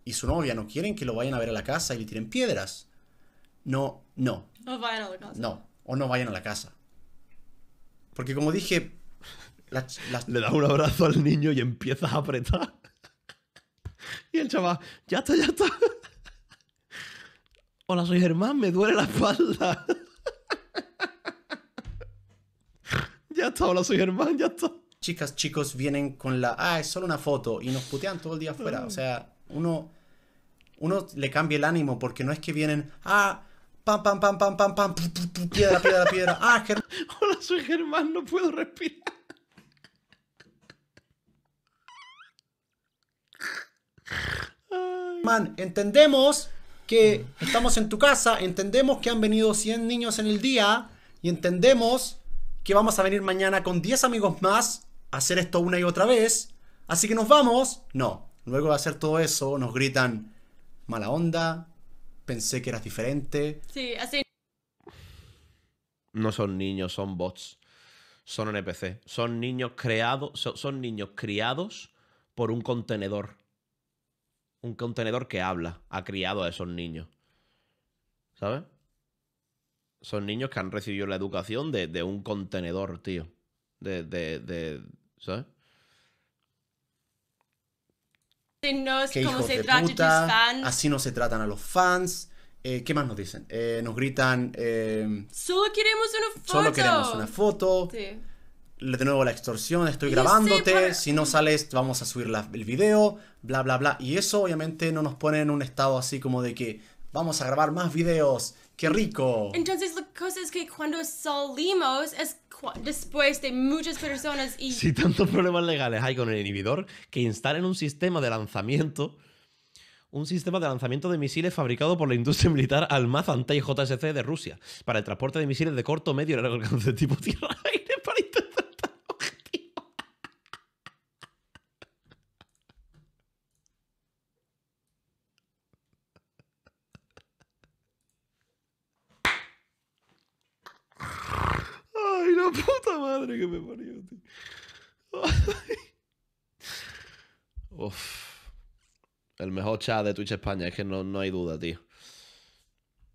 y su novia no quieren que lo vayan a ver a la casa y le tiren piedras. No, no. No vayan a la casa. No, o no vayan a la casa. Porque como dije, le das un abrazo al niño y empiezas a apretar. y el chaval, ya está, ya está. Hola, soy Germán, me duele la espalda. ya está, hola, soy Germán, ya está chicas, chicos vienen con la, ah, es solo una foto y nos putean todo el día afuera. O mm. sea, uno, uno le cambia el ánimo porque no es que vienen, ah, pam, pam, pam, pam, pam, pam, piedra, piedra, piedra. Ah, Germán. Hola, soy Germán, no puedo respirar. Man, entendemos que estamos en tu casa, entendemos que han venido 100 niños en el día y entendemos que vamos a venir mañana con 10 amigos más hacer esto una y otra vez, así que nos vamos. No, luego de hacer todo eso nos gritan, mala onda, pensé que eras diferente. Sí, así. No son niños, son bots. Son NPC. Son niños creados. Son, niños criados por un contenedor. Un contenedor que habla. Ha criado a esos niños. ¿Sabes? Son niños que han recibido la educación de, de un contenedor, tío. De, de, de, ¿sabes? Así no se tratan a los fans. Eh, ¿Qué más nos dicen? Eh, nos gritan. Eh, solo queremos una foto. Solo queremos una foto. De nuevo la extorsión, estoy grabándote. Si no sales, vamos a subir el video. Bla, bla, bla. Y eso obviamente no nos pone en un estado así como de que vamos a grabar más videos. ¡Qué rico! Entonces la cosa es que cuando salimos es después de muchas personas y... Si tantos problemas legales hay con el inhibidor, que instalen un sistema de lanzamiento un sistema de lanzamiento de misiles fabricado por la industria militar Almaz JSC de Rusia para el transporte de misiles de corto, medio y largo alcance tipo tierra Ay, la puta madre que me parió, tío. Uf. El mejor chat de Twitch España, es que no, no hay duda, tío.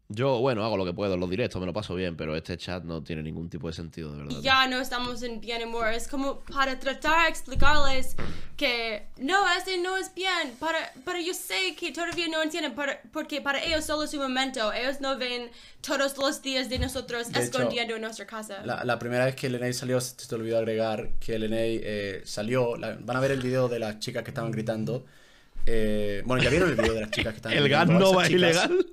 Yo, bueno, hago lo que puedo en los directos, me lo paso bien, pero este chat no tiene ningún tipo de sentido, de verdad. Ya no estamos en bien amor, es como para tratar de explicarles que no, este no es bien, para, para yo sé que todavía no entienden, porque para ellos solo es un momento, ellos no ven todos los días de nosotros escondiendo en nuestra casa. La, primera vez que Lenei salió, se te olvidó agregar que Lenei eh, salió, van a ver el video de las chicas que estaban gritando. Eh, bueno, ya vieron el video de las chicas que están. el gas no va ilegal.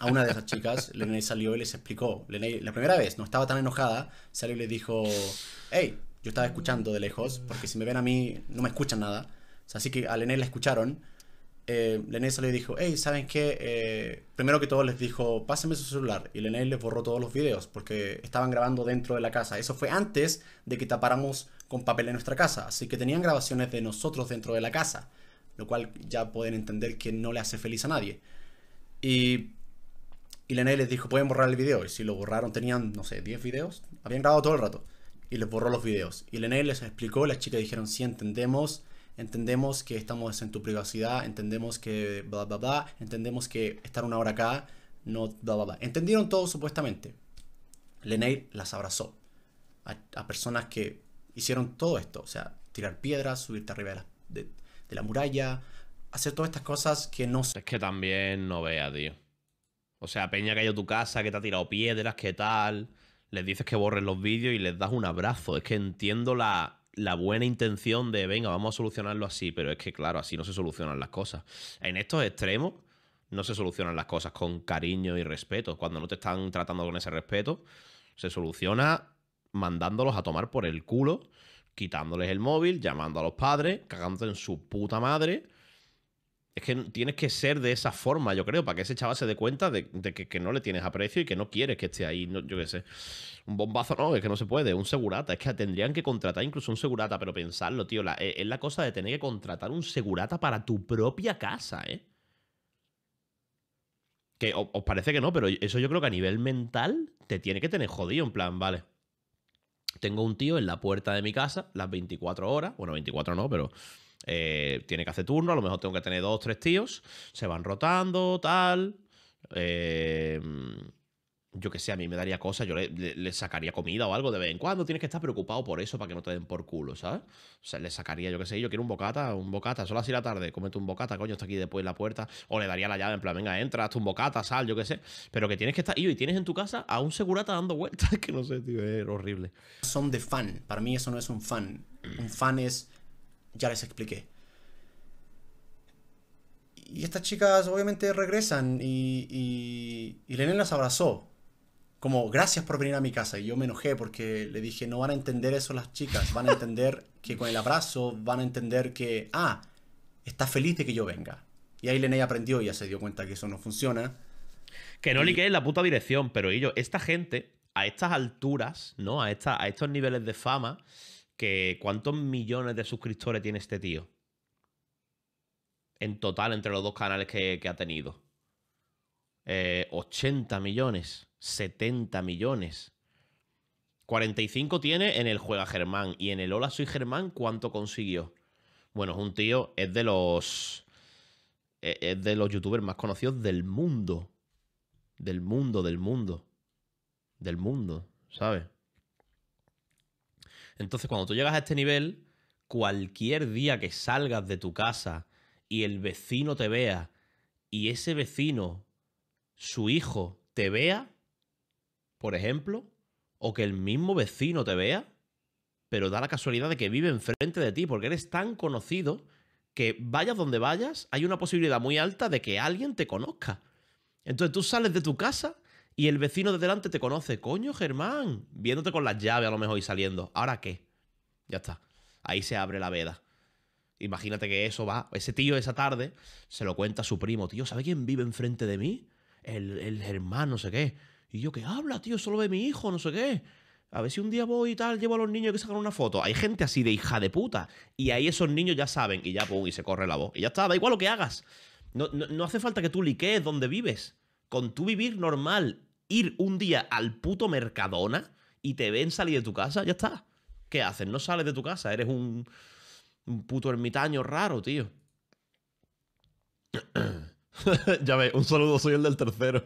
A una de esas chicas, Lenei salió y les explicó. la primera vez, no estaba tan enojada, salió y les dijo: Hey, yo estaba escuchando de lejos, porque si me ven a mí, no me escuchan nada. así que a Leney la escucharon. Eh, salió y dijo: Hey, ¿saben qué? Eh, primero que todo les dijo: Pásenme su celular. Y Leney les borró todos los videos, porque estaban grabando dentro de la casa. Eso fue antes de que tapáramos con papel en nuestra casa. Así que tenían grabaciones de nosotros dentro de la casa lo cual ya pueden entender que no le hace feliz a nadie. Y, y les dijo, pueden borrar el video. Y si lo borraron, tenían, no sé, 10 videos. Habían grabado todo el rato. Y les borró los videos. Y Leneir les explicó, las chicas dijeron, sí, entendemos. Entendemos que estamos en tu privacidad. Entendemos que bla, bla, bla. Entendemos que estar una hora acá, no bla, bla, bla. Entendieron todo supuestamente. Leneir las abrazó. A, personas que hicieron todo esto. O sea, tirar piedras, subirte arriba de las... De, de la muralla, hacer todas estas cosas que no... Es que también no vea, tío. O sea, Peña que hay tu casa, que te ha tirado piedras, que tal. Les dices que borren los vídeos y les das un abrazo. Es que entiendo la, la buena intención de, venga, vamos a solucionarlo así, pero es que, claro, así no se solucionan las cosas. En estos extremos no se solucionan las cosas con cariño y respeto. Cuando no te están tratando con ese respeto, se soluciona mandándolos a tomar por el culo quitándoles el móvil, llamando a los padres, cagándose en su puta madre. Es que tienes que ser de esa forma, yo creo, para que ese chaval se dé cuenta de, que, no le tienes aprecio y que no quieres que esté ahí. yo qué sé. Un bombazo no, es que no se puede. Un segurata. Es que tendrían que contratar incluso un segurata, pero pensarlo, tío. La, e, es la cosa de tener que contratar un segurata para tu propia casa, ¿eh? Que os parece que no, pero eso yo creo que a nivel mental te tiene que tener jodido, en plan, vale tengo un tío en la puerta de mi casa las 24 horas, bueno, 24 no, pero eh, tiene que hacer turno, a lo mejor tengo que tener dos, tres tíos, se van rotando, tal. Eh, yo qué sé, a mí me daría cosas, yo le, sacaría comida o algo de vez en cuando. Tienes que estar preocupado por eso para que no te den por culo, ¿sabes? O sea, le sacaría, yo qué sé, yo quiero un bocata, un bocata, solo así la tarde, comete un bocata, coño, está aquí después la puerta. O le daría la llave en plan, venga, entra, tú un bocata, sal, yo qué sé. Pero que tienes que estar, y tienes en tu casa a un segurata dando vueltas, que no sé, tío, es horrible. Son de fan, para mí eso no es un fan. Un fan es, ya les expliqué. Y estas chicas obviamente regresan y, y, y Lenin las abrazó como gracias por venir a mi casa. Y yo me enojé porque le dije, no van a entender eso las chicas, van a entender que con el abrazo van a entender que, ah, está feliz de que yo venga. Y ahí Lenei aprendió y ya se dio cuenta que eso no funciona. Que no le quede en la puta dirección, pero ellos, esta gente, a estas alturas, ¿no? A, a estos niveles de fama, que ¿cuántos millones de suscriptores tiene este tío? En total, entre los dos canales que, ha tenido. 80 eh, millones. 70 millones. 45 tiene en el Juega Germán y en el Hola Soy Germán, ¿cuánto consiguió? Bueno, es un tío, es de los. E, es de los youtubers más conocidos del mundo. Del mundo, del mundo. Del mundo, ¿sabes? Entonces, cuando tú llegas a este nivel, cualquier día que salgas de tu casa y el vecino te vea y ese vecino, su hijo, te vea, por ejemplo, o que el mismo vecino te vea, pero da la casualidad de que vive enfrente de ti, porque eres tan conocido que vayas donde vayas, hay una posibilidad muy alta de que alguien te conozca. Entonces tú sales de tu casa y el vecino de delante te conoce, coño Germán, viéndote con las llaves a lo mejor y saliendo. ¿Ahora qué? Ya está. Ahí se abre la veda. Imagínate que eso va, ese tío esa tarde se lo cuenta a su primo, tío, ¿sabe quién vive enfrente de mí? El, el Germán, no sé qué. Y yo, ¿qué habla, tío? Solo ve mi hijo, no sé qué. A ver si un día voy y tal, llevo a los niños que sacan una foto. Hay gente así de hija de puta. Y ahí esos niños ya saben. Y ya, pum, y se corre la voz. Y ya está, da igual lo que hagas. No, no, hace falta que tú liquees donde vives. Con tu vivir normal, ir un día al puto Mercadona y te ven salir de tu casa, ya está. ¿Qué haces? No sales de tu casa. Eres un, un puto ermitaño raro, tío. ya ve un saludo, soy el del tercero.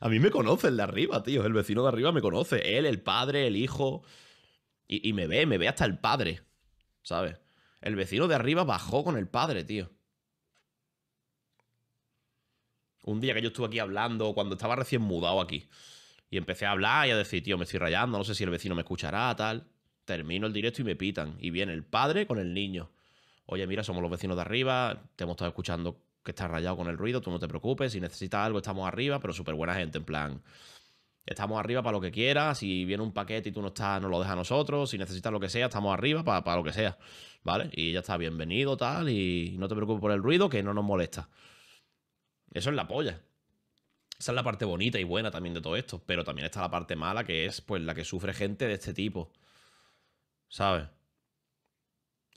A mí me conoce el de arriba, tío. El vecino de arriba me conoce. Él, el padre, el hijo. Y, y me ve, me ve hasta el padre. ¿Sabes? El vecino de arriba bajó con el padre, tío. Un día que yo estuve aquí hablando, cuando estaba recién mudado aquí. Y empecé a hablar y a decir, tío, me estoy rayando, no sé si el vecino me escuchará, tal. Termino el directo y me pitan. Y viene el padre con el niño. Oye, mira, somos los vecinos de arriba, te hemos estado escuchando que está rayado con el ruido, tú no te preocupes, si necesitas algo estamos arriba, pero súper buena gente, en plan, estamos arriba para lo que quieras, si viene un paquete y tú no estás, nos lo dejas a nosotros, si necesitas lo que sea, estamos arriba para, para lo que sea, ¿vale? Y ya está, bienvenido, tal, y no te preocupes por el ruido, que no nos molesta. Eso es la polla. Esa es la parte bonita y buena también de todo esto, pero también está la parte mala, que es pues la que sufre gente de este tipo, ¿sabes?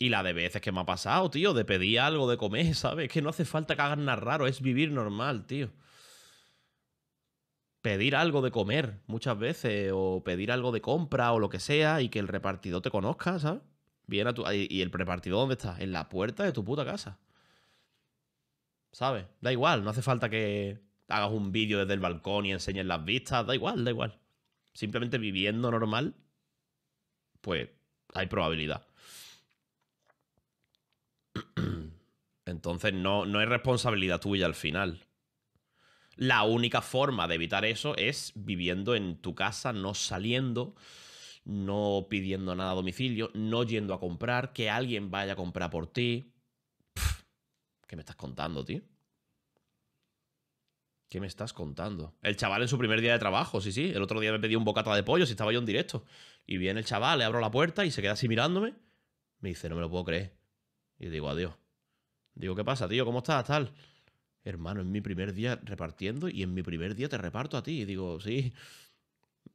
Y la de veces que me ha pasado, tío, de pedir algo de comer, ¿sabes? Es que no hace falta que hagas nada raro, es vivir normal, tío. Pedir algo de comer muchas veces, o pedir algo de compra o lo que sea, y que el repartidor te conozca, ¿sabes? a tu... ¿Y el repartidor dónde está? En la puerta de tu puta casa. ¿Sabes? Da igual, no hace falta que hagas un vídeo desde el balcón y enseñes las vistas, da igual, da igual. Simplemente viviendo normal, pues hay probabilidad. Entonces no, no es responsabilidad tuya al final. La única forma de evitar eso es viviendo en tu casa, no saliendo, no pidiendo nada a domicilio, no yendo a comprar, que alguien vaya a comprar por ti. ¿Qué me estás contando, tío? ¿Qué me estás contando? El chaval en su primer día de trabajo, sí, sí. El otro día me pedí un bocata de pollo si estaba yo en directo. Y viene el chaval, le abro la puerta y se queda así mirándome. Me dice, no me lo puedo creer. Y digo, adiós. Digo, ¿qué pasa, tío? ¿Cómo estás? Tal. Hermano, es mi primer día repartiendo y en mi primer día te reparto a ti. Y digo, sí.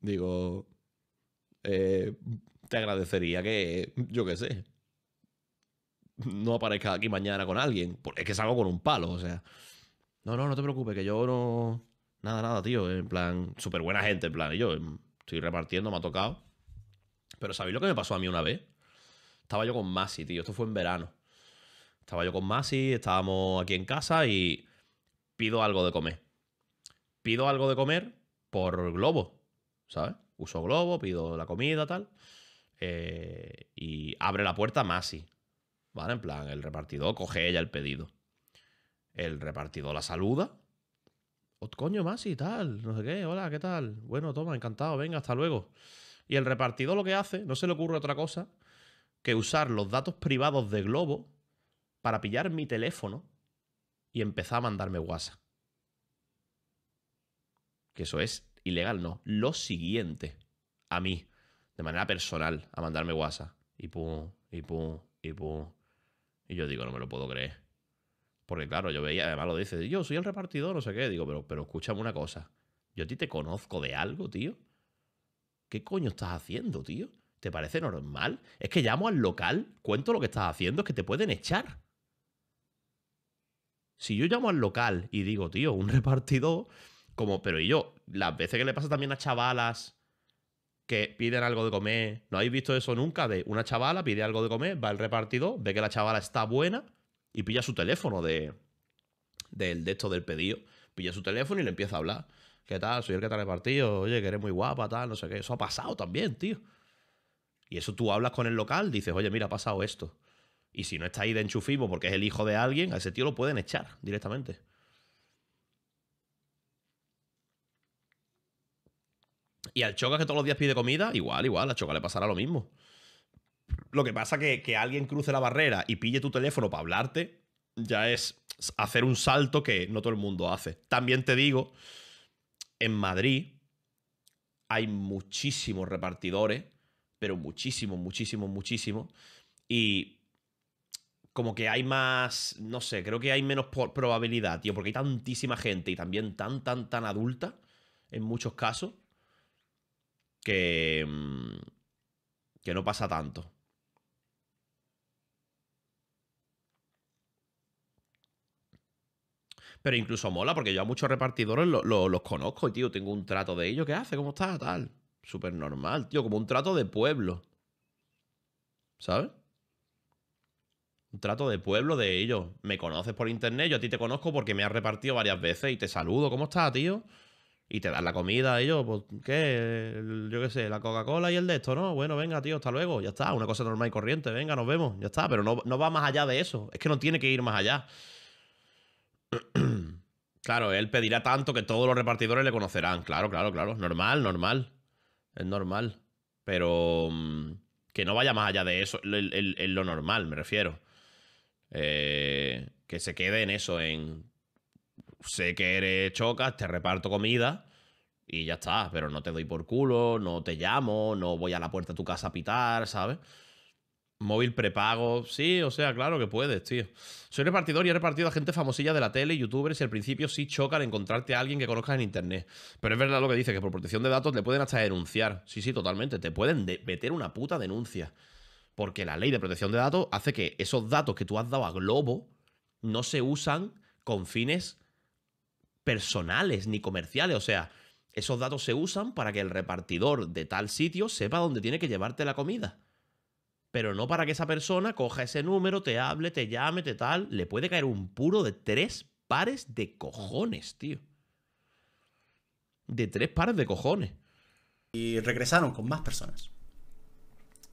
Digo, eh, te agradecería que, yo qué sé, no aparezca aquí mañana con alguien. Porque es que salgo con un palo, o sea. No, no, no te preocupes, que yo no. Nada, nada, tío. En plan, súper buena gente, en plan. Y yo em, estoy repartiendo, me ha tocado. Pero ¿sabéis lo que me pasó a mí una vez? Estaba yo con Masi, tío. Esto fue en verano. Estaba yo con Masi, estábamos aquí en casa y pido algo de comer. Pido algo de comer por globo, ¿sabes? Uso globo, pido la comida, tal. Eh, y abre la puerta Masi, ¿vale? En plan, el repartidor coge ella el pedido. El repartidor la saluda. Oh, coño, Masi, tal, no sé qué, hola, ¿qué tal? Bueno, toma, encantado, venga, hasta luego. Y el repartidor lo que hace, no se le ocurre otra cosa que usar los datos privados de Globo para pillar mi teléfono y empezar a mandarme WhatsApp. Que eso es ilegal, no. Lo siguiente, a mí, de manera personal, a mandarme WhatsApp. Y pum, y pum, y pum. Y yo digo, no me lo puedo creer. Porque claro, yo veía, además lo dice, yo soy el repartidor, no sé qué. Digo, pero, pero escúchame una cosa. Yo a ti te conozco de algo, tío. ¿Qué coño estás haciendo, tío? ¿Te parece normal? Es que llamo al local, cuento lo que estás haciendo, es que te pueden echar. Si yo llamo al local y digo, tío, un repartidor, como, pero y yo, las veces que le pasa también a chavalas que piden algo de comer, ¿no habéis visto eso nunca? De una chavala pide algo de comer, va al repartidor, ve que la chavala está buena y pilla su teléfono de, del, de esto del pedido. Pilla su teléfono y le empieza a hablar. ¿Qué tal? Soy el que te ha repartido. Oye, que eres muy guapa, tal, no sé qué. Eso ha pasado también, tío. Y eso tú hablas con el local, dices, oye, mira, ha pasado esto. Y si no está ahí de enchufismo porque es el hijo de alguien, a ese tío lo pueden echar directamente. Y al Choca que todos los días pide comida, igual, igual, al Choca le pasará lo mismo. Lo que pasa que que alguien cruce la barrera y pille tu teléfono para hablarte, ya es hacer un salto que no todo el mundo hace. También te digo, en Madrid hay muchísimos repartidores, pero muchísimos, muchísimos, muchísimos. Y como que hay más, no sé, creo que hay menos probabilidad, tío, porque hay tantísima gente y también tan, tan, tan adulta en muchos casos que, mm, que no pasa tanto. Pero incluso mola, porque yo a muchos repartidores los conozco y, tío, tengo un trato de ellos. ¿Qué hace? ¿Cómo está? Tal. Súper normal, tío. Como un trato de pueblo. ¿Sabes? Un trato de pueblo de ellos. Me conoces por internet, yo a ti te conozco porque me has repartido varias veces y te saludo. ¿Cómo estás, tío? Y te das la comida, ellos, pues, ¿qué? yo qué sé, la Coca-Cola y el de esto, ¿no? Bueno, venga, tío, hasta luego, ya está, una cosa normal y corriente, venga, nos vemos, ya está, pero no, no va más allá de eso, es que no tiene que ir más allá. claro, él pedirá tanto que todos los repartidores le conocerán, claro, claro, claro, normal, normal, es normal, pero mm, que no vaya más allá de eso, en lo normal, me refiero. Eh, que se quede en eso, en sé que eres chocas, te reparto comida y ya está, pero no te doy por culo, no te llamo, no voy a la puerta de tu casa a pitar, ¿sabes? Móvil prepago, sí, o sea, claro que puedes, tío. Soy repartidor y he repartido a gente famosilla de la tele, youtubers, y al principio sí choca al encontrarte a alguien que conozcas en internet. Pero es verdad lo que dice, que por protección de datos le pueden hasta denunciar. Sí, sí, totalmente, te pueden meter una puta denuncia. Porque la ley de protección de datos hace que esos datos que tú has dado a Globo no se usan con fines personales ni comerciales. O sea, esos datos se usan para que el repartidor de tal sitio sepa dónde tiene que llevarte la comida. Pero no para que esa persona coja ese número, te hable, te llame, te tal. Le puede caer un puro de tres pares de cojones, tío. De tres pares de cojones. Y regresaron con más personas.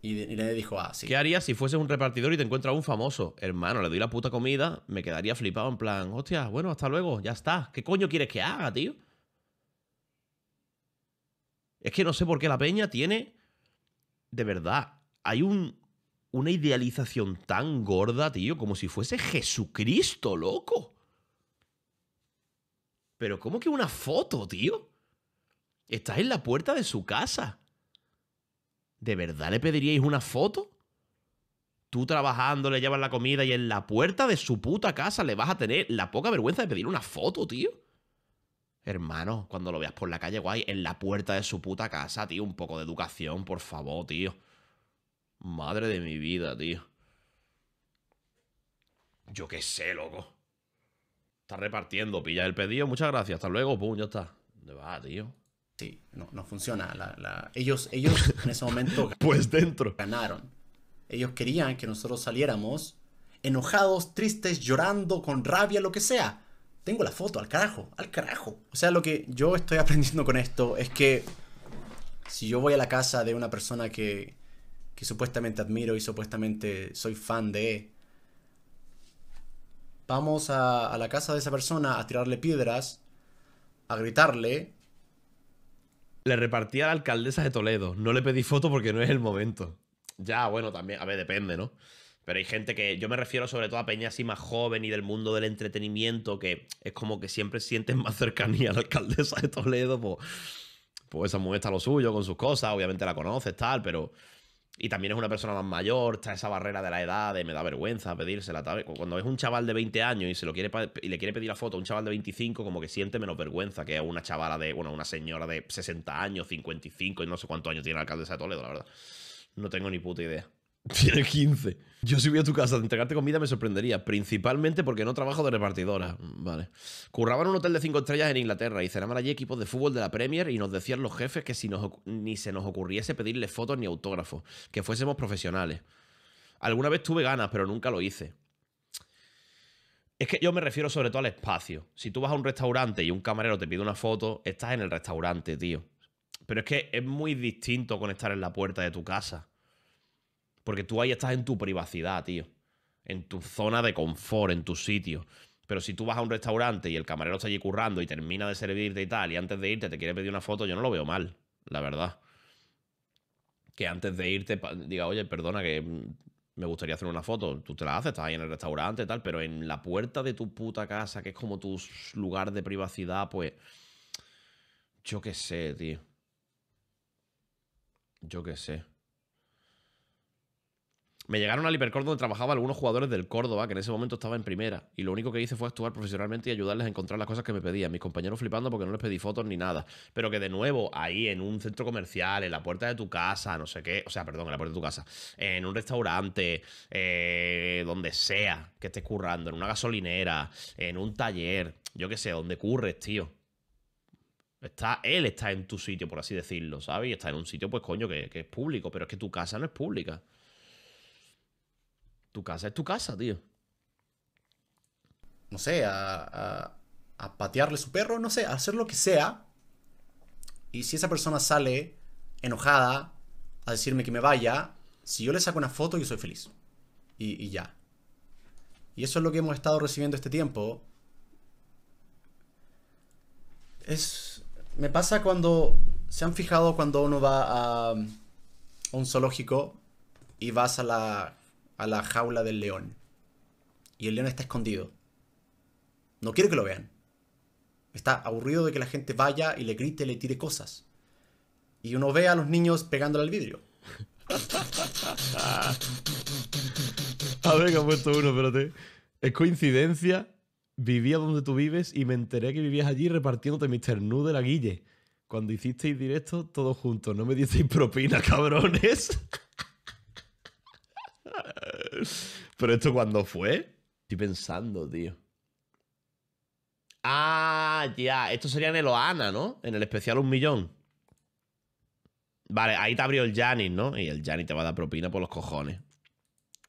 Y le dijo, ah, sí. ¿Qué harías si fueses un repartidor y te encuentras un famoso? Hermano, le doy la puta comida, me quedaría flipado en plan, hostia, bueno, hasta luego, ya está. ¿Qué coño quieres que haga, tío? Es que no sé por qué la peña tiene... De verdad, hay un, una idealización tan gorda, tío, como si fuese Jesucristo, loco. Pero ¿cómo que una foto, tío? Estás en la puerta de su casa. ¿de verdad le pediríais una foto? Tú trabajando, le llevas la comida y en la puerta de su puta casa le vas a tener la poca vergüenza de pedir una foto, tío. Hermano, cuando lo veas por la calle, guay, en la puerta de su puta casa, tío, un poco de educación, por favor, tío. Madre de mi vida, tío. Yo qué sé, loco. Está repartiendo, pilla el pedido, muchas gracias, hasta luego, pum, ya está. ¿Dónde va, tío? Sí, no, funciona. Ellos, ellos en ese momento pues dentro. ganaron. Ellos querían que nosotros saliéramos enojados, tristes, llorando, con rabia, lo que sea. Tengo la foto, al carajo, al carajo. O sea, lo que yo estoy aprendiendo con esto es que si yo voy a la casa de una persona que, que supuestamente admiro y supuestamente soy fan de, vamos a la casa de esa persona a tirarle piedras, a gritarle, le repartí a la alcaldesa de Toledo. No le pedí foto porque no es el momento. Ya, bueno, también, a ver, depende, ¿no? Pero hay gente que, yo me refiero sobre todo a peña así más joven y del mundo del entretenimiento, que es como que siempre sienten más cercanía a la alcaldesa de Toledo, pues, pues esa mujer está lo suyo, con sus cosas, obviamente la conoces, tal, pero y también es una persona más mayor, está esa barrera de la edad, de me da vergüenza pedírsela. Cuando es un chaval de 20 años y, se lo quiere y le quiere pedir la foto a un chaval de 25, como que siente menos vergüenza que a una chavala de, bueno, una señora de 60 años, 55 y no sé cuántos años tiene la alcaldesa de Toledo, la verdad. No tengo ni puta idea. Tiene 15. Yo si a tu casa a entregarte comida me sorprendería, principalmente porque no trabajo de repartidora. Vale. Curraba en un hotel de 5 estrellas en Inglaterra y cenaban allí equipos de fútbol de la Premier y nos decían los jefes que si ni se nos ocurriese pedirle fotos ni autógrafos, que fuésemos profesionales. Alguna vez tuve ganas, pero nunca lo hice. Es que yo me refiero sobre todo al espacio. Si tú vas a un restaurante y un camarero te pide una foto, estás en el restaurante, tío. Pero es que es muy distinto con estar en la puerta de tu casa. Porque tú ahí estás en tu privacidad, tío. En tu zona de confort, en tu sitio. Pero si tú vas a un restaurante y el camarero está allí currando y termina de servirte y tal, y antes de irte te quiere pedir una foto, yo no lo veo mal, la verdad. Que antes de irte diga, oye, perdona que me gustaría hacer una foto. Tú te la haces, estás ahí en el restaurante y tal, pero en la puerta de tu puta casa, que es como tu lugar de privacidad, pues... Yo qué sé, tío. Yo qué sé me llegaron al Hipercórdoba donde trabajaba algunos jugadores del Córdoba, que en ese momento estaba en primera, y lo único que hice fue actuar profesionalmente y ayudarles a encontrar las cosas que me pedían. Mis compañeros flipando porque no les pedí fotos ni nada. Pero que de nuevo, ahí en un centro comercial, en la puerta de tu casa, no sé qué, o sea, perdón, en la puerta de tu casa, en un restaurante, eh, donde sea que estés currando, en una gasolinera, en un taller, yo qué sé, donde curres, tío. Está, él está en tu sitio, por así decirlo, ¿sabes? Y está en un sitio, pues coño, que, que es público, pero es que tu casa no es pública tu casa es tu casa, tío. No sé, a, a, a patearle su perro, no sé, a hacer lo que sea. Y si esa persona sale enojada a decirme que me vaya, si yo le saco una foto, yo soy feliz. Y, ya. Y eso es lo que hemos estado recibiendo este tiempo. Es. Me pasa cuando. ¿Se han fijado cuando uno va a un zoológico y vas a la a la jaula del león. Y el león está escondido. No quiero que lo vean. Está aburrido de que la gente vaya y le grite, y le tire cosas. Y uno ve a los niños pegándole al vidrio. a ver que ha puesto uno, espérate. Es coincidencia. Vivía donde tú vives y me enteré que vivías allí repartiéndote Mr. Nude de la Guille. Cuando hicisteis directo, todos juntos. No me disteis propina, cabrones. Pero esto cuando fue. Estoy pensando, tío. Ah, ya. Esto sería en el Oana, ¿no? En el especial un millón. Vale, ahí te abrió el Janis, ¿no? Y el Janis te va a dar propina por los cojones.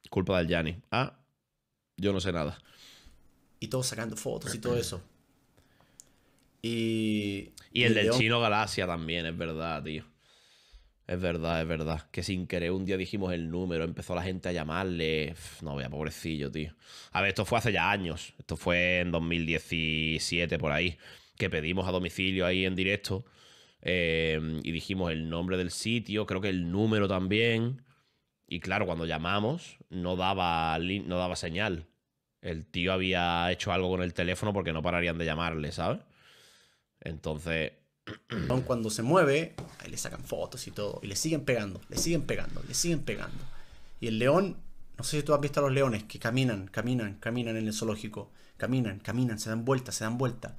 Culpa del Janis. Ah, yo no sé nada. Y todos sacando fotos y todo eso. Y. Y el, del chino Galaxia también, es verdad, tío. Es verdad, es verdad. Que sin querer un día dijimos el número, empezó la gente a llamarle. no, vea, pobrecillo, tío. A ver, esto fue hace ya años. Esto fue en 2017, por ahí. Que pedimos a domicilio ahí en directo. Eh, y dijimos el nombre del sitio, creo que el número también. Y claro, cuando llamamos, no daba, no daba señal. El tío había hecho algo con el teléfono porque no pararían de llamarle, ¿sabes? Entonces, cuando se mueve, ahí le sacan fotos y todo, y le siguen pegando, le siguen pegando, le siguen pegando. Y el león, no sé si tú has visto a los leones que caminan, caminan, caminan en el zoológico, caminan, caminan, se dan vuelta, se dan vuelta.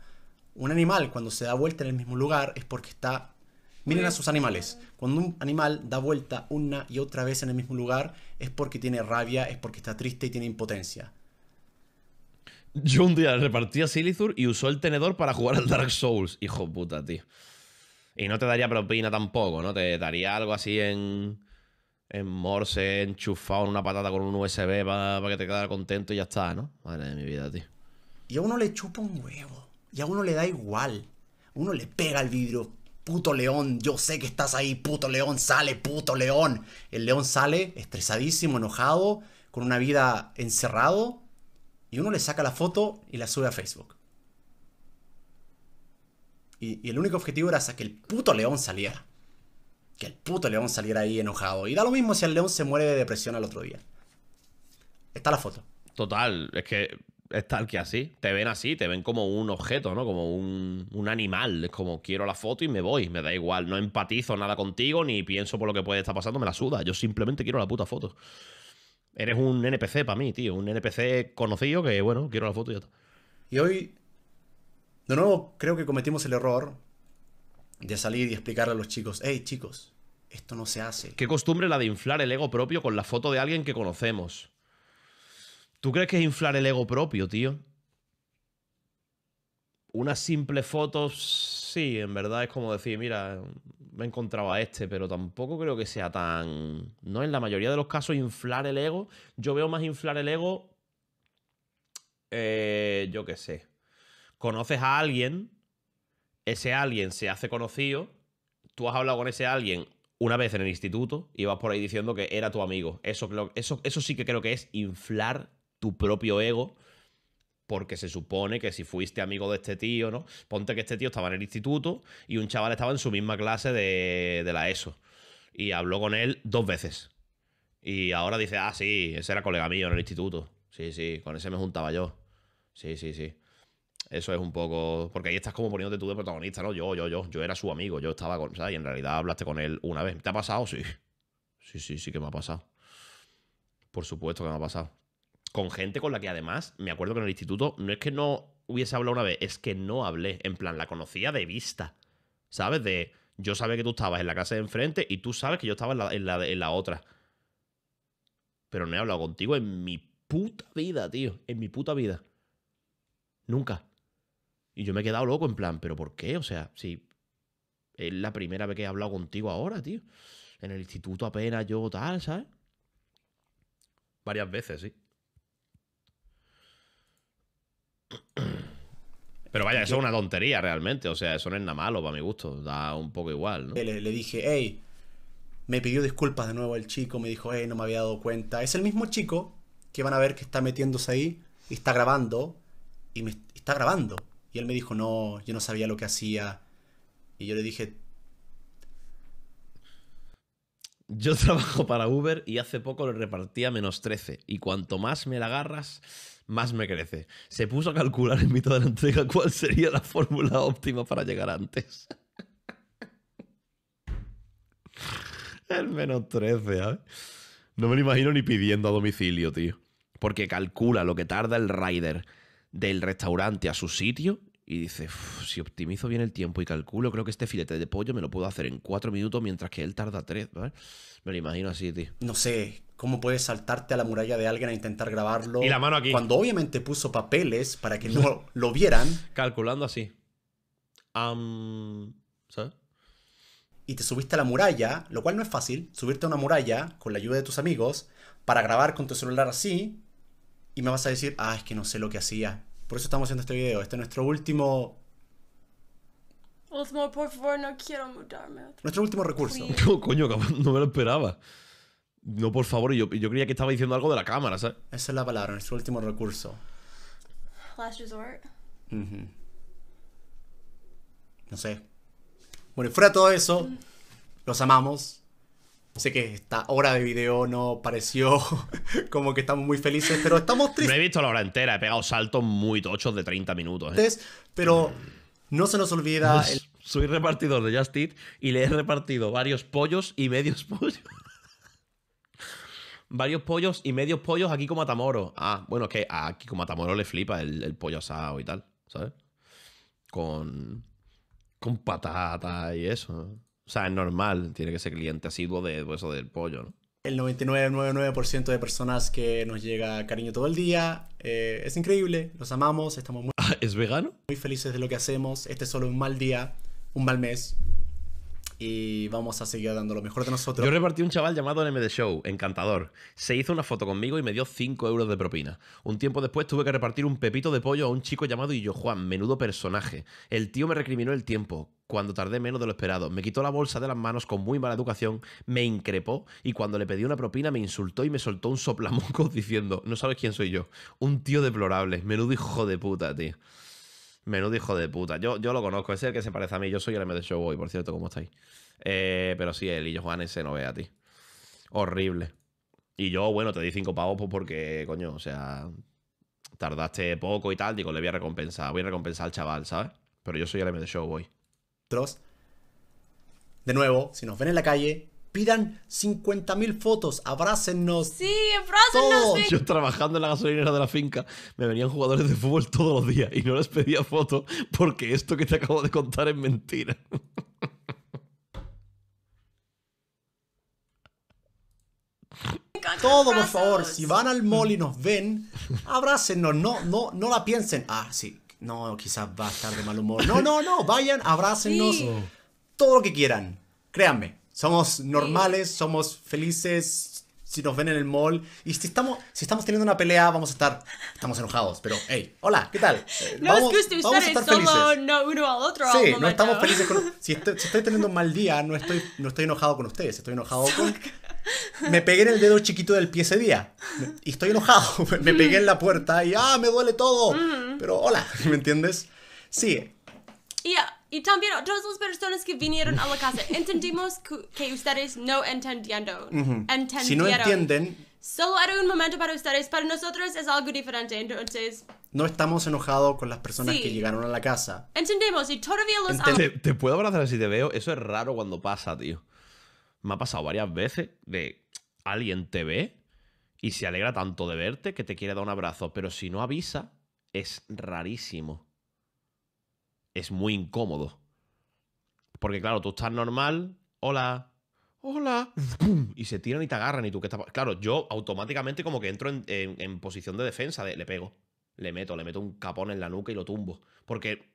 Un animal cuando se da vuelta en el mismo lugar es porque está... Miren a sus animales. Cuando un animal da vuelta una y otra vez en el mismo lugar es porque tiene rabia, es porque está triste y tiene impotencia. Yo un día repartía Silithur y usó el tenedor para jugar al Dark Souls. Hijo puta, tío. Y no te daría propina tampoco, ¿no? Te daría algo así en. En morse, enchufado en una patata con un USB para, que te quedara contento y ya está, ¿no? Madre de mi vida, tío. Y a uno le chupa un huevo. Y a uno le da igual. Uno le pega al vidrio. Puto león, yo sé que estás ahí. Puto león, sale, puto león. El león sale estresadísimo, enojado, con una vida encerrado y uno le saca la foto y la sube a Facebook. Y, el único objetivo era que el puto león saliera. Que el puto león saliera ahí enojado. Y da lo mismo si el león se muere de depresión al otro día. Está la foto. Total, es que es tal que así. Te ven así, te ven como un objeto, ¿no? Como un, un, animal. Es como quiero la foto y me voy. Me da igual. No empatizo nada contigo ni pienso por lo que puede estar pasando. Me la suda. Yo simplemente quiero la puta foto eres un NPC para mí, tío. Un NPC conocido que, bueno, quiero la foto y ya está. Y hoy, de nuevo, creo que cometimos el error de salir y explicarle a los chicos, hey chicos, esto no se hace. Qué costumbre la de inflar el ego propio con la foto de alguien que conocemos. ¿Tú crees que es inflar el ego propio, tío? Unas simple fotos sí, en verdad es como decir, mira, me encontraba este, pero tampoco creo que sea tan... No, en la mayoría de los casos inflar el ego. Yo veo más inflar el ego, eh, yo qué sé. Conoces a alguien, ese alguien se hace conocido, tú has hablado con ese alguien una vez en el instituto y vas por ahí diciendo que era tu amigo. Eso, eso, eso sí que creo que es inflar tu propio ego porque se supone que si fuiste amigo de este tío, ¿no? Ponte que este tío estaba en el instituto y un chaval estaba en su misma clase de, la ESO. Y habló con él dos veces. Y ahora dice, ah, sí, ese era colega mío en el instituto. Sí, sí, con ese me juntaba yo. Sí, sí, sí. Eso es un poco. Porque ahí estás como poniéndote tú de protagonista, ¿no? Yo, yo, yo. Yo era su amigo, yo estaba con. o sea Y en realidad hablaste con él una vez. ¿Te ha pasado? Sí. Sí, sí, sí que me ha pasado. Por supuesto que me ha pasado con gente con la que además, me acuerdo que en el instituto, no es que no hubiese hablado una vez, es que no hablé. En plan, la conocía de vista. ¿Sabes? De yo sabía que tú estabas en la casa de enfrente y tú sabes que yo estaba en la, otra. Pero no he hablado contigo en mi puta vida, tío. En mi puta vida. Nunca. Y yo me he quedado loco en plan, ¿pero por qué? O sea, si es la primera vez que he hablado contigo ahora, tío. En el instituto apenas yo tal, ¿sabes? Varias veces, sí. Pero vaya, eso es una tontería realmente. O sea, eso no es nada malo para mi gusto. Da un poco igual, ¿no? Eh, le, dije, hey, me pidió disculpas de nuevo el chico. Me dijo, hey, no me había dado cuenta. Es el mismo chico que van a ver que está metiéndose ahí y está grabando. Y me está grabando. Y él me dijo, no, yo no sabía lo que hacía. Y yo le dije, yo trabajo para Uber y hace poco le repartía menos 13. Y cuanto más me la agarras, más me crece. Se puso a calcular en mitad de la entrega cuál sería la fórmula óptima para llegar antes. El menos 13, ¿eh? No me lo imagino ni pidiendo a domicilio, tío. Porque calcula lo que tarda el rider del restaurante a su sitio y dice, si optimizo bien el tiempo y calculo, creo que este filete de pollo me lo puedo hacer en cuatro minutos mientras que él tarda tres, Me lo imagino así, tío. No sé, ¿cómo puedes saltarte a la muralla de alguien a intentar grabarlo? Y la mano aquí. Cuando obviamente puso papeles para que no lo vieran. Calculando así. ¿Sabes? Y te subiste a la muralla, lo cual no es fácil, subirte a una muralla con la ayuda de tus amigos para grabar con tu celular así. Y me vas a decir, ah, es que no sé lo que hacía. Por eso estamos haciendo este video. Este es nuestro último. por favor, no quiero Nuestro último recurso. No, coño, no me lo esperaba. No, por favor, yo, yo creía que estaba diciendo algo de la cámara, ¿sabes? Esa es la palabra, nuestro último recurso. Last resort. No sé. Bueno, y fuera de todo eso, los amamos. Sé que esta hora de video no pareció como que estamos muy felices, pero estamos tristes. No he visto la hora entera, he pegado saltos muy tochos de 30 minutos. ¿eh? Pero no se nos olvida. Soy repartidor de Just Eat y le he repartido varios pollos y medios pollos. varios pollos y medios pollos aquí como Atamoro. Ah, bueno, es que aquí con Matamoro le flipa el, pollo asado y tal, ¿sabes? Con. con patata y eso. O sea, es normal, tiene que ser cliente asiduo de hueso pues, del pollo, ¿no? El 99,99% de personas que nos llega cariño todo el día. Eh, es increíble, los amamos, estamos muy... ¿Es vegano? Muy felices de lo que hacemos. Este es solo un mal día, un mal mes, y vamos a seguir dando lo mejor de nosotros. Yo repartí un chaval llamado MD Show, encantador. Se hizo una foto conmigo y me dio 5 euros de propina. Un tiempo después tuve que repartir un pepito de pollo a un chico llamado Illo Juan, menudo personaje. El tío me recriminó el tiempo. Cuando tardé menos de lo esperado, me quitó la bolsa de las manos con muy mala educación, me increpó y cuando le pedí una propina me insultó y me soltó un soplamoco diciendo: No sabes quién soy yo. Un tío deplorable, menudo hijo de puta, tío. Menudo hijo de puta. Yo, yo lo conozco, ese es el que se parece a mí. Yo soy el M de Showboy, por cierto, ¿cómo estáis? Eh, pero sí, el y yo Juan ese no ve a ti. Horrible. Y yo, bueno, te di cinco pavos pues, porque, coño, o sea, tardaste poco y tal. Digo, le voy a recompensar, voy a recompensar al chaval, ¿sabes? Pero yo soy el M de Showboy. De nuevo, si nos ven en la calle, Pidan 50.000 fotos, abrácennos. Sí, abrácennos. Yo trabajando en la gasolinera de la finca, me venían jugadores de fútbol todos los días y no les pedía fotos porque esto que te acabo de contar es mentira. Todo, por favor, si van al mall y nos ven, abrácennos, no, no, no la piensen. Ah, sí, no, quizás va a estar de mal humor. No, no, no, vayan, abrácennos todo lo que quieran. Créanme, somos normales, somos felices, si nos ven en el mall. Y si estamos, si estamos teniendo una pelea, vamos a estar. Estamos enojados, pero hey, hola, ¿qué tal? no eh, vamos, es a no uno al otro. Sí, no estamos felices con. Si estoy, teniendo un mal día, no estoy, no estoy enojado con ustedes, estoy enojado con. Me pegué en el dedo chiquito del pie ese día. Y estoy enojado. Me pegué en la puerta y ¡ah! Me duele todo. Pero hola, ¿me entiendes? Sí, y, también todas las personas que vinieron a la casa. Entendimos que ustedes no entendieron. Si no entienden... Solo era un momento para ustedes, para nosotros es algo diferente, entonces... No estamos enojados con las personas que llegaron a la casa. Entendemos y todavía los... te, te puedo abrazar si te veo, eso es raro cuando pasa, tío. Me ha pasado varias veces de alguien te ve y se alegra tanto de verte que te quiere dar un abrazo, pero si no avisa, es rarísimo es muy incómodo. Porque claro, tú estás normal, hola, hola, y se tiran y te agarran y tú que estás... Claro, yo automáticamente como que entro en, posición de defensa, le pego, le meto, le meto un capón en la nuca y lo tumbo. Porque,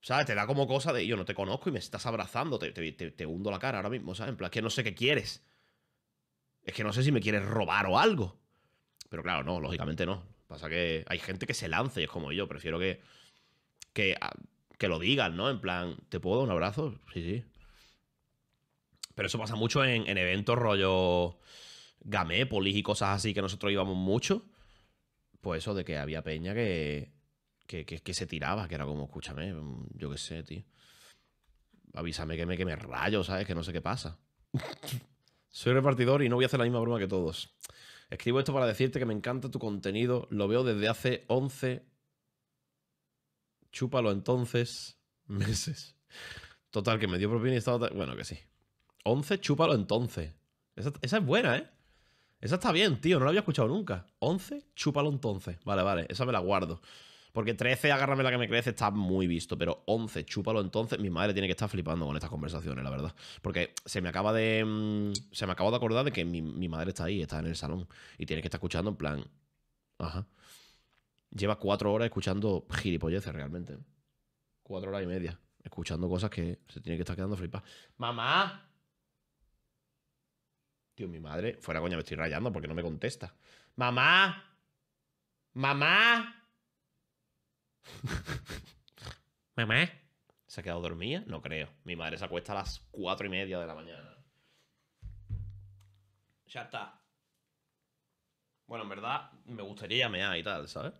¿sabes? Te da como cosa de, yo no te conozco y me estás abrazando, te, hundo la cara ahora mismo, ¿sabes? En plan, es que no sé qué quieres. Es que no sé si me quieres robar o algo. Pero claro, no, lógicamente no. Pasa que hay gente que se lanza y es como yo, prefiero que que, ah, que lo digan, ¿no? En plan, ¿te puedo dar un abrazo? Sí, sí. Pero eso pasa mucho en, en eventos rollo Gamépolis y cosas así que nosotros íbamos mucho. Pues eso de que había peña que, que, que, se tiraba, que era como, escúchame, mm, yo qué sé, tío. Avísame que me, que me rayo, ¿sabes? Que no sé qué pasa. Soy repartidor y no voy a hacer la misma broma que todos. Escribo esto para decirte que me encanta tu contenido, lo veo desde hace 11 Chúpalo entonces. Meses. Total, que me dio propina y estaba. Bueno, que sí. 11, chúpalo entonces. Esa, es buena, ¿eh? Esa está bien, tío. No la había escuchado nunca. 11, chúpalo entonces. Vale, vale. Esa me la guardo. Porque 13, agárrame la que me crece, está muy visto. Pero 11, chúpalo entonces. Mi madre tiene que estar flipando con estas conversaciones, la verdad. Porque se me acaba de. Mm, se me acaba de acordar de que mi, mi madre está ahí, está en el salón. Y tiene que estar escuchando en plan. Ajá lleva cuatro horas escuchando gilipolleces realmente. Cuatro horas y media. Escuchando cosas que se tiene que estar quedando flipas. ¡Mamá! Tío, mi madre. Fuera coña, me estoy rayando porque no me contesta. ¡Mamá! ¡Mamá! ¿Mamá? ¿Se ha quedado dormida? No creo. Mi madre se acuesta a las cuatro y media de la mañana. Ya está. Bueno, en verdad, me gustaría llamear y tal, ¿sabes?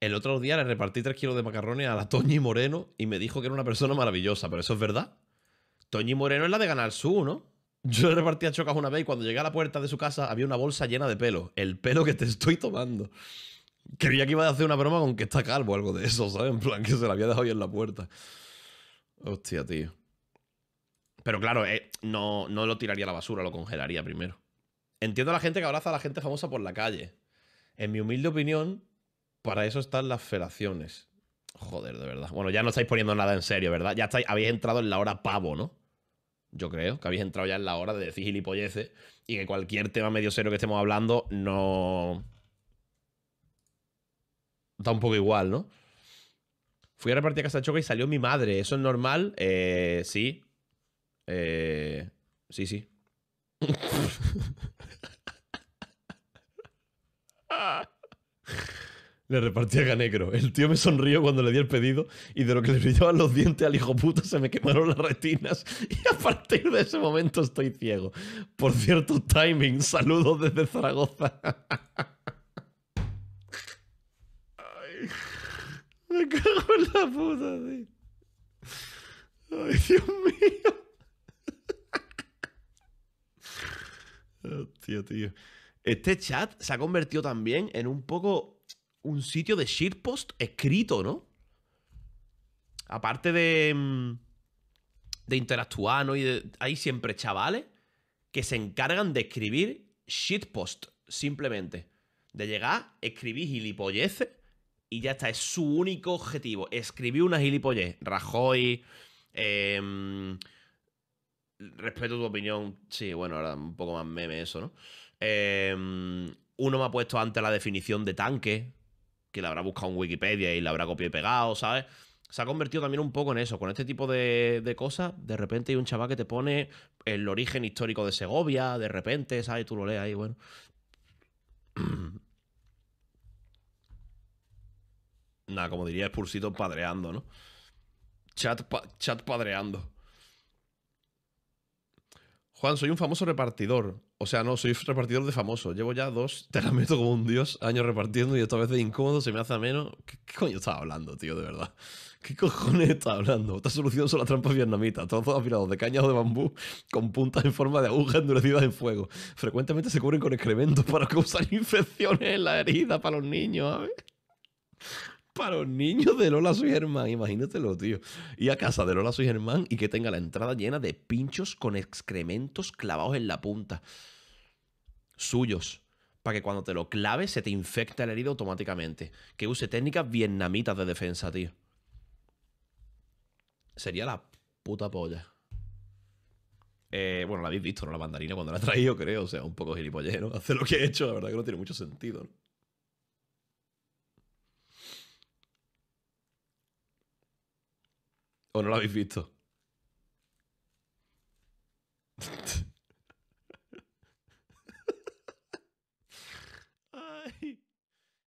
El otro día le repartí tres kilos de macarrones a la Toñi Moreno y me dijo que era una persona maravillosa, pero eso es verdad. Toñi Moreno es la de ganar su, ¿no? Yo le repartí a Chocas una vez y cuando llegué a la puerta de su casa había una bolsa llena de pelo. El pelo que te estoy tomando. Creía que iba a hacer una broma con que está calvo o algo de eso, ¿sabes? En plan, que se la había dejado ahí en la puerta. Hostia, tío. Pero claro, eh, no, no lo tiraría a la basura, lo congelaría primero. Entiendo a la gente que abraza a la gente famosa por la calle. En mi humilde opinión, para eso están las felaciones. Joder, de verdad. Bueno, ya no estáis poniendo nada en serio, ¿verdad? Ya estáis, habéis entrado en la hora pavo, ¿no? Yo creo que habéis entrado ya en la hora de decir gilipolleces y que cualquier tema medio serio que estemos hablando no. Está un poco igual, ¿no? Fui a repartir a casa y salió mi madre. ¿Eso es normal? Eh, sí. Eh, sí, sí. Le repartía negro. El tío me sonrió cuando le di el pedido y de lo que le brillaban los dientes al hijo puto se me quemaron las retinas y a partir de ese momento estoy ciego. Por cierto, timing. Saludos desde Zaragoza. me cago en la puta, tío. Ay, Dios mío. Eh, este chat se ha convertido también en un poco un sitio de shitpost escrito, ¿no? Aparte de. Mm, de interactuar, ¿no? Y de, hay siempre chavales que se encargan de escribir shitpost, simplemente. De llegar, escribir gilipolleces y ya está. Es su único objetivo. Escribir una gilipollez. Rajoy. Eh, mm, respeto tu opinión. Sí, bueno, ahora un poco más meme eso, ¿no? Em, uno me ha puesto antes la definición de tanque, que la habrá buscado en Wikipedia y la habrá copiado y pegado, ¿sabes? Se ha convertido también un poco en eso. Con este tipo de, cosas, de repente hay un chaval que te pone el origen histórico de Segovia, de repente, ¿sabes? Tú lo lees ahí, bueno. Nada, como diría expulsito padreando, ¿no? Chat, chat padreando. Juan, soy un famoso repartidor. O sea, no, soy repartidor de famoso. Llevo ya dos, te la meto como un dios, años repartiendo y esta vez de incómodo, se me hace ameno. ¿Qué, qué coño estás hablando, tío, de verdad? ¿Qué cojones estás hablando? Otra solución son las trampas vietnamitas, todos apilados de cañas de bambú con puntas en forma de aguja endurecidas en fuego. Frecuentemente se cubren con excrementos para causar infecciones en la herida para los niños, ¿sabes? para los niños de Lola Soy Germán, imagínatelo, tío. Y a casa de Lola Soy Germán y que tenga la entrada llena de pinchos con excrementos clavados en la punta. Suyos. Para que cuando te lo claves se te infecte la herida automáticamente. Que use técnicas vietnamitas de defensa, tío. Sería la puta polla. Eh, bueno, la habéis visto, ¿no? La mandarina cuando la he traído, creo. O sea, un poco gilipollero. Hace lo que he hecho, la verdad que no tiene mucho sentido, ¿no? Und dann habe ich Winter.